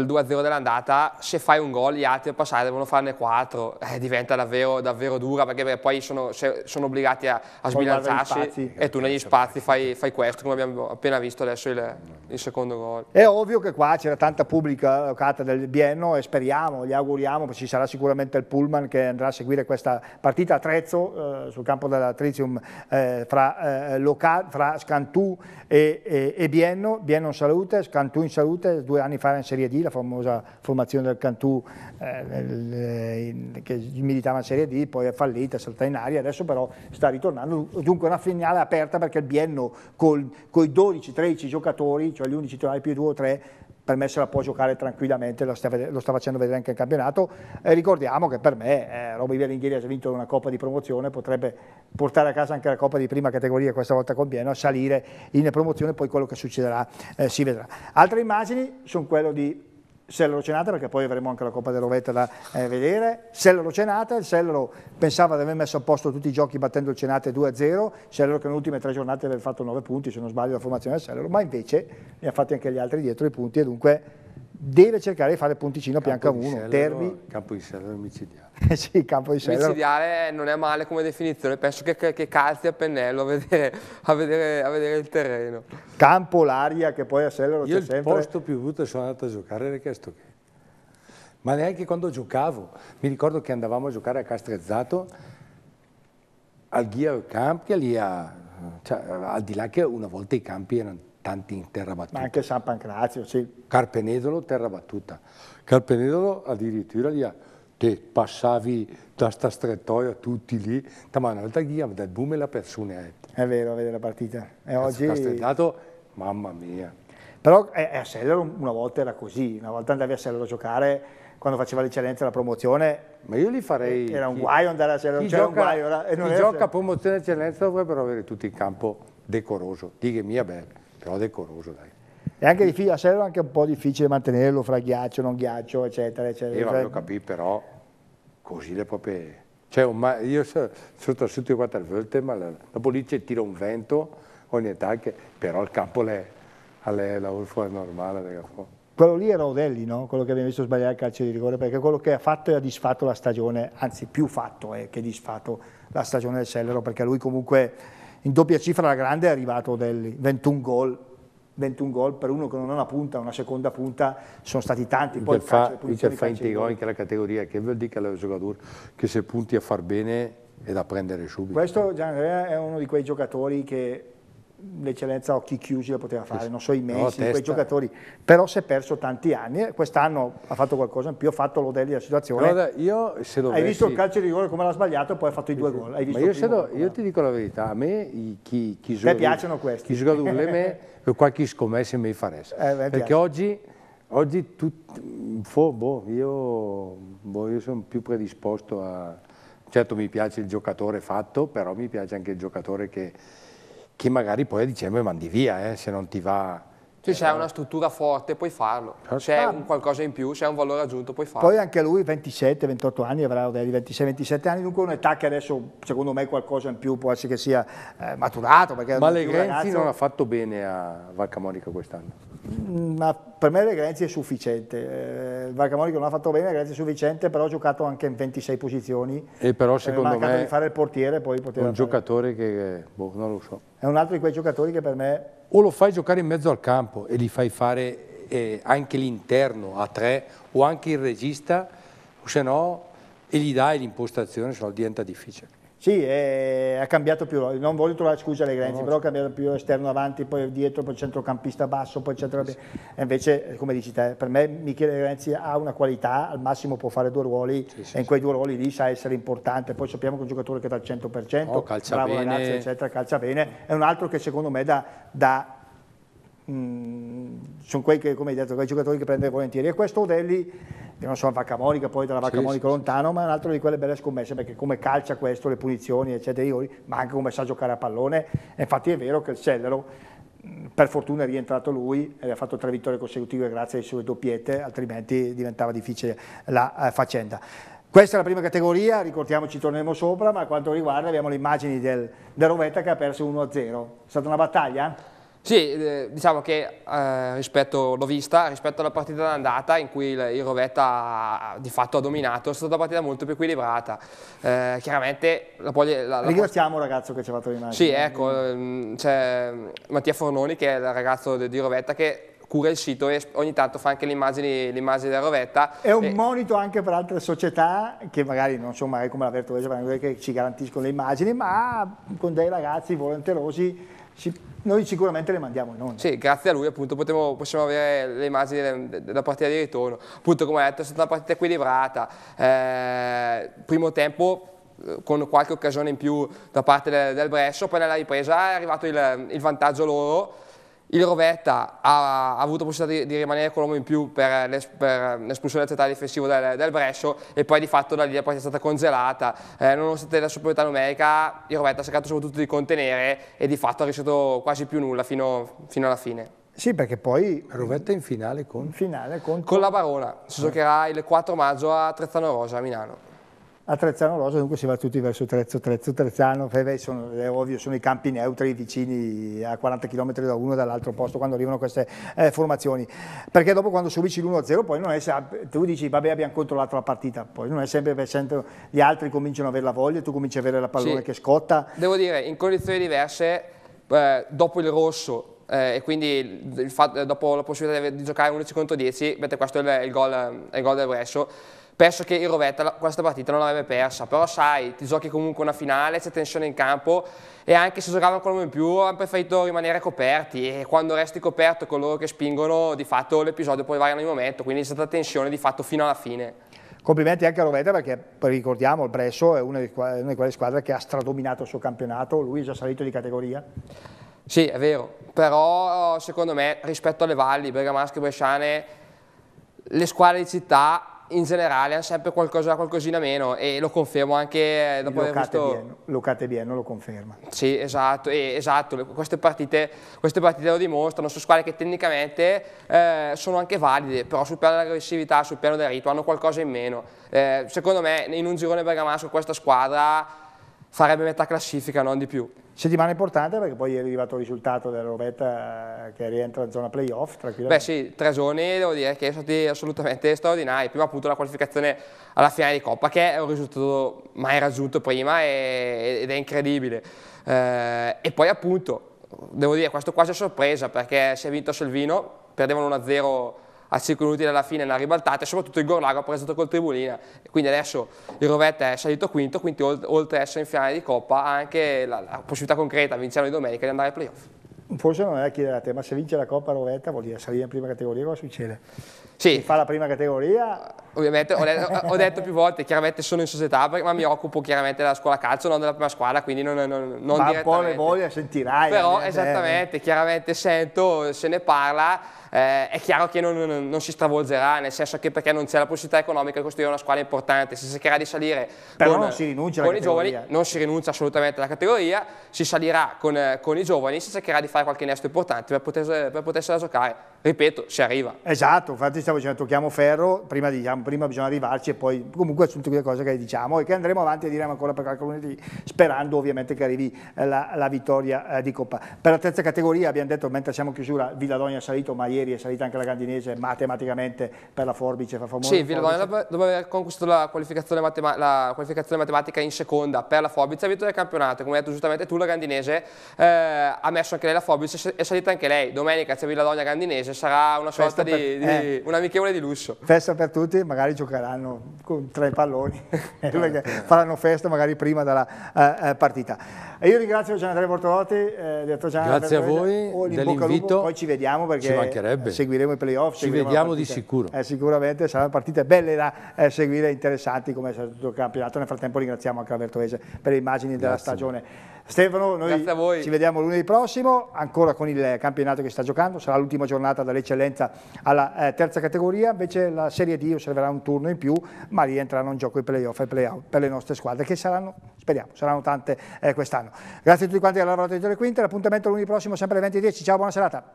il 2-0 dell'andata, se fai un gol gli altri per passare devono farne 4, eh, diventa davvero, davvero, dura perché beh, poi sono, sono, obbligati a, a sbilanciarsi e tu negli certo, spazi fai, fai, questo come abbiamo appena visto adesso il, il secondo gol. È ovvio che qua c'era tanta pubblica locata del Bienno e speriamo, gli auguriamo, ci sarà sicuramente il pullman che andrà a seguire questa partita a Trezzo eh, sul campo della Trizium eh, fra, eh, loca, fra Scantù e, e, e Bienno, Bienno in salute, Scantù in salute, due anni fa in Serie D, la famosa formazione del Cantù eh, che militava in Serie D, poi è fallita, è saltata in aria, adesso però sta ritornando, dunque una finale aperta perché il biennio con i 12-13 giocatori, cioè gli 11 titolari più 2 o 3, per me se la può giocare tranquillamente, lo sta, lo sta facendo vedere anche il campionato. Eh, ricordiamo che per me eh, Roby Berenghieri ha vinto una Coppa di promozione, potrebbe portare a casa anche la Coppa di prima categoria, questa volta con Bieno, a salire in promozione, poi quello che succederà eh, si vedrà. Altre immagini sono quelle di Sellero Cenata, perché poi avremo anche la Coppa della Rovetta da eh, vedere. Sellero Cenata, il Sellero pensava di aver messo a posto tutti i giochi battendo il Cenate 2-0, Sellero che nelle ultime tre giornate aveva fatto 9 punti, se non sbaglio la formazione del Sellero, ma invece ne ha fatti anche gli altri dietro i punti e dunque deve cercare di fare punticino Campo pianca 1, Terbi. Campo di Sellero micidiale. sì, campo di cellula. Micidiale non è male come definizione, penso che, che, che calzi a pennello a vedere, a, vedere, a vedere, il terreno. Campo, l'aria che poi a Sellero c'è sempre. Io il posto più brutto sono andato a giocare era questo qui. Ma neanche quando giocavo. Mi ricordo che andavamo a giocare a Castrezzato, al Ghiaro Camp, che lì a, cioè, al di là che una volta i campi erano tanti in terra battuta. Ma anche San Pancrazio, sì. Carpenedolo, terra battuta. Carpenedolo addirittura lì a te passavi da sta strettoia tutti lì, ma una volta che del boom e la persona è. È vero, a la partita. E oggi... Castrellato, mamma mia. Però eh, eh, a Sellero una volta era così, una volta andavi a Sellero a giocare, quando faceva l'eccellenza la promozione... Ma io li farei... Eh, era un guaio andare a Sellero, c'era cioè, un guaio. Era, chi era... gioca promozione e eccellenza dovrebbero avere tutti in campo decoroso, dighe mia bella, però decoroso dai. È anche difficile, la serva è anche un po' difficile mantenerlo fra ghiaccio, non ghiaccio, eccetera, eccetera. Io lo capì però, così le proprie... Cioè, io sono trasciuto di quattro volte, ma la, dopo lì c'è tira un vento ogni tanto, però il campo le, la UFO è normale. Quello lì era Odelli, no? quello che abbiamo visto sbagliare il calcio di rigore, perché quello che ha fatto e ha disfatto la stagione, anzi più fatto è eh, che disfatto la stagione del Cellero, perché lui comunque in doppia cifra alla grande è arrivato Odelli, 21 gol, 21 gol per uno che non ha una punta, una seconda punta, sono stati tanti. Poi fa, Richard fa integrò anche la categoria, che vuol dire che è giocatore che se punti a far bene è da prendere subito. Questo Gian Andrea è uno di quei giocatori che l'eccellenza a occhi chiusi la poteva fare, non so i Messi, no, quei giocatori, però si è perso tanti anni, quest'anno ha fatto qualcosa in più, ha fatto l'Odelli la situazione. Guarda, io se dovessi... Hai visto il calcio di rigore come l'ha sbagliato e poi ha fatto i due gol. Hai visto Ma io, do, io ti dico la verità, a me i, chi, chi, giocava, piacciono questi. Chi giocava me, qualche scommessa mi faresse, eh, perché piace. oggi... Oggi tu, fo, boh, io, boh, io sono più predisposto a... Certo mi piace il giocatore fatto, però mi piace anche il giocatore che, che magari poi a dicembre mandi via, eh, se non ti va... se cioè, eh, hai una struttura forte puoi farlo, se eh, hai ah. un qualcosa in più, se hai un valore aggiunto puoi farlo. Poi anche lui 27-28 anni, avrà 26-27 anni, dunque un'età che adesso secondo me qualcosa in più può essere che sia eh, maturato. Ma Legrenzi ragazzo... non ha fatto bene a Valcamonica quest'anno. Mm, ma per me Regrezzi è sufficiente. Eh, Varcamori che non ha fatto bene, Regrezzi è sufficiente, però ha giocato anche in 26 posizioni. E però eh, secondo me di fare il portiere, poi poteva un fare. giocatore che, boh, non lo so. È un altro di quei giocatori che per me... O lo fai giocare in mezzo al campo e li fai fare eh, anche l'interno a tre o anche il regista, o se no e gli dai l'impostazione, se no diventa difficile. Sì, ha cambiato più, non voglio trovare scusa alle Grenzi, no, però ha cambiato più esterno avanti, poi dietro, poi centrocampista basso, poi centro... Sì. E invece, come dici te, per me Michele Grenzi ha una qualità, al massimo può fare due ruoli sì, sì, e in quei due ruoli lì sa essere importante, poi sappiamo che è un giocatore che dà il 100%, oh, bravo bene. ragazzi, eccetera, calcia bene, è un altro che secondo me da... da mh, mm, sono quei che, come hai detto, quei giocatori che prende volentieri. E questo Odelli, che non so, Vacca Monica, poi dalla Vacca sì, Monica sì, lontano, sì. ma è un altro di quelle belle scommesse, perché come calcia questo, le punizioni, eccetera, ma anche come sa giocare a pallone. E infatti è vero che il Cellero, per fortuna è rientrato lui e ha fatto tre vittorie consecutive grazie alle sue doppiette, altrimenti diventava difficile la eh, faccenda. Questa è la prima categoria, ricordiamoci, torneremo sopra, ma quanto riguarda abbiamo le immagini del, del Rovetta che ha perso 1-0. È stata una battaglia? Sì, eh, diciamo che eh, rispetto, l'ho vista, rispetto alla partita d'andata in cui il, il Rovetta ha, di fatto ha dominato, è stata una partita molto più equilibrata. Eh, chiaramente la La, la Ringraziamo il ragazzo che ci ha fatto l'immagine. Sì, ecco, ehm, c'è Mattia Fornoni che è il ragazzo di, di Rovetta che cura il sito e ogni tanto fa anche le immagini, della rovetta. È un e... monito anche per altre società che magari non sono mai come la Vertovese, che ci garantiscono le immagini, ma con dei ragazzi volenterosi ci, noi sicuramente le mandiamo in onda. Sì, grazie a lui appunto potremo, possiamo avere le immagini della partita di ritorno. Appunto come ho detto è stata una partita equilibrata, eh, primo tempo eh, con qualche occasione in più da parte del, del Brescio, poi nella ripresa è arrivato il, il vantaggio loro il Rovetta ha, ha avuto possibilità di, di, rimanere con l'uomo in più per, l'espulsione del totale difensivo del, del, Brescio e poi di fatto da lì la partita è stata congelata. Eh, nonostante la superiorità numerica, il Rovetta ha cercato soprattutto di contenere e di fatto ha riuscito quasi più nulla fino, fino alla fine. Sì, perché poi Rovetta in finale con... In finale con... Con la Barona. Si eh. giocherà il 4 maggio a Trezzano Rosa a Milano a Trezzano Rosa dunque si va tutti verso Trezzo, Trezzo, Trezzano, beh, sono, è ovvio sono i campi neutri vicini a 40 km da uno e dall'altro posto quando arrivano queste eh, formazioni, perché dopo quando subisci l'1-0 poi non è, sempre, tu dici vabbè abbiamo controllato la partita, poi non è sempre per gli altri cominciano ad avere la voglia, tu cominci a avere la pallone sì. che scotta. Devo dire, in condizioni diverse, eh, dopo il rosso eh, e quindi il fatto, dopo la possibilità di, giocare 11 contro 10, questo è il, il gol del Brescio, Penso che il Rovetta questa partita non l'avrebbe persa, però sai, ti giochi comunque una finale, c'è tensione in campo e anche se giocavano con qualcuno in più hanno preferito rimanere coperti e quando resti coperto con loro che spingono di fatto l'episodio poi in ogni momento, quindi c'è stata tensione di fatto fino alla fine. Complimenti anche a Rovetta perché ricordiamo il Bresso è una di, una di quelle squadre che ha stradominato il suo campionato, lui è già salito di categoria. Sì, è vero, però secondo me rispetto alle valli bergamasche e bresciane le squadre di città in generale hanno sempre qualcosa, qualcosina meno e lo confermo anche eh, dopo aver visto... Bien, Locate Bienno lo conferma. Sì, esatto, eh, esatto. Queste, partite, queste, partite, lo dimostrano, su squadre che tecnicamente eh, sono anche valide, però sul piano dell'aggressività, sul piano del rito hanno qualcosa in meno. Eh, secondo me in un girone bergamasco questa squadra farebbe metà classifica, non di più. Settimana importante perché poi è arrivato il risultato della Rovetta eh, che rientra in zona playoff Beh sì, tre giorni devo dire che sono stati assolutamente straordinari, prima appunto la qualificazione alla finale di Coppa che è un risultato mai raggiunto prima e, ed è incredibile. Eh, e poi appunto, devo dire, questo quasi a sorpresa perché si è vinto a Selvino, perdevano 1-0 a 5 minuti alla fine nella ribaltata e soprattutto il Gorlago ha preso col Tribulina quindi adesso il Rovetta è salito quinto quindi oltre ad essere in finale di Coppa ha anche la, la possibilità concreta vinciamo di domenica di andare ai playoff Forse non è da chiederate, ma se vince la Coppa Rovetta vuol dire salire in prima categoria, cosa succede? Sì. Si fa la prima categoria? Ovviamente, ho detto, ho detto più volte, chiaramente sono in società, ma mi occupo chiaramente della scuola calcio, non della prima squadra, quindi non, non, non ma un po' le voglia sentirai. Però, eh, eh. esattamente, chiaramente sento, se ne parla, eh, è chiaro che non, non, non, si stravolgerà, nel senso che perché non c'è la possibilità economica di costruire una squadra importante, si cercherà di salire Però con, non si rinuncia con i giovani, non si rinuncia assolutamente alla categoria, si salirà con, con i giovani, si cercherà di fare qualche nesto importante per, poter, per potersela giocare, ripeto, si arriva. Esatto, infatti stavo dicendo tocchiamo ferro, prima, diciamo, prima bisogna arrivarci e poi comunque sono tutte le cose che diciamo e che andremo avanti e diremo ancora per qualche lunedì, sperando ovviamente che arrivi eh, la, la vittoria eh, di Coppa. Per la terza categoria abbiamo detto, mentre siamo chiusura, Villadogna è salito, ma ieri è salita anche la Gandinese matematicamente per la forbice. Per sì, Villarreal dopo aver conquistato la qualificazione, la qualificazione, matematica in seconda per la forbice, ha vinto il campionato, come hai detto giustamente tu, la Gandinese eh, ha messo anche lei la forbice, è salita anche lei, domenica c'è Villadogna Gandinese, sarà una sorta Festa di, per, di eh, un di lusso. Festa per tutti, magari giocheranno con tre palloni, eh, faranno festa magari prima della eh, eh partita. E io ringrazio Gian Andrea Bortolotti, eh, direttore generale. Grazie a voi oh, dell'invito. Poi ci vediamo perché ci mancherebbe. Seguiremo i playoff. Ci vediamo di sicuro. Eh, sicuramente saranno partite belle da eh, seguire, interessanti come è stato tutto il campionato. Nel frattempo ringraziamo anche Alberto Vese per le immagini Grazie. della stagione. Stefano, noi ci vediamo lunedì prossimo, ancora con il campionato che sta giocando, sarà l'ultima giornata dall'eccellenza alla eh, terza categoria, invece la Serie D osserverà un turno in più, ma rientrano in gioco i playoff e i playout per le nostre squadre, che saranno, speriamo, saranno tante eh, quest'anno. Grazie a tutti quanti che hanno lavorato dietro le quinte, appuntamento lunedì prossimo sempre alle 20.10, ciao, buona serata.